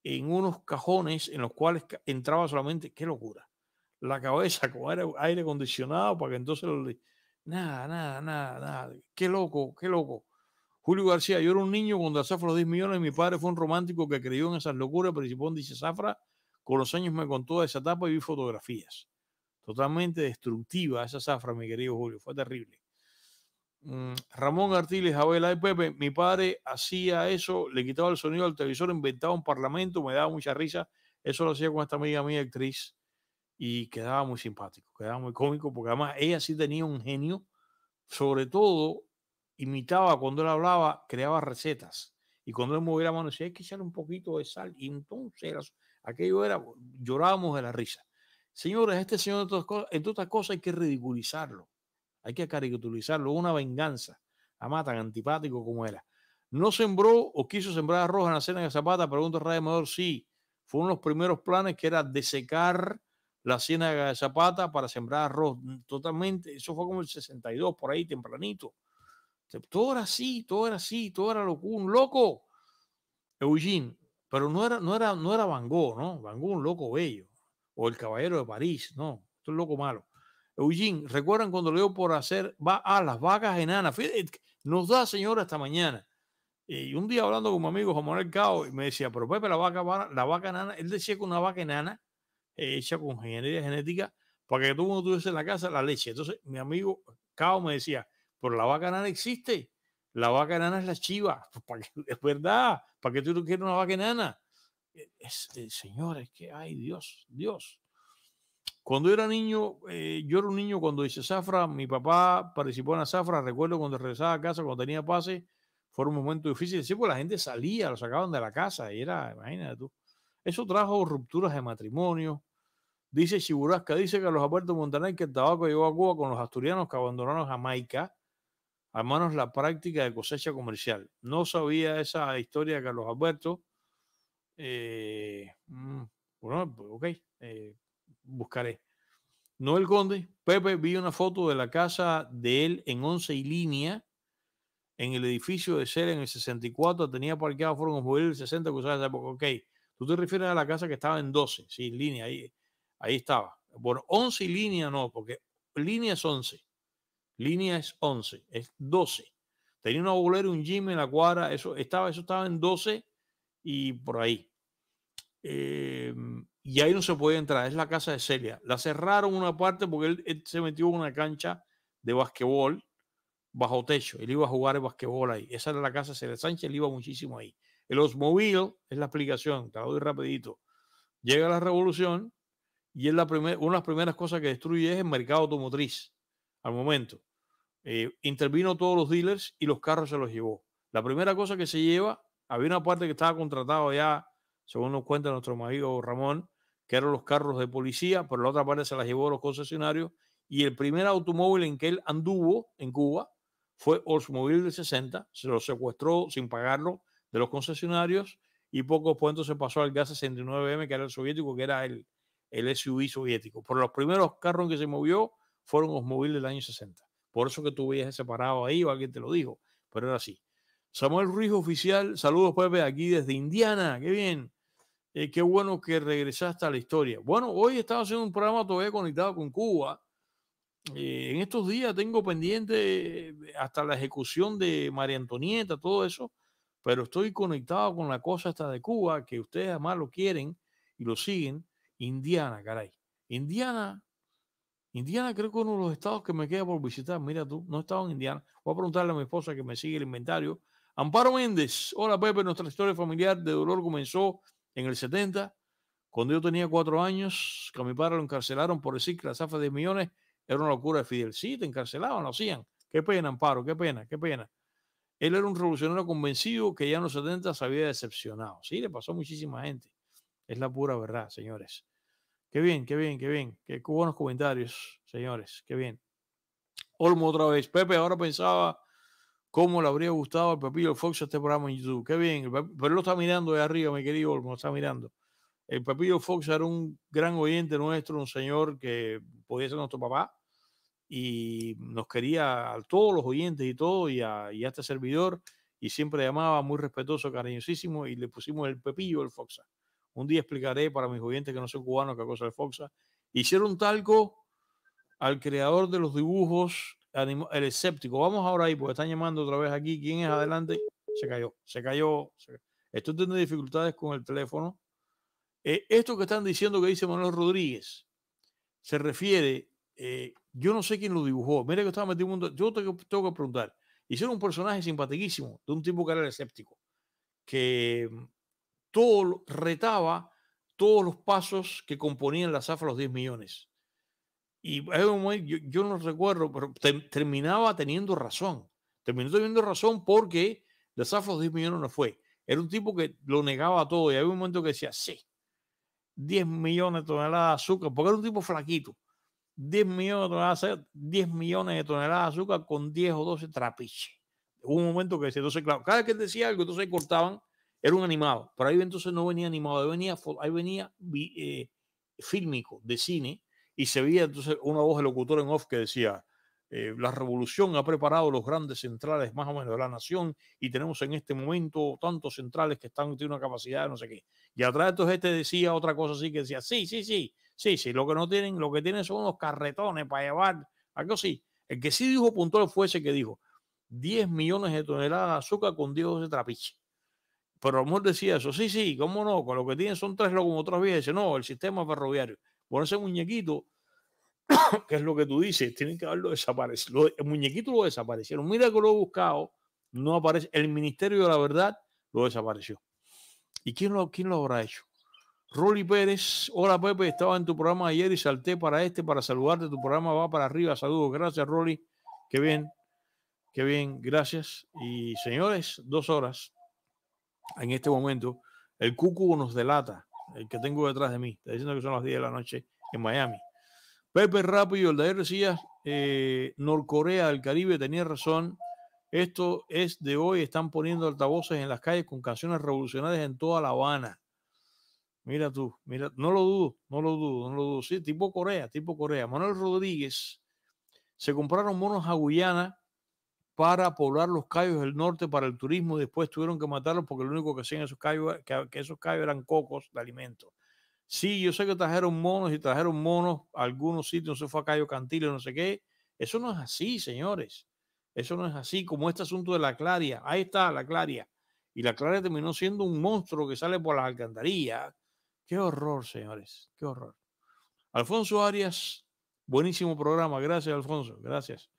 en unos cajones en los cuales entraba solamente, qué locura, la cabeza con aire, aire acondicionado para que entonces, nada, nada, nada, nada, qué loco, qué loco. Julio García, yo era un niño cuando a Zafra los 10 millones, mi padre fue un romántico que creyó en esas locuras, principón dice Zafra, con los años me contó de esa etapa y vi fotografías. Totalmente destructiva esa Zafra, mi querido Julio, fue terrible. Mm, Ramón Artiles, Abel Ay Pepe, mi padre hacía eso, le quitaba el sonido al televisor, inventaba un parlamento, me daba mucha risa, eso lo hacía con esta amiga mía actriz y quedaba muy simpático, quedaba muy cómico, porque además ella sí tenía un genio, sobre todo imitaba cuando él hablaba, creaba recetas. Y cuando él movía la mano, decía, hay que echarle un poquito de sal. Y entonces aquello era, llorábamos de la risa. Señores, este señor en todas cosas, hay que ridiculizarlo. Hay que caricaturizarlo. Una venganza. Amá, tan antipático como era. ¿No sembró o quiso sembrar arroz en la cena de Zapata? Pregunta radio Mayor. Sí, fue uno de los primeros planes que era desecar la ciénaga de Zapata para sembrar arroz totalmente. Eso fue como el 62, por ahí, tempranito. Todo era así, todo era así, todo era loco. un loco. Eugene, pero no era, no era, no era Van Gogh, ¿no? Van Gogh, un loco bello, o el caballero de París, no, esto es loco malo. Eugene, recuerdan cuando leo por hacer, va a las vacas enanas, nos da señora esta mañana. Y un día hablando con mi amigo Juan Manuel Cao, me decía, pero Pepe, la vaca, la vaca enana, él decía que una vaca enana, hecha con ingeniería genética, para que todo el mundo tuviese en la casa la leche. Entonces, mi amigo Cao me decía, pero la vaca enana existe. La vaca nana es la chiva. Es verdad. ¿Para qué tú no quieres una vaca enana? E, es, eh, es, que ay, Dios, Dios. Cuando era niño, eh, yo era un niño cuando hice Zafra, mi papá participó en la Zafra, recuerdo cuando regresaba a casa, cuando tenía pase, fue un momento difícil, sí, porque la gente salía, lo sacaban de la casa, y era, imagínate tú. Eso trajo rupturas de matrimonio. Dice Chiburasca, dice que los abuelos de que el tabaco llegó a Cuba con los asturianos que abandonaron Jamaica a manos la práctica de cosecha comercial. No sabía esa historia de Carlos Alberto. Eh, mm, bueno, pues, ok, eh, buscaré. Noel Conde, Pepe, vi una foto de la casa de él en once y línea en el edificio de Cera en el 64, tenía parqueado fueron los del 60, que usaba esa Ok, tú te refieres a la casa que estaba en 12, sí, línea, ahí, ahí estaba. Bueno, 11 y línea no, porque línea es 11. Línea es 11, es 12. Tenía una bolera, un gym en la cuadra, eso estaba, eso estaba en 12 y por ahí. Em, y ahí no se puede entrar, es la casa de Celia. La cerraron una parte porque él, se metió en una cancha de basquetbol bajo techo. Él iba a jugar el basquetbol ahí. Esa era la casa de Celia Sánchez, él iba muchísimo ahí. El Osmovil es la explicación, te la doy rapidito. Llega la revolución y es la primer, una de las primeras cosas que destruye es el mercado automotriz al momento. Eh, intervino todos los dealers y los carros se los llevó. La primera cosa que se lleva, había una parte que estaba contratado ya, según nos cuenta nuestro amigo Ramón, que eran los carros de policía, pero la otra parte se las llevó a los concesionarios. Y el primer automóvil en que él anduvo en Cuba fue Oldsmobile del 60, se lo secuestró sin pagarlo de los concesionarios y poco después se pasó al GAS 69M, que era el soviético, que era el, el SUV soviético. Pero los primeros carros en que se movió fueron Oldsmobile del año 60. Por eso que tú veías separado ahí o alguien te lo dijo, pero era así. Samuel Ruiz Oficial, saludos Pepe, aquí desde Indiana, qué bien. Eh, qué bueno que regresaste a la historia. Bueno, hoy estaba haciendo un programa todavía conectado con Cuba. Eh, en estos días tengo pendiente eh, hasta la ejecución de María Antonieta, todo eso, pero estoy conectado con la cosa hasta de Cuba, que ustedes además lo quieren y lo siguen. Indiana, caray. Indiana Indiana creo que uno de los estados que me queda por visitar. Mira tú, no he estado en Indiana. Voy a preguntarle a mi esposa que me sigue el inventario. Amparo Méndez. Hola Pepe, nuestra historia familiar de dolor comenzó en el 70, cuando yo tenía cuatro años, que a mi padre lo encarcelaron por decir que la zafa de millones era una locura de Fidel. Sí, te encarcelaban, lo hacían. Qué pena, Amparo, qué pena, qué pena. Él era un revolucionario convencido que ya en los 70 se había decepcionado. Sí, le pasó a muchísima gente. Es la pura verdad, señores. Qué bien, qué bien, qué bien. Qué buenos comentarios, señores. Qué bien. Olmo otra vez. Pepe ahora pensaba cómo le habría gustado al Pepillo Fox este programa en YouTube. Qué bien. Pero lo está mirando de arriba, mi querido Olmo, está mirando. El Pepillo Fox era un gran oyente nuestro, un señor que podía ser nuestro papá y nos quería a todos los oyentes y todo y a, este servidor y siempre llamaba muy respetuoso, cariñosísimo y le pusimos el Pepillo, el Foxa. Un día explicaré para mis oyentes que no son cubanos qué cosa es Foxa. Hicieron talco al creador de los dibujos, el escéptico. Vamos ahora ahí, porque están llamando otra vez aquí. ¿Quién es adelante? Se cayó, se cayó. Estoy teniendo dificultades con el teléfono. Eh, esto que están diciendo que dice Manuel Rodríguez se refiere, eh, yo no sé quién lo dibujó. Mira que estaba metido un Yo tengo, tengo que preguntar. Hicieron un personaje simpaticísimo de un tipo que era el escéptico, que todo, retaba todos los pasos que componían la zafra los 10 millones. Y yo, yo no recuerdo, pero terminaba teniendo razón. Terminó teniendo razón porque la zafra los 10 millones no fue. Era un tipo que lo negaba todo y había un momento que decía, sí, 10 millones de toneladas de azúcar, porque era un tipo flaquito. 10 millones de toneladas, de azúcar, 10 millones de toneladas de azúcar con 10 o 12 trapiche Hubo un momento que decía, entonces, claro, cada vez que él decía algo, entonces cortaban era un animado, pero ahí entonces no venía animado, ahí venía, ahí venía eh, fílmico, de cine, y se veía entonces una voz de locutor en off que decía, eh, la revolución ha preparado los grandes centrales más o menos de la nación y tenemos en este momento tantos centrales que están tienen una capacidad de no sé qué. Y atrás de todo este decía otra cosa así que decía, sí, sí, sí, sí, sí, lo que no tienen, lo que tienen son unos carretones para llevar, algo así. El que sí dijo puntual fue ese que dijo, 10 millones de toneladas de azúcar con dios de trapiche. Pero a decía eso, sí, sí, cómo no, con lo que tienen son tres locomotoras viejas. Dice, no, el sistema ferroviario. Bueno, ese muñequito, que es lo que tú dices, tienen que haberlo desaparecido. El muñequito lo desaparecieron. Mira que lo he buscado, no aparece. El Ministerio de la Verdad lo desapareció. ¿Y quién lo, quién lo habrá hecho? Rolly Pérez, hola Pepe, estaba en tu programa ayer y salté para este para saludarte. Tu programa va para arriba. Saludos, gracias Rolly. Qué bien, qué bien, gracias. Y señores, dos horas en este momento, el cucu nos delata, el que tengo detrás de mí. Está diciendo que son las 10 de la noche en Miami. Pepe Rápido, el de decía, eh, Norcorea el Caribe tenía razón. Esto es de hoy, están poniendo altavoces en las calles con canciones revolucionarias en toda La Habana. Mira tú, mira, no lo dudo, no lo dudo, no lo dudo. Sí, tipo Corea, tipo Corea. Manuel Rodríguez, se compraron monos a Guyana para poblar los cayos del norte para el turismo. Después tuvieron que matarlos porque lo único que hacían esos cayos, que, esos eran cocos de alimento. Sí, yo sé que trajeron monos y trajeron monos a algunos sitios, no se fue a Cayo Cantiles, no sé qué. Eso no es así, señores. Eso no es así, como este asunto de la claria. Ahí está la claria. Y la claria terminó siendo un monstruo que sale por las alcantarillas. Qué horror, señores. Qué horror. Alfonso Arias, buenísimo programa. Gracias, Alfonso. Gracias.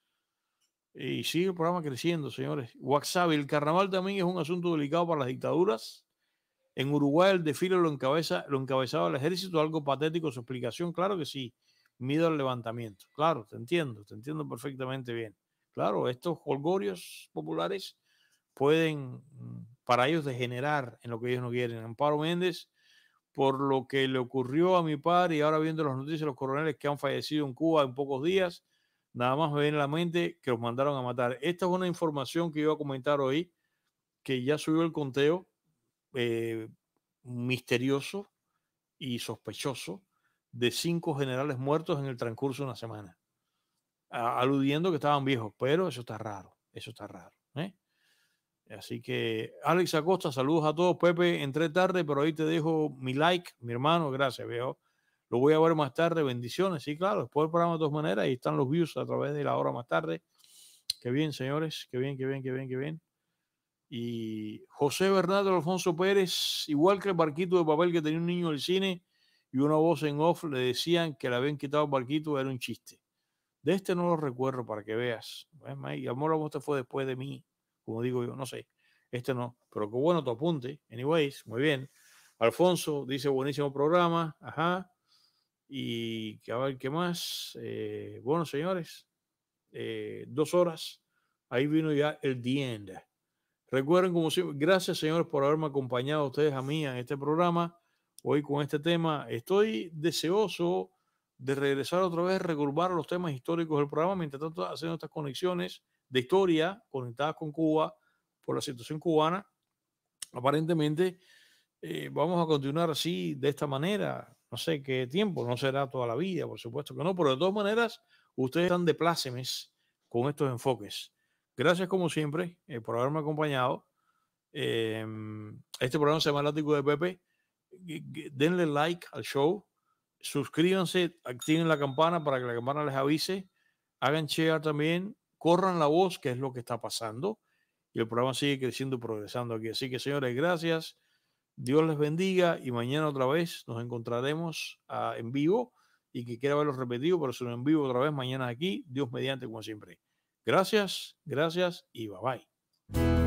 Y sigue el programa creciendo, señores. WhatsApp, el carnaval también es un asunto delicado para las dictaduras. En Uruguay el desfile lo, encabeza, lo encabezaba el ejército, algo patético su explicación, claro que sí, mido al levantamiento. Claro, te entiendo, te entiendo perfectamente bien. Claro, estos holgorios populares pueden mm, para ellos degenerar en lo que ellos no quieren. Amparo Méndez, por lo que le ocurrió a mi padre y ahora viendo las noticias de los coroneles que han fallecido en Cuba en pocos días, Nada más me viene a la mente que los mandaron a matar. Esta es una información que iba a comentar hoy, que ya subió el conteo eh, misterioso y sospechoso de cinco generales muertos en el transcurso de una semana, aludiendo que estaban viejos, pero eso está raro, eso está raro. ¿eh? Así que, Alex Acosta, saludos a todos. Pepe, entré tarde, pero ahí te dejo mi like, mi hermano. Gracias, veo. Lo voy a ver más tarde. Bendiciones. Sí, claro. Después del programa de todas maneras. y están los views a través de la hora más tarde. Qué bien, señores. Qué bien, qué bien, qué bien, qué bien. Y José Bernardo Alfonso Pérez, igual que el barquito de papel que tenía un niño en el cine y una voz en off, le decían que le habían quitado el barquito, era un chiste. De este no lo recuerdo para que veas. Y amor, a fue después de mí, como digo yo, no sé. Este no, pero qué bueno tu apunte. Anyways, muy bien. Alfonso dice buenísimo programa. Ajá. Y a ver qué más. Eh, bueno, señores, eh, dos horas. Ahí vino ya el dienda. Recuerden, como siempre, gracias, señores, por haberme acompañado a ustedes a mí en este programa. Hoy con este tema, estoy deseoso de regresar otra vez, regurbar los temas históricos del programa, mientras tanto haciendo estas conexiones de historia conectadas con Cuba por la situación cubana. Aparentemente, eh, vamos a continuar así, de esta manera, no sé qué tiempo, no será toda la vida, por supuesto que no, pero de todas maneras, ustedes están de plácemes con estos enfoques. Gracias como siempre eh, por haberme acompañado. Em, este programa se llama de Pepe. Denle like al show, suscríbanse, activen la campana para que la campana les avise, hagan share también, corran la voz, que es lo que está pasando. Y el programa sigue creciendo y progresando aquí. Así que señores, gracias. Dios les bendiga y mañana otra vez nos encontraremos ah, en vivo y que quiera verlo repetido, pero si en vivo otra vez mañana aquí, Dios mediante como siempre. Gracias, gracias y bye bye.